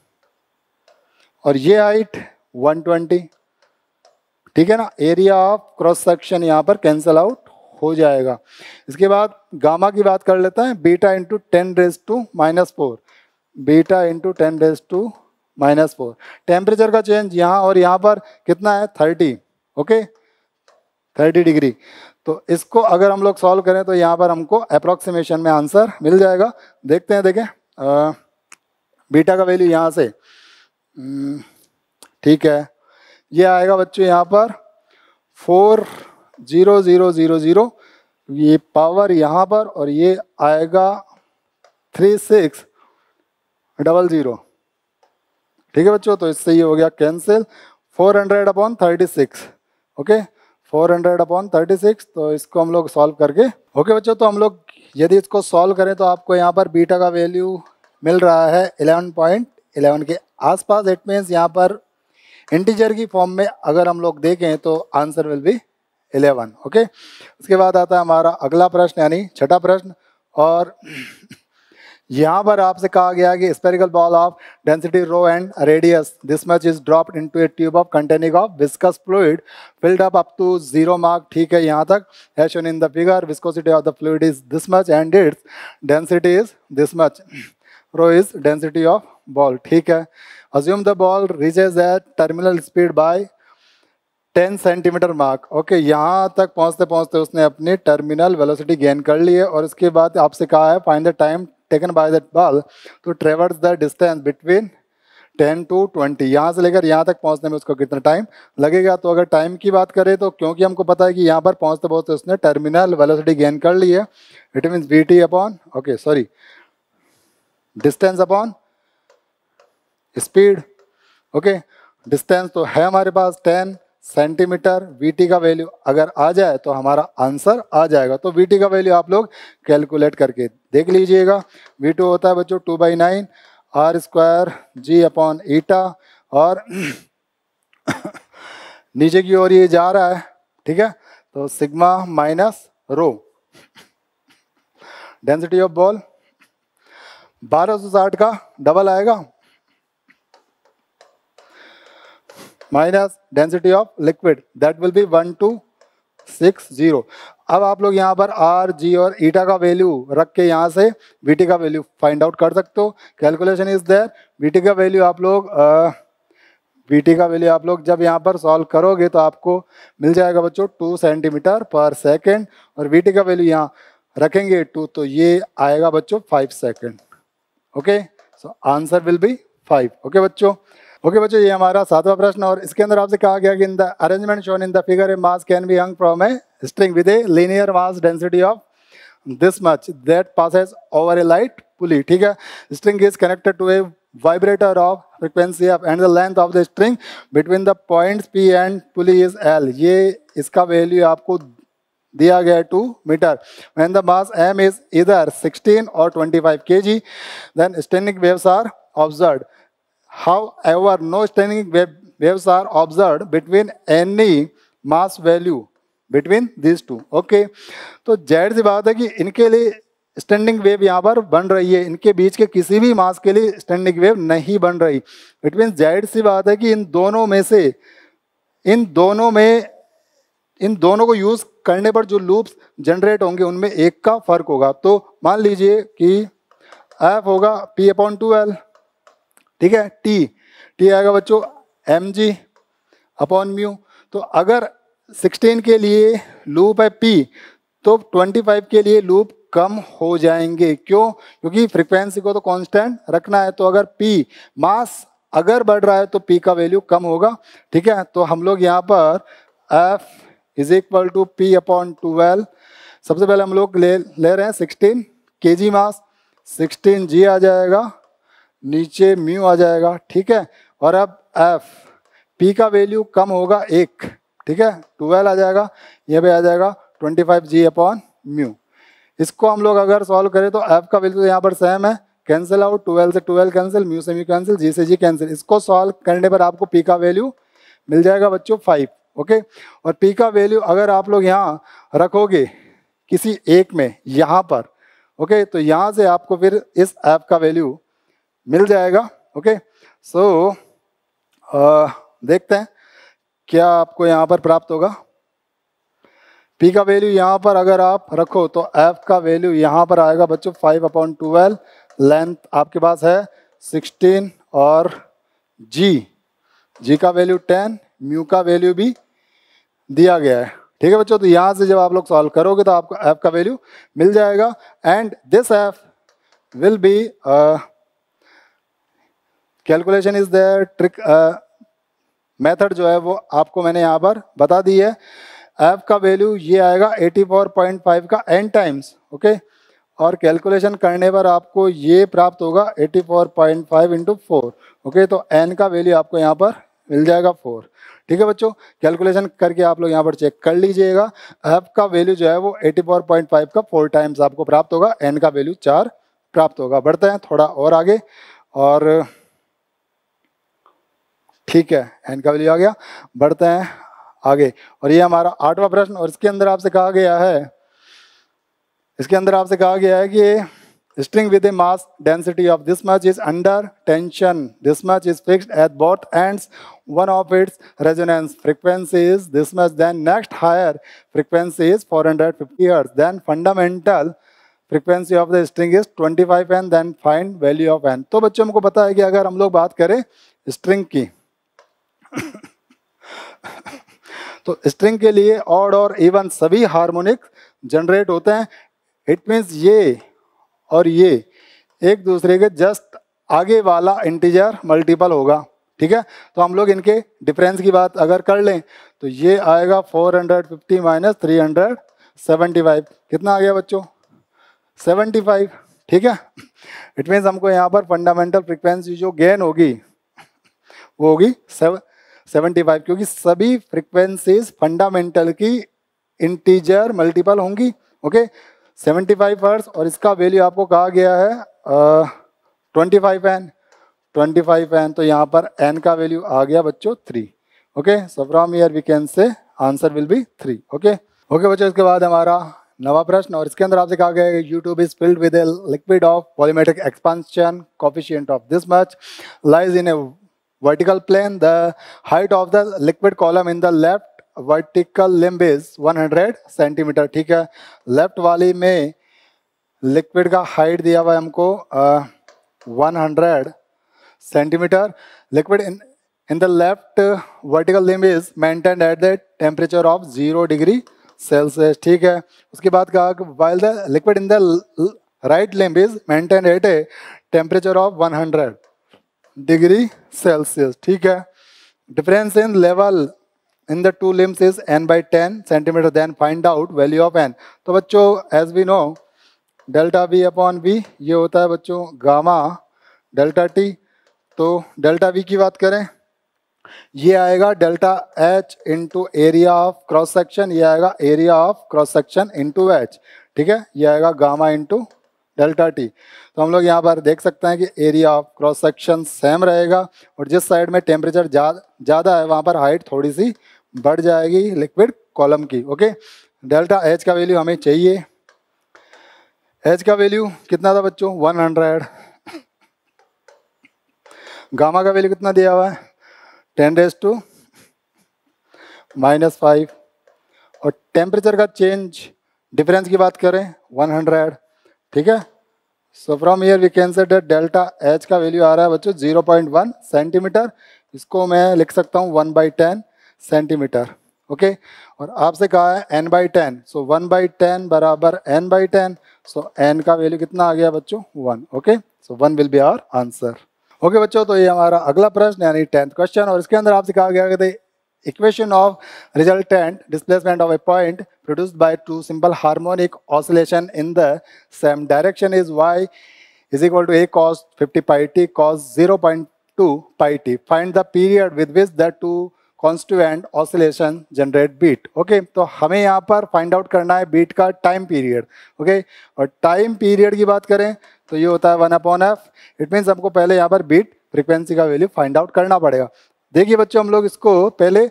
[SPEAKER 1] और ये हाइट वन ट्वेंटी ठीक है ना एरिया ऑफ क्रॉस सेक्शन यहाँ पर कैंसल आउट हो जाएगा इसके बाद गामा की बात कर लेते हैं beta into ten raise to minus four beta into ten raise to minus four temperature का चेंज यहाँ और यहाँ पर कितना है थर्टी ओके थर्टी डिग्री तो इसको अगर हम लोग सॉल्व करें तो यहाँ पर हमको अप्रोक्सीमेशन में आंसर मिल जाएगा देखते हैं देखें बीटा का वैल्यू यहाँ से हम्म, ठीक है ये आएगा बच्चों यहाँ पर four zero zero zero zero ये पावर यहाँ पर और ये आएगा थ्री सिक्स डबल ज़ीरो ठीक है बच्चों तो इससे ये हो गया cancel four hundred upon thirty six okay four hundred upon thirty six तो इसको हम लोग सॉल्व करके ओके बच्चों तो हम लोग यदि इसको सॉल्व करें तो आपको यहाँ पर बीटा का वैल्यू मिल रहा है एलेवन पॉइंट एलेवन के आसपास इट मीन्स यहाँ पर इंटीजर की फॉर्म में अगर हम लोग देखें तो answer will be eleven okay उसके बाद आता है हमारा अगला प्रश्न यानी छठा प्रश्न और यहाँ पर आपसे कहा गया कि spherical ball of density rho and radius this much is dropped into a tube of containing of viscous fluid filled up up to zero mark ठीक है यहाँ तक है shown in the figure viscosity of the fluid is this much and its density is this much rho is density of ball ठीक है assume the ball rises at terminal speed by ten centimetre mark okay यहाँ तक पहुँचते पहुँचते उसने अपनी टर्मिनल वेलोसिटी गेन कर ली है और इसके बाद आपसे कहा है find the time taken by that ball to travels the distance between 10 to 20 यहाँ से लेकर यहाँ तक पहुँचने में उसको कितना टाइम लगेगा तो अगर टाइम की बात करें तो क्योंकि हमको पता है कि यहाँ पर पहुँचते पहुँचते उसने टर्मिनल वेलोसिटी गेन कर ली है it means v t upon okay sorry distance upon speed okay distance तो है हमारे पास सेंटीमीटर वीटी का वैल्यू अगर आ जाए तो हमारा आंसर आ जाएगा तो वीटी का वैल्यू आप लोग कैलकुलेट करके देख लीजिएगा वी टू होता है बच्चों two by nine are square ji upon eta और नीचे की ओर ये जा रहा है ठीक है तो sigma minus rho density of ball 1260 का डबल आएगा minus density of liquid that will be one two six zero अब आप लोग यहाँ पर आर जी और ईटा का वैल्यू रख के यहाँ से बीटी का वैल्यू फाइंड आउट कर सकते हो कैलकुलेशन इज देयर बीटी का वैल्यू आप लोग बीटी का वैल्यू आप लोग जब यहाँ पर सॉल्व करोगे तो आपको मिल जाएगा बच्चों टू सेंटीमीटर पर सेकेंड और बीटी का वैल्यू यहाँ रखेंगे टू तो ये आएगा बच्चों five second okay so answer will be five okay बच्चों ओके बच्चों ये हमारा सातवां प्रश्न और इसके अंदर आपसे कहा गया कि in the arrangement shown in the figure a mass can be hung from a string with a linear mass density of this much that passes over a light pulley ठीक है string is connected to a vibrator of frequency of and the length of the string between the point p and pulley is l ये इसका वैल्यू आपको दिया गया two metre when the mass M is इधर सिक्सटीन और ट्वेंटी फाइव के g then standing waves are observe However, no standing wave, waves are observed between any mass value between these two. Okay, तो जैड सी बात है कि इनके लिए स्टैंडिंग वेव यहाँ पर बन रही है इनके बीच के किसी भी मास के लिए स्टैंडिंग वेव नहीं बन रही इट मीन सी बात है कि इन दोनों में से इन दोनों में इन दोनों को यूज़ करने पर जो लूप्स जनरेट होंगे उनमें एक का फर्क होगा तो मान लीजिए कि एफ होगा पी अपॉन टू एल ठीक है टी टी आएगा बच्चों एम जी अपॉन म्यू तो अगर 16 के लिए लूप है पी तो 25 के लिए लूप कम हो जाएंगे क्यों क्योंकि फ्रीक्वेंसी को तो कांस्टेंट रखना है तो अगर पी मास अगर बढ़ रहा है तो पी का वैल्यू कम होगा ठीक है तो हम लोग यहाँ पर f is equal to p upon twelve सबसे पहले हम लोग ले ले रहे हैं सिक्सटीन के जी मास सिक्सटीन जी आ जाएगा नीचे म्यू आ जाएगा ठीक है और अब एफ पी का वैल्यू कम होगा एक ठीक है ट्वेल्व आ जाएगा यह भी आ जाएगा twenty five g upon mu इसको हम लोग अगर सॉल्व करें तो एफ का वैल्यू तो यहाँ पर सेम है कैंसिल आउट ट्वेल्व से ट्वेल्व कैंसिल म्यू से म्यू कैंसिल जी से जी कैंसिल इसको सॉल्व करने पर आपको पी का वैल्यू मिल जाएगा बच्चों फाइव ओके और पी का वैल्यू अगर आप लोग यहाँ रखोगे किसी एक में यहाँ पर ओके तो यहाँ से आपको फिर इस एप का वैल्यू मिल जाएगा ओके सो so, uh, देखते हैं क्या आपको यहाँ पर प्राप्त होगा पी का वैल्यू यहाँ पर अगर आप रखो तो F का वैल्यू यहाँ पर आएगा बच्चों फाइव अपॉइंट टूवेल्व लेंथ आपके पास है सिक्सटीन और जी जी का वैल्यू टेन म्यू का वैल्यू भी दिया गया है ठीक है बच्चों तो यहाँ से जब आप लोग सॉल्व करोगे तो आपको एफ का वैल्यू मिल जाएगा and this f will be calculation is there trick method जो है वो आपको मैंने यहाँ पर बता दी है एफ का वैल्यू ये आएगा 84.5 का एन टाइम्स ओके और कैलकुलेशन करने पर आपको ये प्राप्त होगा 84.5 four point five into four okay तो एन का वैल्यू आपको यहाँ पर मिल जाएगा फोर ठीक है बच्चों कैलकुलेशन करके आप लोग यहाँ पर चेक कर लीजिएगा एफ का वैल्यू जो है वो 84.5 का फोर टाइम्स आपको प्राप्त होगा एन का वैल्यू चार प्राप्त होगा बढ़ते हैं थोड़ा और आगे और ठीक है एन का वैल्यू आ गया बढ़ते हैं आगे और ये हमारा आठवां प्रश्न और इसके अंदर आपसे कहा गया है इसके अंदर आपसे कहा गया है कि string with a mass density of this much is under tension this much is fixed at both ends one of its resonance frequency is this much then next higher frequency is 450 hertz then fundamental frequency of the string is 25 n then find value of n तो बच्चों हमको पता है कि अगर हम लोग बात करें स्ट्रिंग की तो स्ट्रिंग के लिए ऑड और इवन सभी हार्मोनिक जनरेट होते हैं इट मीन्स ये और ये एक दूसरे के जस्ट आगे वाला इंटीजर मल्टीपल होगा ठीक है तो हम लोग इनके डिफरेंस की बात अगर कर लें तो ये आएगा 450 माइनस 375 कितना आ गया बच्चों 75 ठीक है इट मीन्स हमको यहाँ पर फंडामेंटल फ्रिक्वेंसी जो गेन होगी वो होगी सेवन 75 क्योंकि सभी फ्रिक्वेंसीज फंडामेंटल की इंटीजर मल्टीपल होंगी ओके 75 फाइव और इसका वैल्यू आपको कहा गया है twenty five n twenty five n तो यहाँ पर एन का वैल्यू आ गया बच्चों three okay so from here we can say answer will be three okay okay बच्चों इसके बाद हमारा नवा प्रश्न और इसके अंदर आपसे कहा गया है U tube is filled with a liquid of volumetric expansion coefficient of this much lies in a vertical plane, the height of the liquid column in the left vertical limb is 100 centimetre ठीक है लेफ्ट वाली में लिक्विड का हाइट दिया हुआ है हमको one hundred centimetre liquid in in the left vertical limb is maintained at the temperature of zero degree Celsius ठीक है उसके बाद कहा while the liquid in the right limb is maintained at a temperature of 100 degree Celsius ठीक है difference in level in the two limbs is n by ten centimetre then find out value of n तो बच्चों as we know delta v upon v ये होता है बच्चों गामा डेल्टा टी तो डेल्टा वी की बात करें ये आएगा delta h into area of cross section ये आएगा area of cross section into h ठीक है ये आएगा गामा इंटू डेल्टा टी तो हम लोग यहाँ पर देख सकते हैं कि area of cross section same रहेगा और जिस साइड में टेम्परेचर ज़्यादा है वहाँ पर हाइट थोड़ी सी बढ़ जाएगी लिक्विड कॉलम की ओके डेल्टा एच का वैल्यू हमें चाहिए एच का वैल्यू कितना था बच्चों 100 गामा का वैल्यू कितना दिया हुआ है ten days to minus five और टेम्परेचर का चेंज डिफरेंस की बात करें 100 ठीक है so from here we can say that delta H का वैल्यू आ रहा है बच्चों जीरो पॉइंट वन सेंटीमीटर इसको मैं लिख सकता हूँ one by ten centimetre okay और आपसे कहा है n by ten so one by ten बराबर n by ten so n का वैल्यू कितना आ गया बच्चों one okay so one will be our answer okay बच्चों तो ये हमारा अगला प्रश्न यानी टेंथ क्वेश्चन और इसके अंदर आपसे कहा गया कि equation of resultant displacement of a point produced by two simple harmonic oscillation in the same direction is y is equal to a cos 50 pi t cos 0.2 pi t. Find the period with which the two constituent oscillation generate beat okay तो हमें यहाँ पर find out करना है beat का time period. Okay, और time period की बात करें तो ये होता है one upon f. It means हमको पहले यहाँ पर beat फ्रीक्वेंसी का वैल्यू फाइंड आउट करना पड़ेगा देखिए बच्चों हम लोग इसको पहले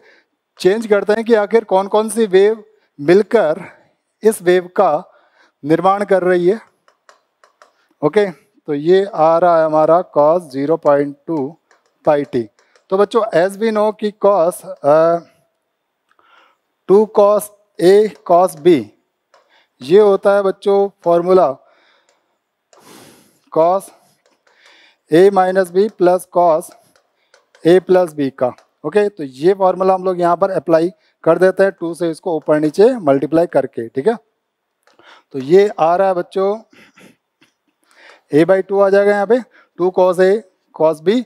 [SPEAKER 1] चेंज करते हैं कि आखिर कौन कौन सी वेव मिलकर इस वेव का निर्माण कर रही है ओके तो ये आ रहा है हमारा cos 0.2 point two pi t तो बच्चों एज बी नो कि cos two cos A cos B ये होता है बच्चों formula cos A minus B plus cos A plus B का ओके तो ये फॉर्मूला हम लोग यहाँ पर अप्लाई कर देते हैं टू से इसको ऊपर नीचे मल्टीप्लाई करके ठीक है तो ये आ रहा है बच्चों ए बाई टू आ जाएगा यहाँ पे two cos A cos B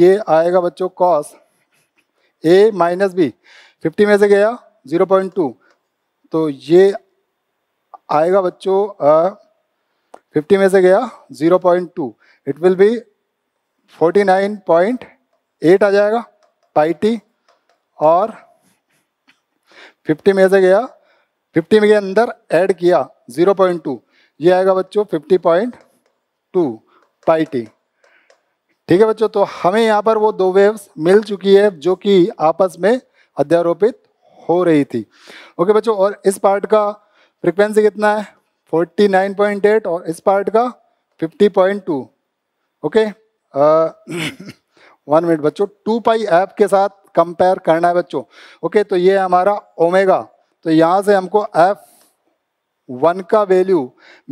[SPEAKER 1] ये आएगा बच्चों cos A minus B fifty में से गया ज़ीरो पॉइंट टू तो ये आएगा बच्चों फिफ्टी में से गया zero point two it will be forty nine point eight आ जाएगा पाई टी और फिफ्टी में से गया फिफ्टी में के अंदर ऐड किया ज़ीरो पॉइंट टू ये आएगा बच्चों fifty point two pi t ठीक है बच्चों तो हमें यहाँ पर वो दो वेव्स मिल चुकी है जो कि आपस में अध्यारोपित हो रही थी ओके बच्चों और इस पार्ट का फ्रिक्वेंसी कितना है फोर्टी नाइन पॉइंट एट और इस पार्ट का two okay uh, one minute बच्चों टू पाई ऐप के साथ कंपेयर करना है बच्चों ओके तो ये हमारा ओमेगा तो यहाँ से हमको एफ वन का वैल्यू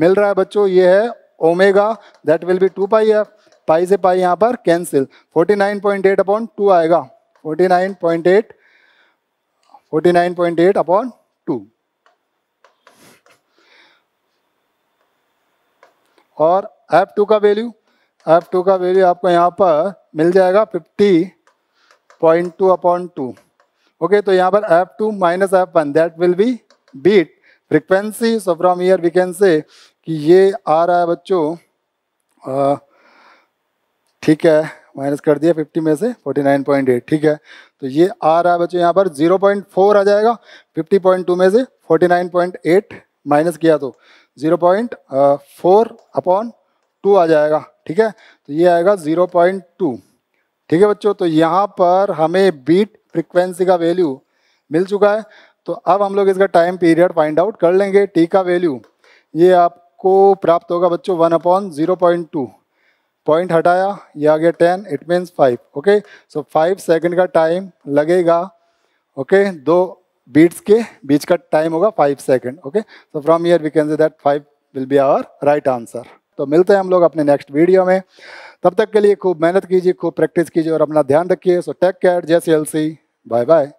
[SPEAKER 1] मिल रहा है बच्चों ये है omega that will be two pi f pi से पाई यहाँ पर कैंसिल 49.8 अपॉन टू आएगा 49.8 49.8 अपॉन टू और एफ टू का वैल्यू एफ टू का वैल्यू आपको यहाँ पर मिल जाएगा fifty point two upon two okay तो यहाँ पर f two minus f one that will be beat frequency so from here we can say कि ये आ रहा है बच्चों ठीक है माइनस कर दिया 50 में से 49.8 ठीक है तो ये आ रहा है बच्चों यहाँ पर 0.4 आ जाएगा 50.2 में से 49.8 माइनस किया तो 0.4 अपॉन टू आ जाएगा ठीक है तो ये आएगा ज़ीरो पॉइंट टू ठीक है बच्चों तो यहाँ पर हमें बीट फ्रिक्वेंसी का वैल्यू मिल चुका है तो अब हम लोग इसका टाइम पीरियड फाइंड आउट कर लेंगे टी का वैल्यू ये आपको प्राप्त होगा बच्चों one upon zero point two point हटाया ये आ गया ten it means five okay so five second का टाइम लगेगा ओके okay? दो बीट्स के बीच का टाइम होगा five second okay so from here we can say that five will be our right answer तो मिलते हैं हम लोग अपने नेक्स्ट वीडियो में तब तक के लिए खूब मेहनत कीजिए खूब प्रैक्टिस कीजिए और अपना ध्यान रखिए सो टेक केयर जय C L C bye bye